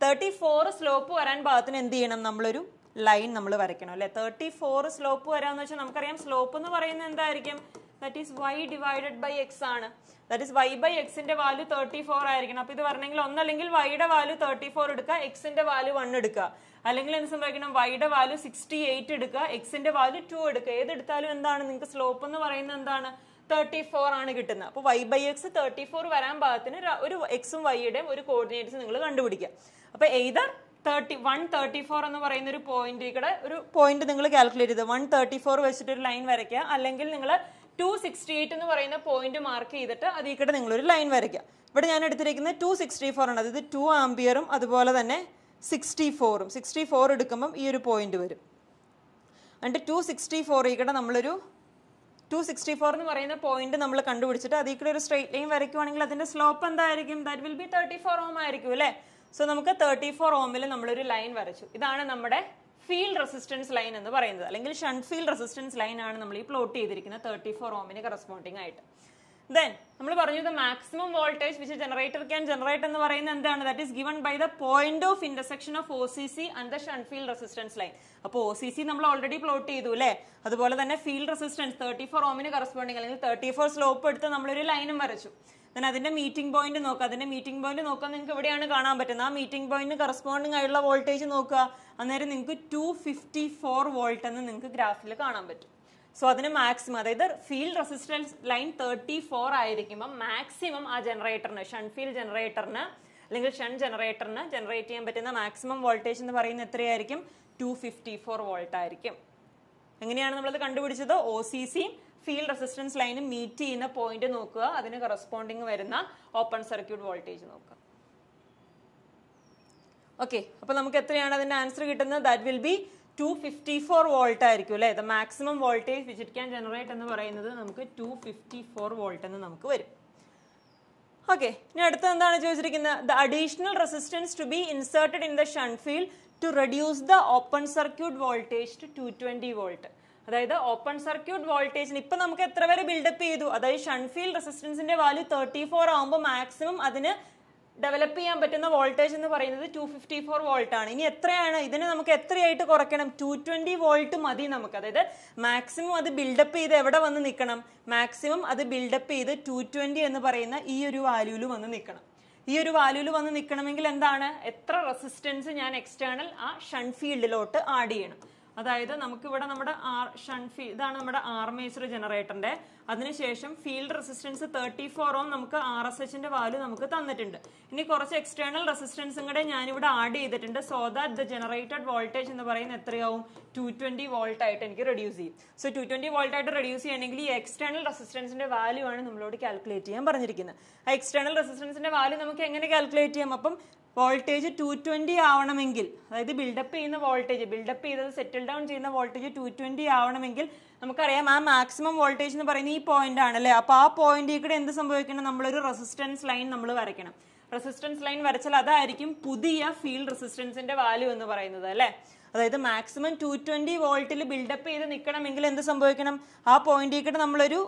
S1: തേർട്ടി ഫോർ സ്ലോപ്പ് വരാൻ ഭാഗത്തിന് എന്ത് ചെയ്യണം നമ്മളൊരു ലൈൻ നമ്മൾ വരയ്ക്കണം അല്ലേ തേർട്ടി ഫോർ സ്ലോപ്പ് വരാന്ന് വെച്ചാൽ നമുക്കറിയാം സ്ലോപ്പ് എന്ന് പറയുന്നത് എന്തായിരിക്കും that is Y divided by X ആണ് ദറ്റ് ഈസ് വൈ ബൈ എക്സിന്റെ വാല്യൂ തേർട്ടി ഫോർ ആയിരിക്കണം അപ്പൊ ഇത് പറഞ്ഞെങ്കിൽ ഒന്നല്ലെങ്കിൽ വൈയുടെ വാല്യൂ തേർട്ടി ഫോർ എടുക്കുക എക്സിന്റെ വാല്യൂ വൺ എടുക്കുക അല്ലെങ്കിൽ എന്ത് സംഭവിക്കണം വൈയുടെ വാല്യൂ സിക്സ്റ്റി എയ്റ്റ് എടുക്കുക എക്സിന്റെ വാല്യൂ ടു എടുക്കുക ഏതെടുത്താലും എന്താണ് നിങ്ങൾക്ക് സ്ലോപ്പ് എന്ന് പറയുന്നത് എന്താണ് തേർട്ടി ഫോർ ആണ് കിട്ടുന്നത് അപ്പോൾ Y by X thirty four വരാൻ പാകത്തിന് ഒരു എക്സും വൈയുടെയും ഒരു കോർഡിനേറ്റ്സ് നിങ്ങൾ കണ്ടുപിടിക്കുക അപ്പോൾ either thirty one thirty four എന്ന് പറയുന്ന ഒരു പോയിന്റിൽ ഒരു പോയിന്റ് നിങ്ങൾ കാൽക്കുലേറ്റ് ചെയ്ത് വൺ തേർട്ടി ഫോർ വെച്ചിട്ട് ഒരു ലൈൻ വരയ്ക്കുക അല്ലെങ്കിൽ നിങ്ങൾ ടു സിക്സ്റ്റി എയ്റ്റ് എന്ന് പറയുന്ന പോയിന്റ് മാർക്ക് ചെയ്തിട്ട് ഈ കൂടെ നിങ്ങളൊരു ലൈൻ വരയ്ക്കുക ഇവിടെ ഞാൻ എടുത്തിരിക്കുന്നത് ടു സിക്സ്റ്റി ഫോർ ആണ് അതായത് ടു ആംബിയറും അതുപോലെ തന്നെ സിക്സ്റ്റി ഫോറും സിക്സ്റ്റി ഫോർ എടുക്കുമ്പം ഈ ഒരു പോയിന്റ് വരും എന്നിട്ട് ടു സിക്സ്റ്റി ഈ കൂടെ നമ്മളൊരു ടു സിക്സ്റ്റി ഫോർ എന്ന് പറയുന്ന പോയിന്റ് നമ്മൾ കണ്ടുപിടിച്ചിട്ട് അതിൽ ഒരു സ്ട്രേറ്റ് ലൈൻ വരയ്ക്കുവാണെങ്കിൽ അതിന്റെ സ്ലോപ്പ് എന്തായിരിക്കും that will be thirty four ohm ആയിരിക്കും അല്ലെ സോ നമുക്ക് തേർട്ടി ഫോർ ഓമിൽ നമ്മളൊരു ലൈൻ വരച്ചു ഇതാണ് നമ്മുടെ ഫീൽഡ് റെസിസ്റ്റൻസ് ലൈൻ എന്ന് പറയുന്നത് അല്ലെങ്കിൽ ഷൺ ഫീൽഡ് റെസിസ്റ്റൻസ് ലൈൻ ആണ് നമ്മൾ ഈ പ്ലോട്ട് ചെയ്തിരിക്കുന്നത് തേർട്ടി ഫോർ ഓമിന് കറസ്പോണ്ടിങ് ആയിട്ട് ദെൻ നമ്മൾ പറഞ്ഞു the maximum voltage which generator can generate എന്ന് പറയുന്നത് എന്താണ് that is given by the point of intersection of O C C and the shunt field resistance line അപ്പോൾ ഒ സി സി നമ്മൾ already plot ചെയ്തു അല്ലേ അതുപോലെ തന്നെ ഫീൽഡ് റെസിസ്റ്റൻസ് തേർട്ടി ഫോർ ഓമിന് കറസ്പോണ്ടിങ് അല്ലെങ്കിൽ തേർട്ടി ഫോർ സ്ലോപ്പ് എടുത്ത് നമ്മളൊരു ലൈനും വരച്ചു ദെൻ അതിന്റെ മീറ്റിംഗ് പോയിന്റ് നോക്കുക അതിന്റെ മീറ്റിംഗ് പോയിന്റ് നോക്കാൻ നിങ്ങൾക്ക് എവിടെയാണ് കാണാൻ പറ്റുന്നത് ആ മീറ്റിംഗ് പോയിന്റ് കറസ്പോണ്ടിങ് ആയിട്ടുള്ള വോൾട്ടേജ് നോക്കുക അന്നേരം നിങ്ങൾക്ക് ടു ഫിഫ്റ്റി ഫോർ വോൾട്ട് എന്ന് നിങ്ങൾക്ക് ഗ്രാഫിൽ കാണാൻ പറ്റും സോ അതിന് മാക്സിമം അതായത് field resistance line thirty four ആയിരിക്കുമ്പോൾ മാക്സിമം ആ ജനറേറ്ററിന് ഷണ്ട് ഫീൽഡ് ജനറേറ്ററിന് അല്ലെങ്കിൽ ഷൺ ജനറേറ്ററിന് ജനറേറ്റ് ചെയ്യാൻ പറ്റുന്ന മാക്സിമം വോൾട്ടേജ് എന്ന് പറയുന്നത് എത്രയായിരിക്കും ടു ഫിഫ്റ്റി ഫോർ വോൾട്ട് ആയിരിക്കും എങ്ങനെയാണ് നമ്മളത് കണ്ടുപിടിച്ചത് O C C field resistance ലൈന് മീറ്റ് ചെയ്യുന്ന പോയിന്റ് നോക്കുക അതിന് കറസ്പോണ്ടിങ് വരുന്ന ഓപ്പൺ സർക്യൂട്ട് വോൾട്ടേജ് നോക്കുക ഓക്കെ അപ്പൊ നമുക്ക് എത്രയാണ് അതിന്റെ ആൻസർ കിട്ടുന്നത് that will be two fifty four volt ആയിരിക്കും അല്ലേ the maximum voltage which it can generate എന്ന് പറയുന്നത് നമുക്ക് ടു ഫിഫ്റ്റി ഫോർ വോൾട്ട് എന്ന് നമുക്ക് വരും ഓക്കെ ഇനി അടുത്ത എന്താണ് ചോദിച്ചിരിക്കുന്നത് the additional resistance to be inserted in the shunt field to reduce the open circuit voltage to two twenty volt അതായത് ഓപ്പൺ സർക്യൂട്ട് വോൾട്ടേജിന് ഇപ്പൊ നമുക്ക് എത്ര വരെ ബിൽഡപ്പ് ചെയ്തു അതായത് ഷൺഫീൽഡ് റെസിസ്റ്റൻസിന്റെ വാല്യൂ തേർട്ടി ഫോർ ആകുമ്പോൾ മാക്സിമം അതിന് ഡെവലപ്പ് ചെയ്യാൻ പറ്റുന്ന വോൾട്ടേജ് എന്ന് പറയുന്നത് ടു ഫിഫ്റ്റി ഫോർ വോൾട്ട് ആണ് ഇനി എത്രയാണ് ഇതിന് നമുക്ക് എത്രയായിട്ട് കുറയ്ക്കണം ടു ട്വന്റി വോൾട്ട് മതി നമുക്ക് അതായത് മാക്സിമം അത് ബിൽഡപ്പ് ചെയ്ത് എവിടെ വന്ന് നിൽക്കണം മാക്സിമം അത് ബിൽഡപ്പ് ചെയ്ത് ടു ട്വന്റി എന്ന് പറയുന്ന ഈ ഒരു വാല്യൂവിൽ വന്ന് നിൽക്കണം ഈ ഒരു വാല്യൂവിൽ വന്ന് നിൽക്കണമെങ്കിൽ എന്താണ് എത്ര റെസിസ്റ്റൻസ് ഞാൻ എക്സ്റ്റേണൽ ആ ഷൺ ഫീൽഡിലോട്ട് ആഡ് ചെയ്യണം അതായത് നമുക്കിവിടെ നമ്മുടെ ആർ ഫീ ഇതാണ് നമ്മുടെ ആർമേച്ചർ ജനറേറ്ററിന്റെ അതിനുശേഷം field resistance thirty four ohm നമുക്ക് ആർ എസ് എച്ചിന്റെ വാല്യൂ നമുക്ക് തന്നിട്ടുണ്ട് ഇനി കുറച്ച് എക്സ്റ്റേണൽ റെസിസ്റ്റൻസും കൂടെ ഞാനിവിടെ ആഡ് ചെയ്തിട്ടുണ്ട് so that the generated voltage എന്ന് പറയുന്നത് എത്രയാവും ടു ട്വന്റി വോൾട്ട് ആയിട്ട് എനിക്ക് റെഡ്യൂസ് ചെയ്യും സോ ടു ട്വന്റി വോൾട്ട് ആയിട്ട് റെഡ്യൂസ് ചെയ്യണമെങ്കിൽ ഈ എക്സ്റ്റേണൽ റെസിസ്റ്റൻസിന്റെ വാല്യൂ ആണ് നമ്മളോട് കാൽക്കുലേറ്റ് ചെയ്യാൻ പറഞ്ഞിരിക്കുന്നത് ആ എക്സ്റ്റേണൽ റെസിസ്റ്റൻസിന്റെ വാല്യൂ നമുക്ക് എങ്ങനെ കാൽക്കുലേറ്റ് ചെയ്യാം അപ്പം വോൾട്ടേജ് ടു ട്വൻറ്റി ആവണമെങ്കിൽ അതായത് ബിൽഡപ്പ് ചെയ്യുന്ന വോൾട്ടേജ് ബിൽഡപ്പ് ചെയ്തത് സെറ്റിൽ ഡൗൺ ചെയ്യുന്ന വോൾട്ടേജ് ടു ട്വൻറ്റി ആവണമെങ്കിൽ നമുക്കറിയാം ആ മാക്സിമം വോൾട്ടേജ് എന്ന് പറയുന്നത് ഈ പോയിന്റ് അല്ലേ അപ്പോൾ ആ പോയിന്റിൽ കൂടെ എന്ത് സംഭവിക്കണം നമ്മളൊരു റെസിസ്റ്റൻസ് ലൈൻ നമ്മൾ വരയ്ക്കണം റെസിസ്റ്റൻസ് ലൈൻ വരച്ചാൽ അതായിരിക്കും പുതിയ ഫീൽഡ് റെസിസ്റ്റൻസിന്റെ വാല്യൂ എന്ന് പറയുന്നത് അല്ലേ അതായത് മാക്സിമം ടു ട്വൻറ്റി വോൾട്ടിൽ ബിൽഡപ്പ് ചെയ്ത് നിൽക്കണമെങ്കിൽ എന്ത് സംഭവിക്കണം ആ പോയിന്റിൽ കൂടെ നമ്മളൊരു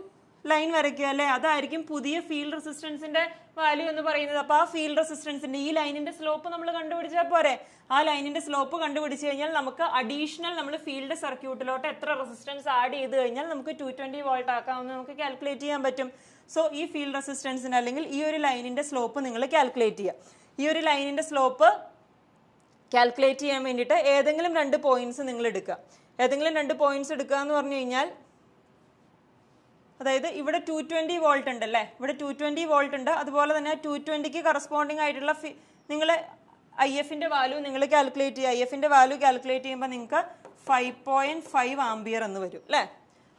S1: ലൈൻ വരയ്ക്കുക അല്ലേ അതായിരിക്കും പുതിയ ഫീൽഡ് റെസിസ്റ്റൻസിന്റെ വാല്യൂ എന്ന് പറയുന്നത് അപ്പൊ ആ ഫീൽഡ് റെസിസ്റ്റൻസിന്റെ ഈ ലൈനിന്റെ സ്ലോപ്പ് നമ്മൾ കണ്ടുപിടിച്ചാൽ പോരെ ആ ലൈനിന്റെ സ്ലോപ്പ് കണ്ടുപിടിച്ച് കഴിഞ്ഞാൽ നമുക്ക് അഡീഷണൽ നമ്മൾ ഫീൽഡ് സർക്യൂട്ടിലോട്ട് എത്ര റെസിസ്റ്റൻസ് ആഡ് ചെയ്ത് കഴിഞ്ഞാൽ നമുക്ക് ടു ട്വന്റി വോൾട്ട് ആക്കാമെന്ന് നമുക്ക് കാൽക്കുലേറ്റ് ചെയ്യാൻ പറ്റും സോ ഈ ഫീൽഡ് റെസിസ്റ്റൻസിന് അല്ലെങ്കിൽ ഈ ഒരു ലൈനിന്റെ സ്ലോപ്പ് നിങ്ങൾ കാൽക്കുലേറ്റ് ചെയ്യുക ഈ ഒരു ലൈനിന്റെ സ്ലോപ്പ് കാൽക്കുലേറ്റ് ചെയ്യാൻ വേണ്ടിയിട്ട് ഏതെങ്കിലും രണ്ട് പോയിന്റ്സ് നിങ്ങൾ എടുക്കുക ഏതെങ്കിലും രണ്ട് പോയിന്റ്സ് എടുക്കുക എന്ന് പറഞ്ഞു കഴിഞ്ഞാൽ അതായത് ഇവിടെ ടു ട്വൻറ്റി വോൾട്ട് ഉണ്ട് അല്ലേ ഇവിടെ ടു ട്വൻറ്റി വോൾട്ട് ഉണ്ട് അതുപോലെ തന്നെ ടു ട്വൻറ്റിക്ക് കറസ്പോണ്ടിങ് ആയിട്ടുള്ള ഫി നിങ്ങൾ ഐ എഫിൻ്റെ വാല്യൂ നിങ്ങൾ കാൽക്കുലേറ്റ് ചെയ്യുക ഐ എഫിൻ്റെ വാല്യൂ കാൽക്കുലേറ്റ് ചെയ്യുമ്പോൾ നിങ്ങൾക്ക് ഫൈവ് പോയിൻറ്റ് ഫൈവ് ആംബിയർ എന്ന് വരും അല്ലേ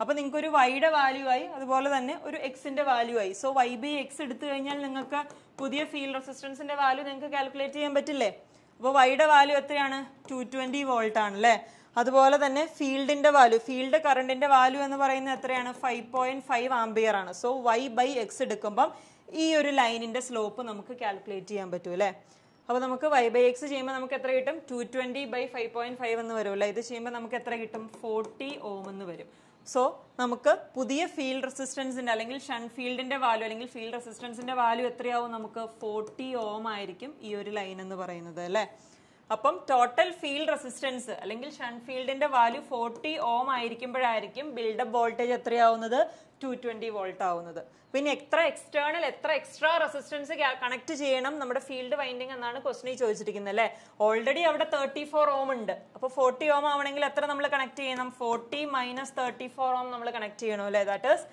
S1: അപ്പോൾ നിങ്ങൾക്ക് ഒരു വൈയുടെ വാല്യൂ ആയി അതുപോലെ തന്നെ ഒരു എക്സിൻ്റെ വാല്യൂ ആയി സോ വൈ ബി എക്സ് എടുത്തു കഴിഞ്ഞാൽ നിങ്ങൾക്ക് പുതിയ ഫീൽഡ് റെസിസ്റ്റൻസിൻ്റെ വാല്യൂ നിങ്ങൾക്ക് കാൽക്കുലേറ്റ് ചെയ്യാൻ പറ്റില്ലേ അപ്പോൾ വൈയുടെ വാല്യൂ എത്രയാണ് ടു ട്വൻറ്റി വോൾട്ട് ആണല്ലേ അതുപോലെ തന്നെ ഫീൽഡിന്റെ വാല്യൂ ഫീൽഡ് കറണ്ടിന്റെ വാല്യൂ എന്ന് പറയുന്നത് എത്രയാണ് ഫൈവ് പോയിന്റ് ഫൈവ് ആംബിയർ ആണ് സോ വൈ ബൈ എക്സ് എടുക്കുമ്പം ഈ ഒരു ലൈനിന്റെ സ്ലോപ്പ് നമുക്ക് കാൽക്കുലേറ്റ് ചെയ്യാൻ പറ്റൂ അല്ലേ അപ്പോൾ നമുക്ക് വൈ ബൈ എക്സ് ചെയ്യുമ്പോൾ നമുക്ക് എത്ര കിട്ടും two twenty by five point five എന്ന് വരും അല്ലേ ഇത് ചെയ്യുമ്പോൾ നമുക്ക് എത്ര കിട്ടും ഫോർട്ടി ഓം എന്ന് വരും സോ നമുക്ക് പുതിയ ഫീൽഡ് റെസിസ്റ്റൻസിന്റെ അല്ലെങ്കിൽ ഷൺ ഫീൽഡിന്റെ വാല്യൂ അല്ലെങ്കിൽ ഫീൽഡ് റെസിസ്റ്റൻസിന്റെ വാല്യൂ എത്രയാവും നമുക്ക് ഫോർട്ടി ഓം ആയിരിക്കും ഈ ഒരു ലൈൻ എന്ന് പറയുന്നത് അല്ലേ അപ്പം ടോട്ടൽ ഫീൽഡ് റെസിസ്റ്റൻസ് അല്ലെങ്കിൽ ഷൺ ഫീൽഡിന്റെ വാല്യൂ ഫോർട്ടി ഓം ആയിരിക്കുമ്പോഴായിരിക്കും ബിൽഡപ്പ് വോൾട്ടേജ് എത്രയാവുന്നത് ടു ട്വന്റി വോൾട്ട് ആവുന്നത് പിന്നെ എത്ര എക്സ്റ്റേണൽ എത്ര എക്സ്ട്രാ റെസിസ്റ്റൻസ് കണക്ട് ചെയ്യണം നമ്മുടെ ഫീൽഡ് വൈൻഡിങ് എന്നാണ് ക്വസ്റ്റിനിൽ ചോദിച്ചിരിക്കുന്നത് അല്ലേ ഓൾറെഡി അവിടെ തേർട്ടി ഫോർ ഓം ഉണ്ട് അപ്പോൾ ഫോർട്ടി ഓം ആവണമെങ്കിൽ എത്ര നമ്മൾ കണക്ട് ചെയ്യണം forty minus thirty four ohm നമ്മൾ കണക്ട് ചെയ്യണം അല്ലേ that is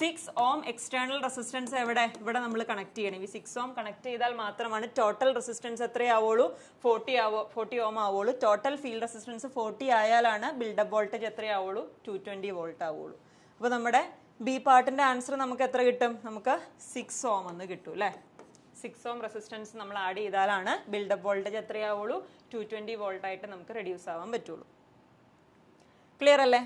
S1: six ohm external resistance എവിടെ ഇവിടെ നമ്മൾ കണക്ട് ചെയ്യണം ഈ സിക്സ് ഓം കണക്ട് ചെയ്താൽ മാത്രമാണ് ടോട്ടൽ റെസിസ്റ്റൻസ് എത്രയാവുള്ളൂ ഫോർട്ടി ആവോ ഫോർട്ടി ഓം ആവുള്ളൂ ടോട്ടൽ ഫീൽഡ് റെസിസ്റ്റൻസ് ഫോർട്ടി ആയാലാണ് ബിൽഡപ്പ് വോൾട്ടേജ് എത്രയാവുള്ളൂ ടു ട്വന്റി വോൾട്ട് ആവുള്ളൂ അപ്പോൾ നമ്മുടെ ബി പാർട്ടിന്റെ ആൻസർ നമുക്ക് എത്ര കിട്ടും നമുക്ക് സിക്സ് ഓം എന്ന് കിട്ടും അല്ലേ സിക്സ് ഓം റെസിസ്റ്റൻസ് നമ്മൾ ആഡ് ചെയ്താലാണ് ബിൽഡപ്പ് വോൾട്ടേജ് എത്രയാവുള്ളൂ ടു വോൾട്ട് വോൾട്ടായിട്ട് നമുക്ക് റെഡ്യൂസ് ആവാൻ പറ്റുള്ളൂ ക്ലിയർ അല്ലേ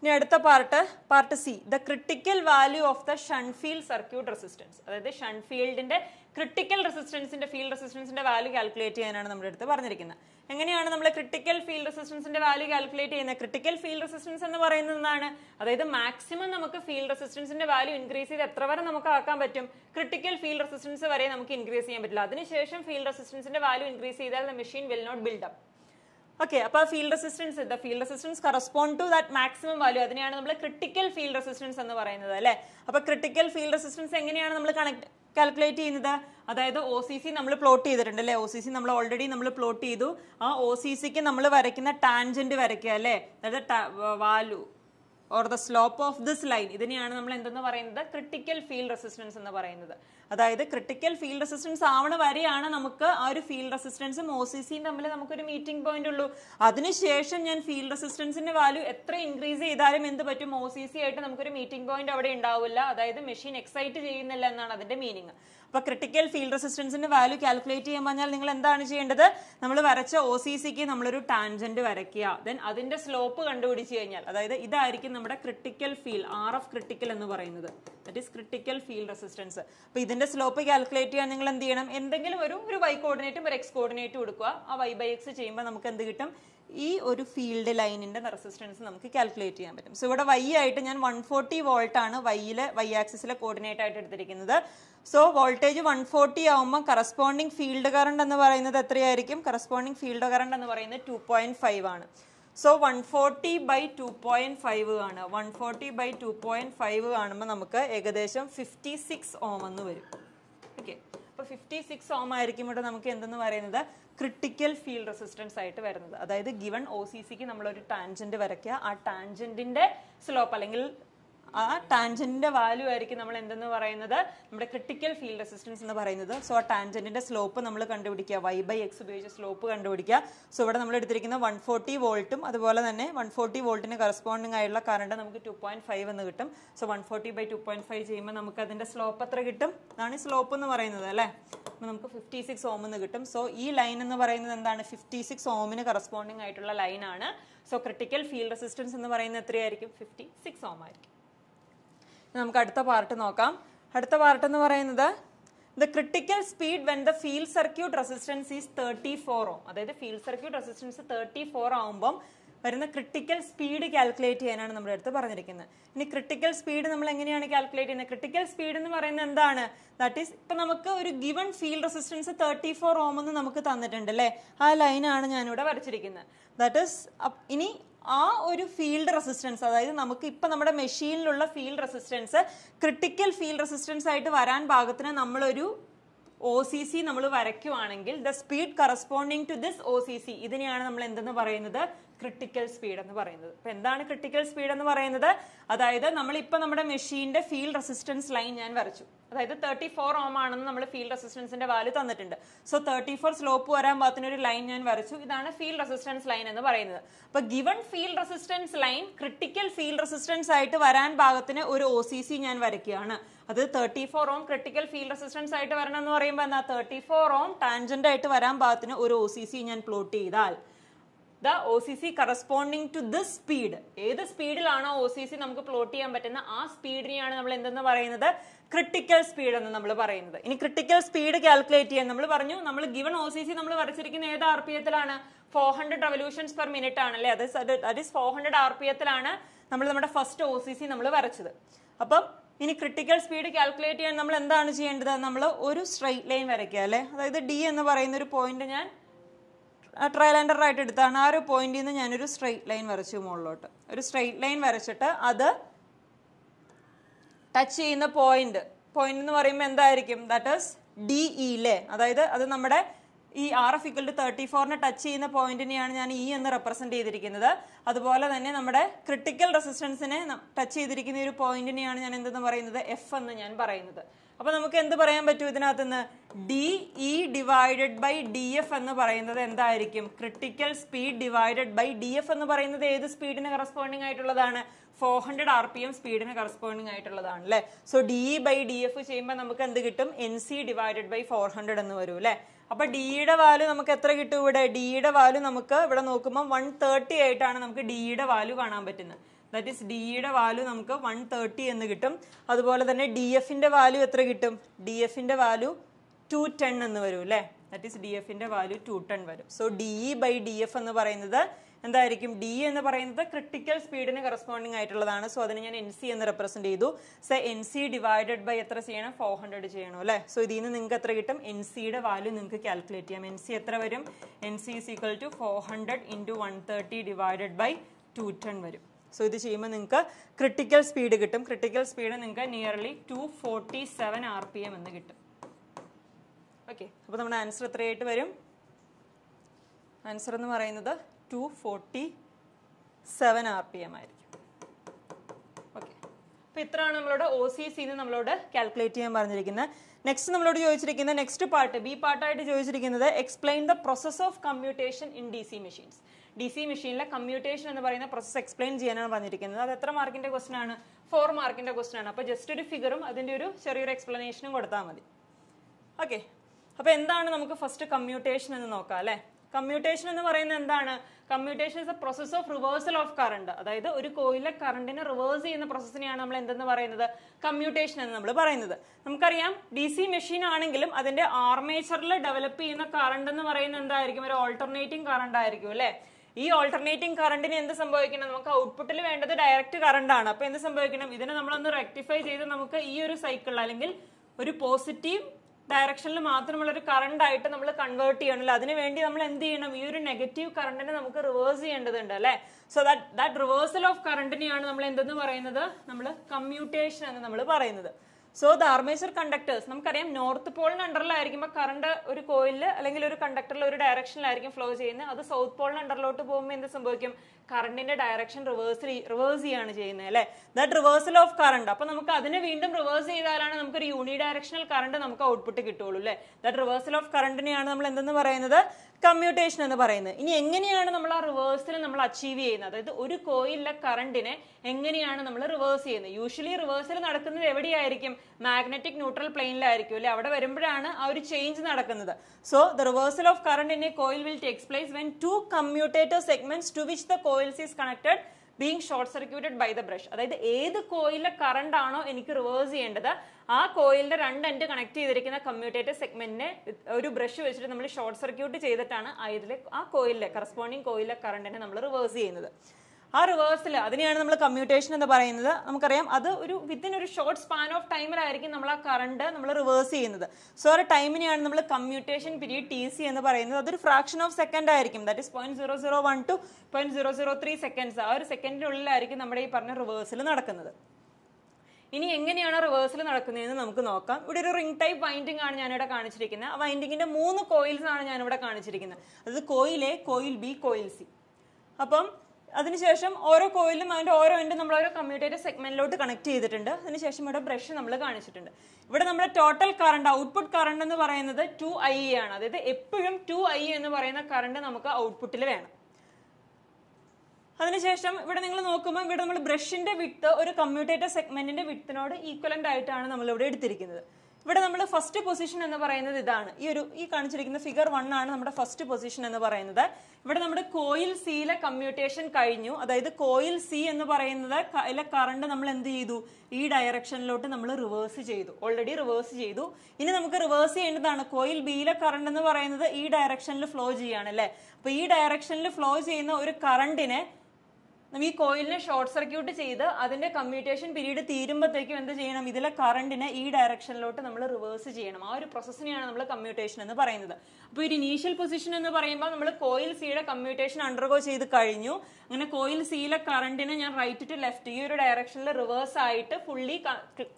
S1: ഇനി അടുത്ത part part C the critical value of the shunt field circuit resistance അതായത് ഷൺഫീൽഡിന്റെ ക്രിട്ടിക്കൽ റെസിസ്റ്റൻസിന്റെ ഫീൽഡ് റെസിസ്റ്റൻസിന്റെ വാല്യൂ കാൽക്കുലേറ്റ് ചെയ്യാനാണ് നമ്മുടെ അടുത്ത് പറഞ്ഞിരിക്കുന്നത് എങ്ങനെയാണ് നമ്മൾ ക്രിട്ടിക്കൽ ഫീൽഡ് റെസിസ്റ്റൻസിന്റെ വാല്യൂ കാൽക്കുലേറ്റ് ചെയ്യുന്നത് ക്രിട്ടിക്കൽ ഫീൽഡ് റെസിസ്റ്റൻസ് എന്ന് പറയുന്നത് എന്താണ് അതായത് മാക്സിമം നമുക്ക് ഫീൽഡ് റെസിസ്റ്റൻസിന്റെ വാല്യൂ ഇൻക്രീസ് ചെയ്ത് എത്ര വരെ നമുക്ക് ആക്കാൻ പറ്റും ക്രിട്ടിക്കൽ ഫീൽഡ് റെസിസ്റ്റൻസ് വരെ നമുക്ക് ഇൻക്രീസ് ചെയ്യാൻ പറ്റില്ല അതിനുശേഷം ഫീൽഡ് റെസിസ്റ്റൻസിന്റെ വാല്യൂ ഇൻക്രീസ് ചെയ്താൽ the machine will not build up okay അപ്പൊ field resistance the field resistance correspond to that maximum value അതിനെയാണ് നമ്മൾ ക്രിട്ടിക്കൽ ഫീൽഡ് റെസിസ്റ്റൻസ് എന്ന് പറയുന്നത് അല്ലെ അപ്പൊ ക്രിട്ടിക്കൽ ഫീൽഡ് റെസിസ്റ്റൻസ് എങ്ങനെയാണ് നമ്മൾ കണക്ട് കാൽക്കുലേറ്റ് ചെയ്യുന്നത് അതായത് ഒ സി സി നമ്മൾ പ്ലോട്ട് ചെയ്തിട്ടുണ്ട് അല്ലേ ഒ സി സി നമ്മൾ ഓൾറെഡി നമ്മൾ പ്ലോട്ട് ചെയ്തു ആ ഒ സി സിക്ക് നമ്മൾ വരയ്ക്കുന്ന ടാൻജന്റ് വരയ്ക്കുക അല്ലേ അതായത് value or the slope of this line ഇതിനെയാണ് നമ്മൾ എന്തെന്ന് പറയുന്നത് ക്രിട്ടിക്കൽ ഫീൽഡ് റെസിസ്റ്റൻസ് എന്ന് പറയുന്നത് അതായത് ക്രിട്ടിക്കൽ ഫീൽഡ് റെസിസ്റ്റൻസ് ആവണ വരെയാണ് നമുക്ക് ആ ഒരു ഫീൽഡ് റെസിസ്റ്റൻസും ഒ സി സിയും തമ്മിൽ നമുക്കൊരു മീറ്റിംഗ് പോയിന്റ് ഉള്ളൂ അതിനുശേഷം ഞാൻ ഫീൽഡ് റെസിസ്റ്റൻസിന്റെ വാല്യൂ എത്ര ഇൻക്രീസ് ചെയ്താലും എന്ത് പറ്റും ഒ സി സി ആയിട്ട് നമുക്കൊരു മീറ്റിംഗ് പോയിന്റ് അവിടെ ഉണ്ടാവില്ല അതായത് മെഷീൻ എക്സൈറ്റ് ചെയ്യുന്നില്ല എന്നാണ് അതിന്റെ മീനിങ് അപ്പൊ ക്രിട്ടിക്കൽ ഫീൽഡ് റെസിസ്റ്റൻസിന്റെ വാല്യൂ കാൽക്കുലേറ്റ് ചെയ്യാൻ പറഞ്ഞാൽ നിങ്ങൾ എന്താണ് ചെയ്യേണ്ടത് നമ്മൾ വരച്ച ഒ സി സിക്ക് നമ്മളൊരു ടാൻജന്റ് വരയ്ക്കുക ദെൻ അതിന്റെ സ്ലോപ്പ് കണ്ടുപിടിച്ച് കഴിഞ്ഞാൽ അതായത് ഇതായിരിക്കും നമ്മുടെ critical field R of critical എന്ന് പറയുന്നത് that is critical field resistance അപ്പൊ ഇത് ഇതിന്റെ സ്ലോപ്പ് കാൽക്കുലേറ്റ് ചെയ്യാൻ നിങ്ങൾ എന്ത് ചെയ്യണം എന്തെങ്കിലും ഒരു ഒരു വൈ കോർഡിനേറ്റും ഒരു എക്സ് കോർഡിനേറ്റും കൊടുക്കുക ആ വൈ ബൈ എക്സ് ചെയ്യുമ്പോൾ നമുക്ക് എന്ത് കിട്ടും ഈ ഒരു ഫീൽഡ് ലൈനിന്റെ റെസിസ്റ്റൻസ് നമുക്ക് കാൽക്കുലേറ്റ് ചെയ്യാൻ പറ്റും സോ ഇവിടെ വൈ ആയിട്ട് ഞാൻ വൺ ഫോർട്ടി വോൾട്ട് ആണ് വൈയിലെ വൈ ആക്സിസിലെ കോർഡിനേറ്റ് ആയിട്ട് എടുത്തിരിക്കുന്നത് സോ വോൾട്ടേജ് വൺ ഫോർട്ടി ആകുമ്പോൾ കറസ്പോണ്ടിങ് ഫീൽഡ് കറണ്ട് എന്ന് പറയുന്നത് എത്രയായിരിക്കും കറസ്പോണ്ടിങ് ഫീൽഡ് കറണ്ട് എന്ന് പറയുന്നത് ടു പോയിന്റ് ഫൈവ് ആണ് so one forty by two point five ആണ് one forty by two point five കാണുമ്പോൾ നമുക്ക് ഏകദേശം ഫിഫ്റ്റി സിക്സ് ഓം എന്ന് വരും ഓക്കെ അപ്പോൾ ഫിഫ്റ്റി സിക്സ് ഓം ആയിരിക്കും ഇവിടെ നമുക്ക് എന്തെന്ന് പറയുന്നത് ക്രിട്ടിക്കൽ ഫീൽഡ് റെസിസ്റ്റൻസ് ആയിട്ട് വരുന്നത് അതായത് ഗിവൺ ഒ സി സിക്ക് നമ്മളൊരു ടാൻജൻറ്റ് വരയ്ക്കുക ആ ടാൻജൻറ്റിൻ്റെ സ്ലോപ്പ് അല്ലെങ്കിൽ ആ ടാൻജന്റിന്റെ വാല്യൂ ആയിരിക്കും നമ്മൾ എന്തെന്ന് പറയുന്നത് നമ്മുടെ ക്രിട്ടിക്കൽ ഫീൽഡ് റെസിസ്റ്റൻസ് എന്ന് പറയുന്നത് സോ ആ ടാൻജന്റിന്റെ സ്ലോപ്പ് നമ്മൾ കണ്ടുപിടിക്കുക വൈ ബൈ എക്സ് ഉപയോഗിച്ച് സ്ലോപ്പ് കണ്ടുപിടിക്കുക സോ ഇവിടെ നമ്മൾ എടുത്തിരിക്കുന്ന വൺ ഫോർട്ടി വോൾട്ടും അതുപോലെ തന്നെ വൺ ഫോർട്ടി വോൾട്ടിന് കറസ്പോണ്ടിങ് ആയുള്ള കറണ്ട് നമുക്ക് ടു പോയിന്റ് ഫൈവ് എന്ന് കിട്ടും so one forty by two point five ചെയ്യുമ്പോൾ നമുക്ക് അതിന്റെ സ്ലോപ്പ് എത്ര കിട്ടും അതാണ് സ്ലോപ്പ് എന്ന് പറയുന്നത് അല്ലേ അപ്പോൾ നമുക്ക് ഫിഫ്റ്റി സിക്സ് ഓം എന്ന് കിട്ടും സോ ഈ ലൈൻ എന്ന് പറയുന്നത് എന്താണ് ഫിഫ്റ്റി സിക്സ് ഓമിന് കറസ്പോണ്ടിങ് ആയിട്ടുള്ള ലൈനാണ് സോ ക്രിട്ടിക്കൽ ഫീൽഡ് റെസിസ്റ്റൻസ് എന്ന് പറയുന്നത് എത്രയായിരിക്കും ഫിഫ്റ്റി സിക്സ് ഓം ആയിരിക്കും നമുക്ക് അടുത്ത പാർട്ട് നോക്കാം അടുത്ത പാർട്ട് എന്ന് പറയുന്നത് the critical speed when the field circuit resistance is thirty four ohm അതായത് field circuit resistance thirty four ആകുമ്പം വരുന്ന ക്രിട്ടിക്കൽ സ്പീഡ് കാൽക്കുലേറ്റ് ചെയ്യാനാണ് നമ്മുടെ അടുത്ത് പറഞ്ഞിരിക്കുന്നത് ഇനി ക്രിട്ടിക്കൽ സ്പീഡ് നമ്മൾ എങ്ങനെയാണ് കാൽക്കുലേറ്റ് ചെയ്യുന്നത് ക്രിട്ടിക്കൽ സ്പീഡ് എന്ന് പറയുന്നത് എന്താണ് ദാറ്റ് ഈസ് ഇപ്പൊ നമുക്ക് ഒരു given field resistance thirty four ohm എന്ന് നമുക്ക് തന്നിട്ടുണ്ട് അല്ലേ ആ ലൈനാണ് ഞാനിവിടെ വരച്ചിരിക്കുന്നത് ദാറ്റ് ഈസ് ഇനി ആ ഒരു ഫീൽഡ് റെസിസ്റ്റൻസ് അതായത് നമുക്ക് ഇപ്പം നമ്മുടെ മെഷീനിലുള്ള field resistance critical field resistance ആയിട്ട് വരാൻ ഭാഗത്തിന് നമ്മളൊരു ഒ സി സി നമ്മൾ വരയ്ക്കുവാണെങ്കിൽ the speed corresponding to this O C C ഇതിനെയാണ് നമ്മൾ എന്തെന്ന് പറയുന്നത് ക്രിട്ടിക്കൽ സ്പീഡ് എന്ന് പറയുന്നത് അപ്പൊ എന്താണ് ക്രിട്ടിക്കൽ സ്പീഡ് എന്ന് പറയുന്നത് അതായത് നമ്മൾ ഇപ്പൊ നമ്മുടെ മെഷീന്റെ ഫീൽഡ് റെസിസ്റ്റൻസ് ലൈൻ ഞാൻ വരച്ചു അതായത് തേർട്ടി ഫോർ ഓം ആണെന്ന് നമ്മൾ ഫീൽഡ് റെസിസ്റ്റൻസിന്റെ വാല്യൂ തന്നിട്ടുണ്ട് സോ തേർട്ടി ഫോർ സ്ലോപ്പ് വരാൻ പാത്തിന് ഒരു ലൈൻ ഞാൻ വരച്ചു ഇതാണ് ഫീൽഡ് റെസിസ്റ്റൻസ് ലൈൻ എന്ന് പറയുന്നത് അപ്പൊ given field resistance line critical field resistance ആയിട്ട് വരാൻ ഭാഗത്തിന് ഒരു ഒ സി സി ഞാൻ വരയ്ക്കുകയാണ് അത് thirty four ohm critical field resistance ആയിട്ട് വരണം എന്ന് പറയുമ്പോൾ എന്നാൽ തേർട്ടി ഫോർ ഓം ടാൻജന്റ് ആയിട്ട് വരാൻ പാകത്തിന് ഒരു ഒ സി സി ഞാൻ പ്ലോട്ട് ചെയ്താൽ the O C C corresponding to this speed ഏത് സ്പീഡിലാണോ ഒ സി സി നമുക്ക് പ്ലോട്ട് ചെയ്യാൻ പറ്റുന്ന ആ സ്പീഡിനെയാണ് നമ്മൾ എന്തെന്ന് പറയുന്നത് ക്രിട്ടിക്കൽ സ്പീഡ് എന്ന് നമ്മൾ പറയുന്നത് ഇനി ക്രിട്ടിക്കൽ സ്പീഡ് കാൽക്കുലേറ്റ് ചെയ്യാൻ നമ്മൾ പറഞ്ഞു നമ്മൾ ഗിവൺ ഒ സി സി നമ്മൾ വരച്ചിരിക്കുന്ന ഏത് ആർ പി എത്തിലാണ് four hundred revolutions per minute ആണ് അല്ലേ അത് that four hundred R P എത്തിലാണ് നമ്മൾ നമ്മുടെ ഫസ്റ്റ് ഒ സി സി നമ്മൾ വരച്ചത് അപ്പം ഇനി ക്രിട്ടിക്കൽ സ്പീഡ് കാൽക്കുലേറ്റ് ചെയ്യാൻ നമ്മൾ എന്താണ് ചെയ്യേണ്ടത് നമ്മൾ ഒരു സ്ട്രൈറ്റ് ലൈൻ വരയ്ക്കുക അല്ലേ അതായത് ഡി എന്ന് പറയുന്ന ഒരു പോയിന്റ് ഞാൻ ട്രയൽ ആയിട്ട് എടുത്താണ് ആ ഒരു പോയിന്റിൽ നിന്ന് ഞാനൊരു സ്ട്രൈറ്റ് ലൈൻ വരച്ചു മുകളിലോട്ട് ഒരു സ്ട്രൈറ്റ് ലൈൻ വരച്ചിട്ട് അത് ടച്ച് ചെയ്യുന്ന പോയിന്റ് പോയിന്റ് എന്ന് പറയുമ്പോൾ എന്തായിരിക്കും ദാറ്റ് ഈസ് ഡി ഇ അല്ലേ അതായത് അത് നമ്മുടെ ഈ R F equal to thirty ഫോറിനെ ടച്ച് ചെയ്യുന്ന പോയിന്റിനെയാണ് ഞാൻ ഇ e എന്ന് റെപ്രസെന്റ് ചെയ്തിരിക്കുന്നത് അതുപോലെ തന്നെ നമ്മുടെ ക്രിട്ടിക്കൽ റെസിസ്റ്റൻസിനെ ടച്ച് ചെയ്തിരിക്കുന്ന ഒരു പോയിന്റിനെയാണ് ഞാൻ എന്തെന്ന് പറയുന്നത് എഫ് എന്ന് ഞാൻ പറയുന്നത് അപ്പൊ നമുക്ക് എന്ത് പറയാൻ പറ്റും ഇതിനകത്തുനിന്ന് D E divided by D F എന്ന് പറയുന്നത് എന്തായിരിക്കും critical speed divided by D F എന്ന് പറയുന്നത് ഏത് സ്പീഡിന് കറസ്പോണ്ടിങ് ആയിട്ടുള്ളതാണ് four hundred R P M സ്പീഡിന് കറസ്പോണ്ടിങ് ആയിട്ടുള്ളതാണ് അല്ലെ so D by e D F ചെയ്യുമ്പോൾ നമുക്ക് എന്ത് കിട്ടും N C divided by four hundred എന്ന് വരും അല്ലെ അപ്പോൾ ഡിയുടെ വാല്യൂ നമുക്ക് എത്ര കിട്ടും ഇവിടെ ഡിയുടെ വാല്യൂ നമുക്ക് ഇവിടെ നോക്കുമ്പോൾ വൺ തേർട്ടി ആയിട്ടാണ് നമുക്ക് ഡിയുടെ വാല്യൂ കാണാൻ പറ്റുന്നത് ദാറ്റ് ഈസ് ഡിയുടെ വാല്യൂ നമുക്ക് വൺ തേർട്ടി എന്ന് കിട്ടും അതുപോലെ തന്നെ ഡി എഫിൻ്റെ വാല്യൂ എത്ര കിട്ടും ഡി എഫിൻ്റെ വാല്യൂ ടു ടെൻ എന്ന് വരും അല്ലേ ദാറ്റ് ഈസ് ഡി എഫിൻ്റെ വാല്യൂ ടു ടെൻ വരും so D E by D F എന്ന് പറയുന്നത് എന്തായിരിക്കും ഡി എന്ന് പറയുന്നത് ക്രിട്ടിക്കൽ സ്പീഡിന് കറസ്പോണ്ടിങ് ആയിട്ടുള്ളതാണ് സോ അതിന് ഞാൻ എൻ സി എന്ന് റെപ്രസെന്റ് ചെയ്തു so N C divided by എത്ര ചെയ്യണം ഫോർ ഹൺഡ്രഡ് ചെയ്യണം അല്ലേ സോ ഇതിൽ നിന്ന് നിങ്ങൾക്ക് എത്ര കിട്ടും എൻ സിയുടെ വാല്യൂ നിങ്ങൾക്ക് കാൽക്കുലേറ്റ് ചെയ്യാം എൻ സി എത്ര വരും N C is equal to four hundred into one thirty divided by two ten വരും സോ ഇത് ചെയ്യുമ്പോൾ നിങ്ങൾക്ക് ക്രിട്ടിക്കൽ സ്പീഡ് കിട്ടും ക്രിട്ടിക്കൽ സ്പീഡ് നിങ്ങൾക്ക് nearly two forty seven R P M എന്ന് കിട്ടും ഓക്കെ അപ്പോൾ നമ്മുടെ ആൻസർ എത്രയായിട്ട് വരും ആൻസർ എന്ന് പറയുന്നത് two forty seven R P M ആയിരിക്കും ഓക്കെ അപ്പോൾ ഇത്രയാണ് നമ്മളോട് ഒ സി സിന്ന് നമ്മളോട് കാൽക്കുലേറ്റ് ചെയ്യാൻ പറഞ്ഞിരിക്കുന്നത് നെക്സ്റ്റ് നമ്മളോട് ചോദിച്ചിരിക്കുന്ന നെക്സ്റ്റ് പാർട്ട് ബി പാർട്ടായിട്ട് ചോദിച്ചിരിക്കുന്നത് explain the process of commutation in D C machines D C മെഷീനിലെ കമ്മ്യൂട്ടേഷൻ എന്ന് പറയുന്ന പ്രോസസ് എക്സ്പ്ലെയിൻ ചെയ്യാനാണ് പറഞ്ഞിരിക്കുന്നത് അത് എത്ര മാർക്കിന്റെ ക്വസ്റ്റൻ ആണ് ഫോർ മാർക്കിന്റെ ക്വസ്റ്റൻ ആണ് അപ്പോൾ ജസ്റ്റ് ഒരു ഫിഗറും അതിന്റെ ഒരു ചെറിയൊരു എക്സ്പ്ലനേഷനും കൊടുത്താൽ മതി ഓക്കെ അപ്പോൾ എന്താണ് നമുക്ക് ഫസ്റ്റ് കമ്മ്യൂട്ടേഷൻ എന്ന് നോക്കാം അല്ലേ കമ്മ്യൂട്ടേഷൻ എന്ന് പറയുന്നത് എന്താണ് commutation is a process of reversal of current അതായത് ഒരു കോയിലെ കറണ്ടിനെ റിവേഴ്സ് ചെയ്യുന്ന പ്രോസസ്സിനെയാണ് നമ്മൾ എന്തെന്ന് പറയുന്നത് കമ്മ്യൂട്ടേഷൻ എന്ന് നമ്മൾ പറയുന്നത് നമുക്കറിയാം ഡി സി മെഷീൻ ആണെങ്കിലും അതിന്റെ ആർമേച്ചറിൽ ഡെവലപ്പ് ചെയ്യുന്ന കറണ്ട് എന്ന് പറയുന്നത് എന്തായിരിക്കും ഒരു ഓൾട്ടർനേറ്റിംഗ് കറണ്ട് ആയിരിക്കും അല്ലേ ഈ ഓൾട്ടർനേറ്റിംഗ് കറണ്ടിന് എന്ത് സംഭവിക്കണം നമുക്ക് ഔട്ട്പുട്ടിൽ വേണ്ടത് ഡയറക്റ്റ് കറണ്ട് ആണ് അപ്പൊ എന്ത് സംഭവിക്കണം ഇതിനെ നമ്മളൊന്ന് റെക്ടിഫൈ ചെയ്ത് നമുക്ക് ഈ ഒരു സൈക്കിൾ അല്ലെങ്കിൽ ഒരു പോസിറ്റീവ് ഡയറക്ഷനിൽ മാത്രമുള്ള ഒരു കറണ്ട് ആയിട്ട് നമ്മൾ കൺവേർട്ട് ചെയ്യണമല്ലോ അതിന് വേണ്ടി നമ്മൾ എന്ത് ചെയ്യണം ഈ ഒരു നെഗറ്റീവ് കറണ്ടിനെ നമുക്ക് റിവേഴ്സ് ചെയ്യേണ്ടതുണ്ട് അല്ലേ so that that reversal of കറണ്ടിനെയാണ് നമ്മൾ എന്തെന്ന് പറയുന്നത് നമ്മൾ കമ്മ്യൂട്ടേഷൻ എന്ന് നമ്മൾ പറയുന്നത് സോ ദ ആർമേച്ചർ കണ്ടക്ടേഴ്സ് നമുക്കറിയാം നോർത്ത് പോളിന് അണ്ടറിലായിരിക്കുമ്പോൾ കറണ്ട് ഒരു കോയിലിൽ അല്ലെങ്കിൽ ഒരു കണ്ടക്ടറിൽ ഒരു ഡയറക്ഷനിലായിരിക്കും ഫ്ലോ ചെയ്യുന്നത് അത് സൗത്ത് പോളിന് അണ്ടറിലോട്ട് പോകുമ്പോൾ എന്ത് സംഭവിക്കും കറണ്ടിന്റെ ഡയറക്ഷൻ റിവേഴ്സ് റിവേഴ്സ് ചെയ്യാണ് ചെയ്യുന്നത് അല്ലെ ദാറ്റ് റിവേഴ്സൽ ഓഫ് കറണ്ട് അപ്പൊ നമുക്ക് അതിനെ വീണ്ടും റിവേഴ്സ് ചെയ്താലാണ് നമുക്ക് ഒരു യൂണി ഡയറക്ഷണൽ കറണ്ട് നമുക്ക് ഔട്ട്പുട്ട് കിട്ടുള്ളൂ അല്ലെ ദാറ്റ് റിവേഴ്സൽ ഓഫ് കറണ്ടിനെയാണ് നമ്മൾ എന്തെന്ന് പറയുന്നത് കമ്മ്യൂട്ടേഷൻ എന്ന് പറയുന്നത് ഇനി എങ്ങനെയാണ് നമ്മൾ ആ റിവേഴ്സിൽ നമ്മൾ അച്ചീവ് ചെയ്യുന്നത് അതായത് ഒരു കോയിലിലെ കറണ്ടിനെ എങ്ങനെയാണ് നമ്മൾ റിവേഴ്സ് ചെയ്യുന്നത് യൂഷ്വലി റിവേഴ്സൽ നടക്കുന്നത് എവിടെയായിരിക്കും മാഗ്നറ്റിക് ന്യൂട്രൽ പ്ലെയിനിലായിരിക്കും അല്ലെ അവിടെ വരുമ്പോഴാണ് ആ ഒരു ചേഞ്ച് നടക്കുന്നത് so the reversal of current in a coil will takes place when two commutator segments to which the coils is connected being short circuited by the brush അതായത് ഏത് കോയിലിലെ കറണ്ട് ആണോ എനിക്ക് റിവേഴ്സ് ചെയ്യേണ്ടത് ആ കോയിലിന്റെ രണ്ട് എൻഡ് കണക്ട് ചെയ്തിരിക്കുന്ന commutator സെഗ്മെന്റിനെ ഒരു ബ്രഷ് വെച്ചിട്ട് നമ്മൾ ഷോർട്ട് സർക്യൂട്ട് ചെയ്തിട്ടാണ് അതിലെ ആ കോയിലിലെ കറസ്പോണ്ടിങ് കോയിലിലെ കറണ്ടിനെ നമ്മൾ റിവേഴ്സ് ചെയ്യുന്നത് ആ റിവേഴ്സിൽ അതിനെയാണ് നമ്മൾ കമ്മ്യൂട്ടേഷൻ എന്ന് പറയുന്നത് നമുക്കറിയാം അത് ഒരു വിത്തിൻ ഒരു ഷോർട്ട് സ്പാൻ ഓഫ് ടൈമിലായിരിക്കും നമ്മൾ ആ കറണ്ട് നമ്മൾ റിവേഴ്സ് ചെയ്യുന്നത് സോ ആ ടൈമിനെയാണ് നമ്മൾ കമ്മ്യൂട്ടേഷൻ പിരീഡ് ടി സി എന്ന് പറയുന്നത് അതൊരു ഫ്രാക്ഷൻ ഓഫ് സെക്കൻഡ് ആയിരിക്കും that is point zero zero one to point zero zero three seconds ആ ഒരു സെക്കൻഡിനുള്ളിലായിരിക്കും നമ്മുടെ ഈ പറഞ്ഞ റിവേഴ്സിൽ നടക്കുന്നത് ഇനി എങ്ങനെയാണ് റിവേഴ്സിൽ നടക്കുന്നതെന്ന് നമുക്ക് നോക്കാം ഇവിടെ ഒരു റിംഗ് ടൈപ്പ് വൈൻഡിംഗ് ആണ് ഞാനിവിടെ കാണിച്ചിരിക്കുന്നത് ആ വൈൻഡിങ്ങിന്റെ മൂന്ന് കോയിൽസ് ആണ് ഞാനിവിടെ കാണിച്ചിരിക്കുന്നത് അത് coil A coil B coil C അപ്പം അതിനുശേഷം ഓരോ കോയിലും അതിൻ്റെ ഓരോ എൻ്റെ നമ്മൾ ഓരോ കമ്മ്യൂട്ടേറ്റർ സെഗ്മെന്റിലോട്ട് കണക്ട് ചെയ്തിട്ടുണ്ട് അതിനുശേഷം ഇവിടെ ബ്രഷ് നമ്മൾ കാണിച്ചിട്ടുണ്ട് ഇവിടെ നമ്മുടെ ടോട്ടൽ കറണ്ട് ഔട്ട്പുട്ട് കറണ്ട് എന്ന് പറയുന്നത് ടു ഐ e ആണ് അതായത് എപ്പോഴും ടു ഐ e എന്ന് പറയുന്ന കറണ്ട് നമുക്ക് ഔട്ട്പുട്ടിൽ വേണം അതിനുശേഷം ഇവിടെ നിങ്ങൾ നോക്കുമ്പോൾ ഇവിടെ നമ്മൾ ബ്രഷിന്റെ വിട്ട് ഒരു കമ്മ്യൂട്ടേറ്റർ സെഗ്മെന്റിന്റെ വിത്തിനോട് ഈക്വലന്റ് ആയിട്ടാണ് നമ്മൾ ഇവിടെ എടുത്തിരിക്കുന്നത് ഇവിടെ നമ്മൾ ഫസ്റ്റ് പൊസിഷൻ എന്ന് പറയുന്നത് ഇതാണ് ഈ ഒരു ഈ കാണിച്ചിരിക്കുന്ന ഫിഗർ വൺ ആണ് നമ്മുടെ ഫസ്റ്റ് പൊസിഷൻ എന്ന് പറയുന്നത് ഇവിടെ നമ്മുടെ കോയിൽ സിയിലെ കമ്മ്യൂട്ടേഷൻ കഴിഞ്ഞു അതായത് കോയിൽ സി എന്ന് പറയുന്നത് അതിലെ കറണ്ട് നമ്മൾ എന്ത് ചെയ്തു ഈ ഡയറക്ഷനിലോട്ട് നമ്മൾ റിവേഴ്സ് ചെയ്തു ഓൾറെഡി റിവേഴ്സ് ചെയ്തു ഇനി നമുക്ക് റിവേഴ്സ് ചെയ്യേണ്ടതാണ് കോയിൽ ബിയിലെ കറണ്ട് എന്ന് പറയുന്നത് ഈ ഡയറക്ഷനിൽ ഫ്ലോ ചെയ്യാണ് അല്ലേ അപ്പൊ ഈ ഡയറക്ഷനിൽ ഫ്ലോ ചെയ്യുന്ന ഒരു കറണ്ടിനെ നമ്മൾ ഈ കോയിലിനെ ഷോർട്ട് സർക്യൂട്ട് ചെയ്ത് അതിന്റെ കമ്മ്യൂട്ടേഷൻ പീരീഡ് തീരുമ്പോഴത്തേക്കും എന്ത് ചെയ്യണം ഇതിലെ കറണ്ടിനെ ഈ ഡയറക്ഷനിലോട്ട് നമ്മൾ റിവേഴ്സ് ചെയ്യണം ആ ഒരു പ്രോസസ്സിനെയാണ് നമ്മൾ കമ്മ്യൂട്ടേഷൻ എന്ന് പറയുന്നത് അപ്പോൾ ഒരു ഇനീഷ്യൽ പൊസിഷൻ എന്ന് പറയുമ്പോൾ നമ്മൾ കോയിൽ സിയുടെ കമ്മ്യൂട്ടേഷൻ അണ്ടർഗോ ചെയ്ത് കഴിഞ്ഞു അങ്ങനെ കോയിൽ സിയിലെ കറണ്ടിനെ ഞാൻ റൈറ്റ് ടു ലെഫ്റ്റ് ഈ ഒരു ഡയറക്ഷനിൽ റിവേഴ്സ് ആയിട്ട് ഫുള്ളി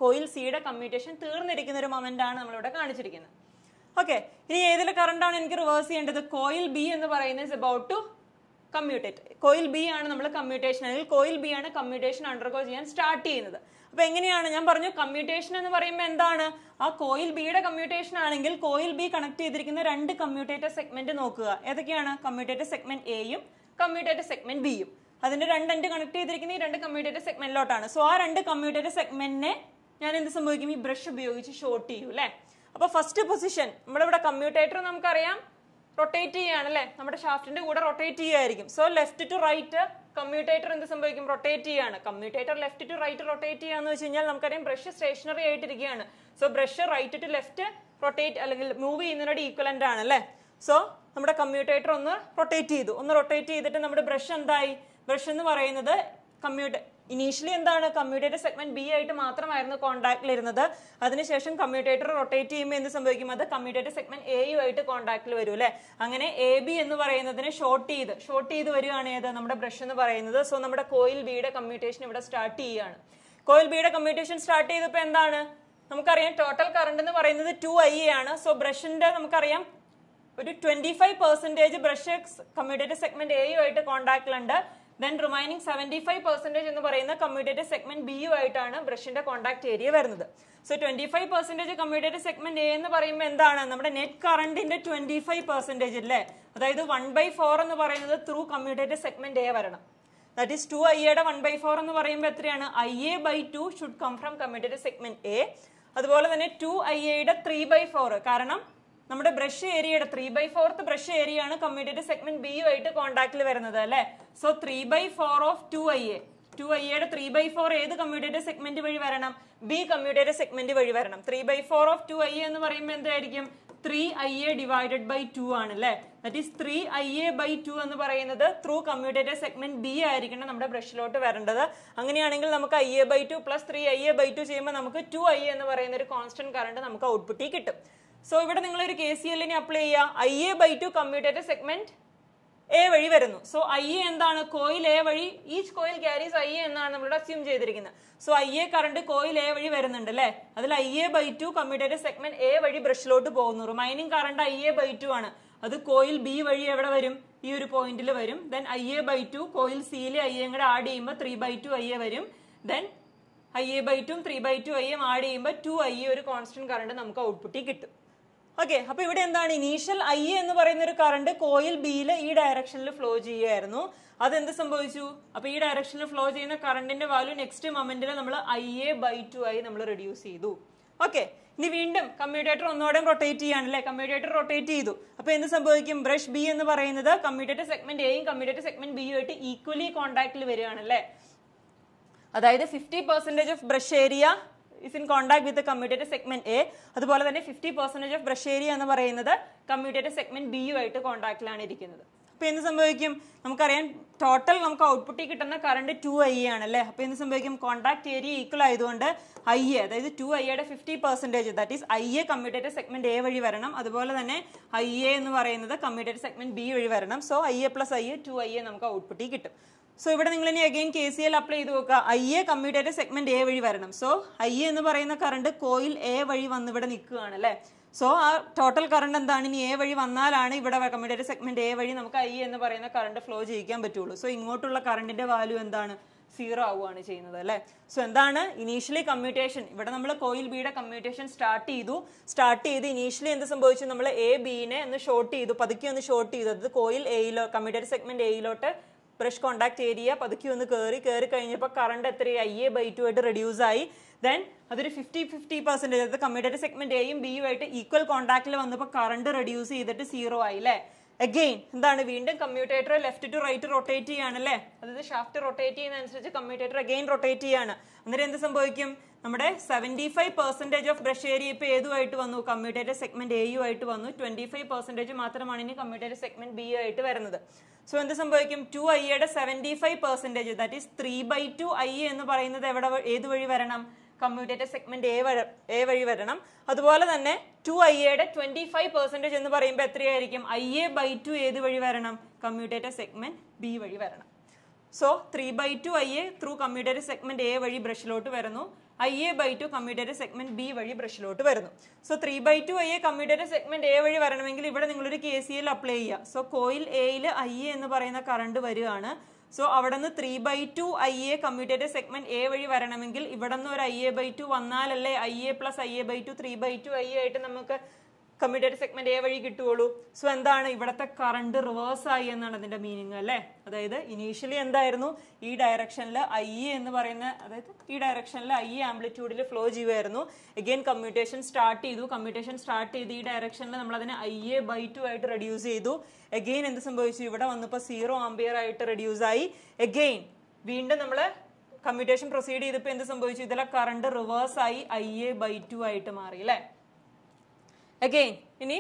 S1: കോയിൽ സിയുടെ കമ്മ്യൂട്ടേഷൻ തീർന്നിരിക്കുന്ന ഒരു മൊമെന്റ് ആണ് നമ്മളിവിടെ കാണിച്ചിരിക്കുന്നത് ഓക്കെ ഇനി ഏതിലെ കറണ്ടാണ് എനിക്ക് റിവേഴ്സ് ചെയ്യേണ്ടത് കോയിൽ ബി എന്ന് പറയുന്നത് is about to commutate coil B ആണ് നമ്മൾ കമ്മ്യൂട്ടേഷൻ അല്ലെങ്കിൽ കോയിൽ ബി ആണ് കമ്മ്യൂട്ടേഷൻ അണ്ടർഗോ ചെയ്യാൻ സ്റ്റാർട്ട് ചെയ്യുന്നത് അപ്പൊ എങ്ങനെയാണ് ഞാൻ പറഞ്ഞു കമ്മ്യൂട്ടേഷൻ എന്ന് പറയുമ്പോൾ എന്താണ് ആ കോയിൽ ബിയുടെ കമ്മ്യൂട്ടേഷൻ ആണെങ്കിൽ കോയിൽ ബി കണക്ട് ചെയ്തിരിക്കുന്ന രണ്ട് കമ്മ്യൂട്ടേറ്റർ സെഗ്മെന്റ് നോക്കുക ഏതൊക്കെയാണ് കമ്മ്യൂട്ടേറ്റർ സെഗ്മെന്റ് എയും കമ്മ്യൂട്ടേറ്റർ സെഗ്മെന്റ് ബിയും അതിന്റെ എൻഡ് കണക്ട് ചെയ്തിരിക്കുന്ന ഈ രണ്ട് കമ്മ്യൂട്ടേറ്റർ സെഗ്മെന്റിലോട്ടാണ് സോ ആ രണ്ട് കമ്മ്യൂട്ടേറ്റർ സെഗ്മെന്റിനെ ഞാൻ എന്ത് സംഭവിക്കും ഈ ബ്രഷ് ഉപയോഗിച്ച് ഷോർട്ട് ചെയ്യൂ അല്ലെ അപ്പൊ ഫസ്റ്റ് പൊസിഷൻ നമ്മളിവിടെ കമ്മ്യൂട്ടേറ്റർ നമുക്കറിയാം റൊട്ടേറ്റ് ചെയ്യുകയാണ് അല്ലെ നമ്മുടെ ഷാഫ്റ്റിന്റെ കൂടെ റൊട്ടേറ്റ് ചെയ്യായിരിക്കും so left to right commutator എന്ത് സംഭവിക്കും റൊട്ടേറ്റ് ചെയ്യാണ് commutator left to right rotate ചെയ്യാന്ന് വെച്ച് കഴിഞ്ഞാൽ നമുക്കറിയാം ബ്രഷ് സ്റ്റേഷനറി ആയിട്ടിരിക്കുകയാണ് so brush right to left rotate അല്ലെങ്കിൽ മൂവ് ചെയ്യുന്നതിനോട് ഈക്വലന്റ് ആണ് അല്ലെ സോ നമ്മുടെ കമ്മ്യൂട്ടേറ്റർ ഒന്ന് റൊട്ടേറ്റ് ചെയ്തു ഒന്ന് റൊട്ടേറ്റ് ചെയ്തിട്ട് നമ്മുടെ ബ്രഷ് എന്തായി ബ്രഷ് എന്ന് പറയുന്നത് കമ്മ്യൂട്ട് ഇനീഷ്യലി എന്താണ് കമ്മ്യൂട്ടേറ്റർ സെഗ്മെന്റ് ബി ആയിട്ട് മാത്രമായിരുന്നു കോൺടാക്റ്റിൽ ഇരുന്നത് അതിനുശേഷം കമ്മ്യൂട്ടേറ്റർ റൊട്ടേറ്റ് ചെയ്യുമ്പോൾ എന്ത് സംഭവിക്കും അത് കമ്മ്യൂട്ടേറ്റർ സെഗ്മെന്റ് എ യു ആയിട്ട് കോൺടാക്റ്റിൽ വരും അല്ലെ അങ്ങനെ എ ബി എന്ന് പറയുന്നതിനെ ഷോർട്ട് ചെയ്ത് ഷോർട്ട് ചെയ്ത് വരികയാണ് ഏത് നമ്മുടെ ബ്രഷ് എന്ന് പറയുന്നത് സോ നമ്മുടെ കോയിൽ ബിയുടെ കമ്മ്യൂട്ടേഷൻ ഇവിടെ സ്റ്റാർട്ട് ചെയ്യുകയാണ് കോയിൽ ബിയുടെ കമ്മ്യൂട്ടേഷൻ സ്റ്റാർട്ട് ചെയ്തപ്പോൾ എന്താണ് നമുക്കറിയാം ടോട്ടൽ കറണ്ട് എന്ന് പറയുന്നത് ടു ഐ ആണ് സോ ബ്രഷിന്റെ നമുക്കറിയാം ഒരു twenty five percentage brush commutator segment ആയിട്ട് കോൺടാക്റ്റിലുണ്ട് then remaining seventy five percentage എന്ന് പറയുന്ന കമ്മ്യൂട്ടേറ്റീവ് സെഗ്മെന്റ് ബി യു ആയിട്ടാണ് ബ്രഷിന്റെ കോൺടാക്ട് ഏരിയ വരുന്നത് so twenty five percentage commutative segment A എന്ന് പറയുമ്പോൾ എന്താണ് നമ്മുടെ നെറ്റ് കറണ്ടിന്റെ ട്വന്റി ഫൈവ് പെർസെൻറ്റേജ് അല്ലേ അതായത് വൺ ബൈ ഫോർ എന്ന് പറയുന്നത് ത്രൂ കമ്മ്യൂട്ടേറ്റീവ് സെഗ്മെന്റ് എ വരണം ദാറ്റ് ഈസ് ടു ഐ എയുടെ വൺ ബൈ ഫോർ എന്ന് പറയുമ്പോൾ എത്രയാണ് I A by two should come from commutative segment A അതുപോലെ തന്നെ ടു ഐ എയുടെ ത്രീ ബൈ ഫോർ കാരണം നമ്മുടെ ബ്രഷ് ഏരിയയുടെ three by fourth brush area ആണ് കമ്മ്യൂട്ടേറ്റർ സെഗ്മെന്റ് ബി ആയിട്ട് കോൺടാക്റ്റിൽ വരുന്നത് അല്ലെ so three by four of two I A two I എയുടെ ത്രീ ബൈ ഫോർ ഏത് കമ്മ്യൂട്ടേറ്റർ സെഗ്മെന്റ് വഴി വരണം ബി കമ്മ്യൂട്ടേറ്റർ സെഗ്മെന്റ് വഴി വരണം three by four of two I A എന്ന് പറയുമ്പോൾ എന്തായിരിക്കും three I A divided by two ആണ് അല്ലെ that is three I A by two എന്ന് പറയുന്നത് ത്രൂ കമ്മ്യൂട്ടേറ്റർ സെഗ്മെന്റ് ബി ആയിരിക്കണം നമ്മുടെ ബ്രഷിലോട്ട് വരേണ്ടത് അങ്ങനെയാണെങ്കിൽ നമുക്ക് I A by two plus three I A by two ചെയ്യുമ്പോൾ നമുക്ക് ടു ഐ എന്ന് പറയുന്ന ഒരു കോൺസ്റ്റന്റ് കറണ്ട് നമുക്ക് ഔട്ട്പുട്ടിൽ കിട്ടും സോ ഇവിടെ നിങ്ങൾ ഒരു കെ സി എല്ലിനെ അപ്ലൈ ചെയ്യുക I A by two commutated segment A വഴി വരുന്നു സോ ഐ എ എന്താണ് കോയിൽ എ വഴി each coil carries I A എന്നാണ് നമ്മളിവിടെ അസ്യൂം ചെയ്തിരിക്കുന്നത് so I A current coil A വഴി വരുന്നുണ്ട് അല്ലേ അതിൽ I A by two commutated segment A വഴി ബ്രഷിലോട്ട് പോകുന്നു remaining current I A by two ആണ് അത് കോയിൽ ബി വഴി എവിടെ വരും ഈ ഒരു പോയിന്റിൽ വരും then I A by two coil സിയിലെ ഐ എ കൂടെ ആഡ് ചെയ്യുമ്പോൾ three by two I A വരും then I A by two three by two I M add ചെയ്യുമ്പോൾ ടു ഐ എ ഒരു കോൺസ്റ്റന്റ് കറണ്ട് നമുക്ക് ഔട്ട്പുട്ടിൽ കിട്ടും ഓക്കെ അപ്പൊ ഇവിടെ എന്താണ് ഇനീഷ്യൽ ഐ എന്ന് പറയുന്ന ഒരു കറണ്ട് കോയിൽ ബിയിൽ ഈ ഡയറക്ഷനിൽ ഫ്ലോ ചെയ്യുമായിരുന്നു അതെന്ത് സംഭവിച്ചു അപ്പൊ ഈ ഡയറക്ഷനിൽ ഫ്ലോ ചെയ്യുന്ന കറണ്ടിന്റെ വാല്യൂ നെക്സ്റ്റ് മൊമെന്റിൽ നമ്മൾ ഐ എ ബൈ ടു ആയി നമ്മൾ റെഡ്യൂസ് ചെയ്തു ഓക്കെ ഇനി വീണ്ടും കമ്മ്യൂട്ടേറ്റർ ഒന്നുകൂടെ റൊട്ടേറ്റ് ചെയ്യാണ് അല്ലെ കമ്മ്യൂട്ടേറ്റർ റൊട്ടേറ്റ് ചെയ്തു അപ്പൊ എന്ത് സംഭവിക്കും ബ്രഷ് ബി എന്ന് പറയുന്നത് കമ്മ്യൂട്ടേറ്റർ സെഗ്മെന്റ് എയും കമ്മ്യൂട്ടേറ്റർ സെഗ്മെന്റ് ബിയും ആയിട്ട് ഈക്വലി കോൺടാക്റ്റിൽ വരികയാണ് അതായത് fifty percentage of brush area is in contact with commutator segment A അതുപോലെ തന്നെ fifty percentage of brush area എന്ന് പറയുന്നത് കമ്മ്യൂട്ടേറ്റർ സെഗ്മെന്റ് ബി ആയിട്ട് കോൺടാക്റ്റിലാണ് ഇരിക്കുന്നത് അപ്പോൾ എന്ത് സംഭവിക്കും നമുക്കറിയാം ടോട്ടൽ നമുക്ക് ഔട്ട്പുട്ടിൽ കിട്ടുന്ന കറണ്ട് ടു ഐ ആണ് അല്ലേ അപ്പോൾ എന്ത് സംഭവിക്കും കോൺടാക്ട് ഏരിയ ഈക്വൽ ആയതുകൊണ്ട് ഐ എ അതായത് ടു എയുടെ fifty percentage that is I A commutator segment A വഴി വരണം അതുപോലെ തന്നെ ഐ എ എന്ന് പറയുന്നത് കമ്മ്യൂട്ടേറ്റർ സെഗ്മെന്റ് ബി വഴി വരണം so I A plus I A two I A നമുക്ക് ഔട്ട്പുട്ടിൽ കിട്ടും സോ ഇവിടെ നിങ്ങൾ ഇനി again K C L apply ചെയ്ത് നോക്കുക I A commutator segment A വഴി വരണം സോ ഐ എ എന്ന് പറയുന്ന കറണ്ട് കോയിൽ എ വഴി വന്ന് ഇവിടെ നിൽക്കുകയാണ് അല്ലേ സോ ആ ടോട്ടൽ കറണ്ട് എന്താണ് ഇനി എ വഴി വന്നാലാണ് ഇവിടെ കമ്മ്യൂട്ടേറ്റർ സെഗ്മെന്റ് എ വഴി നമുക്ക് ഐ എന്ന് പറയുന്ന കറണ്ട് ഫ്ലോ ചെയ്യിക്കാൻ പറ്റുള്ളൂ സോ ഇങ്ങോട്ടുള്ള കറണ്ടിന്റെ വാല്യൂ എന്താണ് സീറോ ആവുകയാണ് ചെയ്യുന്നത് അല്ലേ സോ എന്താണ് ഇനീഷ്യലി കമ്മ്യൂട്ടേഷൻ ഇവിടെ നമ്മൾ കോയിൽ ബിയുടെ കമ്മ്യൂട്ടേഷൻ സ്റ്റാർട്ട് ചെയ്തു സ്റ്റാർട്ട് ചെയ്ത് ഇനീഷ്യലി എന്ത് സംഭവിച്ചു നമ്മൾ എ ബിനെ ഒന്ന് ഷോർട്ട് ചെയ്തു പതുക്കെ ഒന്ന് ഷോർട്ട് ചെയ്തു അത് കോയിൽ എയിലോ കമ്മ്യൂട്ടേറ്റർ സെഗ്മെന്റ് എയിലോട്ട് ബ്രഷ് കോണ്ടാക്ട് ഏരിയ പതുക്കി ഒന്ന് കയറി കയറി കഴിഞ്ഞപ്പോൾ കറണ്ട് എത്രയായി ഐ എ ബൈ ടു ആയിട്ട് റെഡ്യൂസ് ആയി ദെൻ അതൊരു ഫിഫ്റ്റി ഫിഫ്റ്റി പെർസെൻറ്റേജ് അതായത് കമ്മ്യൂട്ടേറ്റർ സെഗ്മെന്റ് എയും ബിയും ആയിട്ട് ഈക്വൽ കോണ്ടാക്റ്റിൽ വന്നപ്പോൾ കറണ്ട് റെഡ്യൂസ് ചെയ്തിട്ട് സീറോ ആയി അല്ലേ അഗെയിൻ എന്താണ് വീണ്ടും commutator left to right rotate ചെയ്യാണ് അല്ലേ അതായത് ഷാഫ്റ്റ് റൊട്ടേറ്റ് ചെയ്യുന്ന അനുസരിച്ച് കമ്മ്യൂട്ടേറ്റർ അഗെയിൻ റൊട്ടേറ്റ് ചെയ്യാണ് അന്നേരം എന്ത് സംഭവിക്കും നമ്മുടെ seventy five percentage of brush area ഇപ്പോൾ ഏതുമായിട്ട് വന്നു കമ്മ്യൂട്ടേറ്റർ സെഗ്മെന്റ് യു ആയിട്ട് വന്നു ട്വന്റി ഫൈവ് പെർസെൻറ്റേജ് മാത്രമാണ് ഇനി കമ്മ്യൂട്ടേറ്റർ സെഗ്മെന്റ് ബി ആയിട്ട് വരുന്നത് സോ എന്ത് സംഭവിക്കും ടു ഐയുടെ seventy five percentage that is three by two I എന്ന് പറയുന്നത് എവിടെ ഏത് വഴി വരണം കമ്മ്യൂട്ടേറ്റർ സെഗ്മെന്റ് എ വഴി എ വഴി വരണം അതുപോലെ തന്നെ ടു ഐ എയുടെ ട്വന്റി ഫൈവ് പെർസെൻറ്റേജ് എന്ന് പറയുമ്പോൾ എത്രയായിരിക്കും ഐ എ ബൈ ടു ഏത് വഴി വരണം കമ്മ്യൂട്ടേറ്റർ സെഗ്മെന്റ് ബി വഴി വരണം so three by two I A through commutator segment A വഴി ബ്രഷിലോട്ട് വരുന്നു I A by two commutated segment B വഴി ബ്രഷിലോട്ട് വരുന്നു so three by two I A commutated segment A വഴി വരണമെങ്കിൽ ഇവിടെ നിങ്ങളൊരു കെ സി എൽ അപ്ലൈ ചെയ്യുക സോ കോയിൽ എയിൽ ഐ എ എന്ന് പറയുന്ന കറണ്ട് വരികയാണ് സോ അവിടെ നിന്ന് three by two I A commutated segment A വഴി വരണമെങ്കിൽ ഇവിടെ നിന്ന് ഒരു ഐ എ ബൈ ടു വന്നാലല്ലേ I A plus I A by two three by two I A ആയിട്ട് നമുക്ക് കമ്മ്യൂട്ടേറ്റർ സെഗ്മെന്റ് എ വഴി കിട്ടുകയുള്ളൂ സോ എന്താണ് ഇവിടത്തെ കറണ്ട് റിവേഴ്സ് ആയി എന്നാണ് അതിന്റെ മീനിങ് അല്ലേ അതായത് ഇനീഷ്യലി എന്തായിരുന്നു ഈ ഡയറക്ഷനിൽ ഐ ഇ എന്ന് പറയുന്ന അതായത് ഈ ഡയറക്ഷനിൽ ഐ ഇ ആംപ്ലിറ്റ്യൂഡിൽ ഫ്ലോ ചെയ്യുമായിരുന്നു എഗെയിൻ കമ്മ്യൂട്ടേഷൻ സ്റ്റാർട്ട് ചെയ്തു കമ്മ്യൂട്ടേഷൻ സ്റ്റാർട്ട് ചെയ്ത് ഈ ഡയറക്ഷനിൽ നമ്മൾ അതിനെ ഐ എ ബൈ ടു ആയിട്ട് റെഡ്യൂസ് ചെയ്തു എഗെയിൻ എന്ത് സംഭവിച്ചു ഇവിടെ വന്നപ്പോൾ സീറോ ആംബിയർ ആയിട്ട് റെഡ്യൂസ് ആയി എഗെയിൻ വീണ്ടും നമ്മൾ കമ്മ്യൂട്ടേഷൻ പ്രൊസീഡ് ചെയ്തപ്പോൾ എന്ത് സംഭവിച്ചു ഇതിലെ കറണ്ട് റിവേഴ്സ് ആയി ഐ എ ബൈ ടു ആയിട്ട് മാറി അല്ലേ അഗെയിൻ ഇനി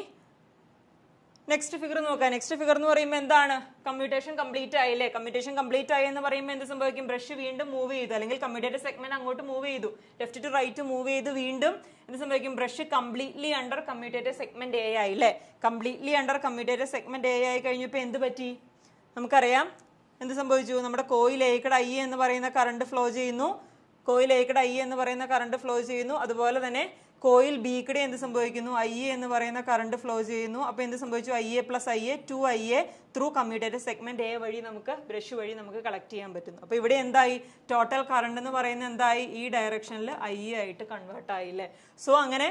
S1: നെക്സ്റ്റ് ഫിഗർ നോക്കാം നെക്സ്റ്റ് ഫിഗർ എന്ന് പറയുമ്പോൾ എന്താണ് കമ്മ്യൂട്ടേഷൻ കംപ്ലീറ്റ് ആയില്ലേ കമ്മ്യൂട്ടേഷൻ കംപ്ലീറ്റ് ആയി എന്ന് പറയുമ്പോൾ എന്ത് സംഭവിക്കും ബ്രഷ് വീണ്ടും മൂവ് ചെയ്തു അല്ലെങ്കിൽ കമ്മ്യൂട്ടേറ്റഡ് സെഗ്മെന്റ് അങ്ങോട്ട് മൂവ് ചെയ്തു ലെഫ്റ്റ് ടു റൈറ്റ് മൂവ് ചെയ്ത് വീണ്ടും എന്ത് സംഭവിക്കും brush completely under commutated segment A ആയി അല്ലേ completely under commutated segment A ആയി കഴിഞ്ഞപ്പോൾ എന്ത് പറ്റി നമുക്കറിയാം എന്ത് സംഭവിച്ചു നമ്മുടെ കോയിൽ ഏക്കട ഐ എന്ന് പറയുന്ന കറണ്ട് ഫ്ലോ ചെയ്യുന്നു കോയിൽ ഏക്കട ഐ എന്ന് പറയുന്ന കറണ്ട് ഫ്ലോ ചെയ്യുന്നു അതുപോലെ തന്നെ കോയിൽ ബി എന്ത് സംഭവിക്കുന്നു ഐ എ എന്ന് പറയുന്ന കറണ്ട് ഫ്ലോ ചെയ്യുന്നു അപ്പോൾ എന്ത് സംഭവിച്ചു I A plus I A two I A through commutator segment A വഴി നമുക്ക് ബ്രഷ് വഴി നമുക്ക് കളക്ട് ചെയ്യാൻ പറ്റുന്നു അപ്പോൾ ഇവിടെ എന്തായി ടോട്ടൽ കറണ്ട് എന്ന് പറയുന്നത് എന്തായി ഈ ഡയറക്ഷനിൽ ഐ എ ആയിട്ട് കൺവേർട്ട് ആയില്ലേ സോ അങ്ങനെ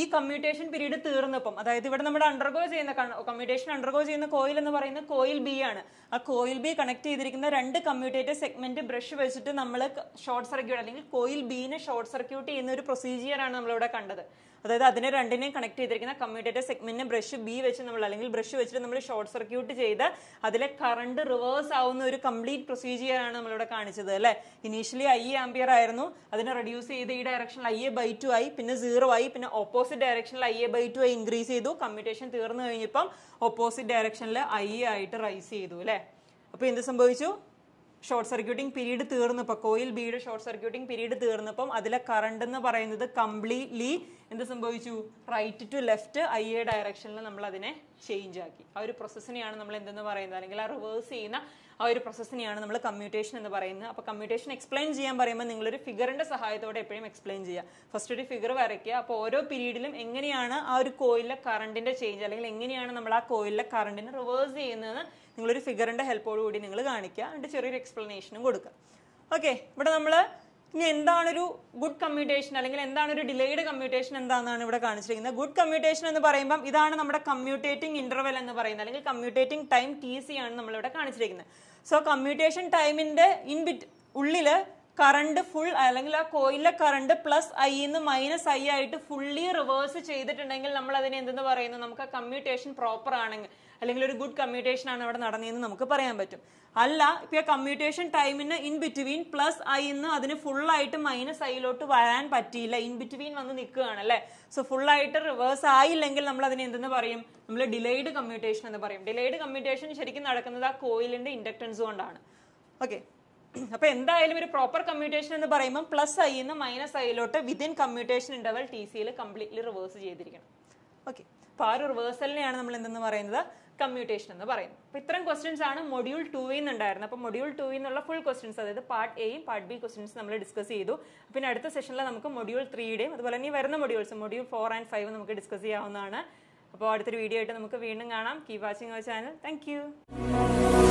S1: ഈ കമ്മ്യൂട്ടേഷൻ പീരീഡ് തീർന്നപ്പം അതായത് ഇവിടെ നമ്മൾ അണ്ടർഗോ ചെയ്യുന്ന കമ്മ്യൂട്ടേഷൻ അണ്ടർഗോ ചെയ്യുന്ന കോയിൽ എന്ന് പറയുന്ന കോയിൽ ബി ആണ് ആ കോയിൽ ബി കണക്ട് ചെയ്തിരിക്കുന്ന രണ്ട് കമ്മ്യൂട്ടേറ്റർ സെഗ്മെന്റ് ബ്രഷ് വെച്ചിട്ട് നമ്മൾ ഷോർട്ട് സർക്യൂട്ട് അല്ലെങ്കിൽ കോയിൽ ബീനെ ഷോർട്ട് സർക്യൂട്ട് ചെയ്യുന്ന ഒരു നമ്മൾ നമ്മളിവിടെ കണ്ടത് അതായത് അതിനെ രണ്ടിനെയും കണക്ട് ചെയ്തിരിക്കുന്ന കമ്മ്യൂട്ടേറ്റർ സെഗ്മെന്റിന് ബ്രഷ് ബി വെച്ച് നമ്മൾ അല്ലെങ്കിൽ ബ്രഷ് വെച്ചിട്ട് നമ്മൾ ഷോർട്ട് സർക്യൂട്ട് ചെയ്ത് അതിലെ കറണ്ട് റിവേഴ്സ് ആവുന്ന ഒരു കംപ്ലീറ്റ് പ്രൊസീജിയറാണ് നമ്മളിവിടെ കാണിച്ചത് അല്ലെ ഇനീഷ്യലി ഐ ആംപിയർ ആയിരുന്നു അതിനെ റെഡ്യൂസ് ചെയ്ത് ഈ ഡയറക്ഷനിൽ ഐ എ ബൈ ടു ആയി പിന്നെ സീറോ ആയി പിന്നെ ഓപ്പോസിറ്റ് ഡയറക്ഷനിൽ ഐ എ ബൈ ടു ആയി ഇൻക്രീസ് ചെയ്തു കമ്മ്യൂട്ടേഷൻ തീർന്നു കഴിഞ്ഞപ്പം ഓപ്പോസിറ്റ് ഡയറക്ഷനിൽ ഐ ആയിട്ട് റൈസ് ചെയ്തു അല്ലേ അപ്പോൾ എന്ത് സംഭവിച്ചു ഷോർട്ട് സർക്യൂട്ടിംഗ് പീരീഡ് തീർന്നപ്പോൾ കോയിൽ ബിയുടെ ഷോർട്ട് സർക്യൂട്ടിംഗ് പീരീഡ് തീർന്നപ്പം അതിലെ കറണ്ട് എന്ന് പറയുന്നത് കംപ്ലീറ്റ്ലി എന്ത് സംഭവിച്ചു right to left I A ഡയറക്ഷനിൽ നമ്മൾ അതിനെ ചേഞ്ച് ആക്കി ആ ഒരു പ്രോസസ്സിനെയാണ് നമ്മൾ എന്തെന്ന് പറയുന്നത് അല്ലെങ്കിൽ ആ റിവേഴ്സ് ചെയ്യുന്ന ആ ഒരു പ്രോസസ്സിനെയാണ് നമ്മൾ കമ്മ്യൂട്ടേഷൻ എന്ന് പറയുന്നത് അപ്പോൾ കമ്മ്യൂട്ടേഷൻ എക്സ്പ്ലെയിൻ ചെയ്യാൻ പറയുമ്പോൾ നിങ്ങളൊരു ഫിഗറിന്റെ സഹായത്തോടെ എപ്പോഴും എക്സ്പ്ലെയിൻ ചെയ്യുക ഫസ്റ്റ് ഒരു ഫിഗർ വരയ്ക്കുക അപ്പോൾ ഓരോ പീരീഡിലും എങ്ങനെയാണ് ആ ഒരു കോയിലെ കറണ്ടിന്റെ ചേഞ്ച് അല്ലെങ്കിൽ എങ്ങനെയാണ് നമ്മൾ ആ കോയിലെ കറണ്ടിനെ റിവേഴ്സ് ചെയ്യുന്നതെന്ന് നിങ്ങളൊരു ഫിഗറിൻ്റെ കൂടി നിങ്ങൾ കാണിക്കുക എന്നിട്ട് ചെറിയൊരു എക്സ്പ്ലനേഷനും കൊടുക്കുക ഓക്കെ ഇവിടെ നമ്മൾ ഇനി എന്താണൊരു ഗുഡ് കമ്മ്യൂട്ടേഷൻ അല്ലെങ്കിൽ എന്താണ് ഒരു ഡിലേഡ് കമ്മ്യൂട്ടേഷൻ എന്താണെന്നാണ് ഇവിടെ കാണിച്ചിരിക്കുന്നത് ഗുഡ് കമ്മ്യൂട്ടേഷൻ എന്ന് പറയുമ്പം ഇതാണ് നമ്മുടെ കമ്മ്യൂട്ടേറ്റിംഗ് ഇന്റർവെൽ എന്ന് പറയുന്നത് അല്ലെങ്കിൽ കമ്മ്യൂട്ടേറ്റിംഗ് ടൈം ടി സി ആണ് നമ്മളിവിടെ കാണിച്ചിരിക്കുന്നത് സോ കമ്മ്യൂട്ടേഷൻ ടൈമിന്റെ ഇൻ ബിറ്റ് ഉള്ളിൽ കറണ്ട് ഫുൾ അല്ലെങ്കിൽ ആ കോയിലെ കറണ്ട് പ്ലസ് ഐ എന്ന് മൈനസ് ഐ ആയിട്ട് ഫുള്ളി റിവേഴ്സ് ചെയ്തിട്ടുണ്ടെങ്കിൽ നമ്മൾ അതിനെ എന്തെന്ന് പറയുന്നു നമുക്ക് ആ കമ്മ്യൂട്ടേഷൻ പ്രോപ്പർ ആണെങ്കിൽ അല്ലെങ്കിൽ ഒരു ഗുഡ് കമ്മ്യൂട്ടേഷൻ ആണ് അവിടെ നടന്നതെന്ന് നമുക്ക് പറയാൻ പറ്റും അല്ല ഇപ്പൊ കമ്മ്യൂട്ടേഷൻ ടൈമിന് ഇൻ ബിറ്റ്വീൻ പ്ലസ് ഐ എന്ന് അതിന് ഫുള്ളായിട്ട് മൈനസ് ഐയിലോട്ട് വരാൻ പറ്റിയില്ല ഇൻ ബിറ്റ്വീൻ വന്ന് നിൽക്കുകയാണ് അല്ലെ സോ ഫുള്ളായിട്ട് റിവേഴ്സ് ആയില്ലെങ്കിൽ നമ്മൾ അതിനെ എന്തെന്ന് പറയും നമ്മൾ ഡിലേഡ് കമ്മ്യൂട്ടേഷൻ എന്ന് പറയും ഡിലേഡ് കമ്മ്യൂട്ടേഷൻ ശരിക്കും നടക്കുന്നത് ആ കോയിലിന്റെ ഇൻഡക്റ്റൻസ് കൊണ്ടാണ് ഓക്കെ അപ്പൊ എന്തായാലും ഒരു പ്രോപ്പർ കമ്മ്യൂട്ടേഷൻ എന്ന് പറയുമ്പോൾ പ്ലസ് ഐ എന്ന് മൈനസ് ഐയിലോട്ട് വിതിൻ കമ്മ്യൂട്ടേഷൻ ഇന്റർവൽ ടി സിയിൽ കംപ്ലീറ്റ്ലി റിവേഴ്സ് ചെയ്തിരിക്കണം ഓക്കെ അപ്പോൾ ആ ഒരു റിവേഴ്സലിനെയാണ് നമ്മൾ എന്തെന്ന് പറയുന്നത് കമ്മ്യൂട്ടേഷൻ എന്ന് പറയുന്നത് അപ്പോൾ ഇത്തരം ക്വസ്റ്റ്യൻസ് ആണ് മൊഡ്യൂൾ ടൂവിൽ നിന്നുണ്ടായിരുന്നത് അപ്പോൾ മൊഡ്യൂൾ ടൂവിൽ നിന്നുള്ള ഫുൾ ക്വസ്റ്റ്യൻസ് അതായത് പാർട്ട് എയും പാർട്ട് ബി ക്വസ്റ്റ്യൻസ് നമ്മൾ ഡിസ്കസ് ചെയ്തു പിന്നെ അടുത്ത സെഷനിൽ നമുക്ക് മൊഡ്യൂൾ ത്രീയുടെയും അതുപോലെ തന്നെ വരുന്ന modules module four and five നമുക്ക് ഡിസ്കസ് ചെയ്യാവുന്നതാണ് അപ്പോൾ അടുത്തൊരു വീഡിയോ ആയിട്ട് നമുക്ക് വീണ്ടും കാണാം keep watching our channel thank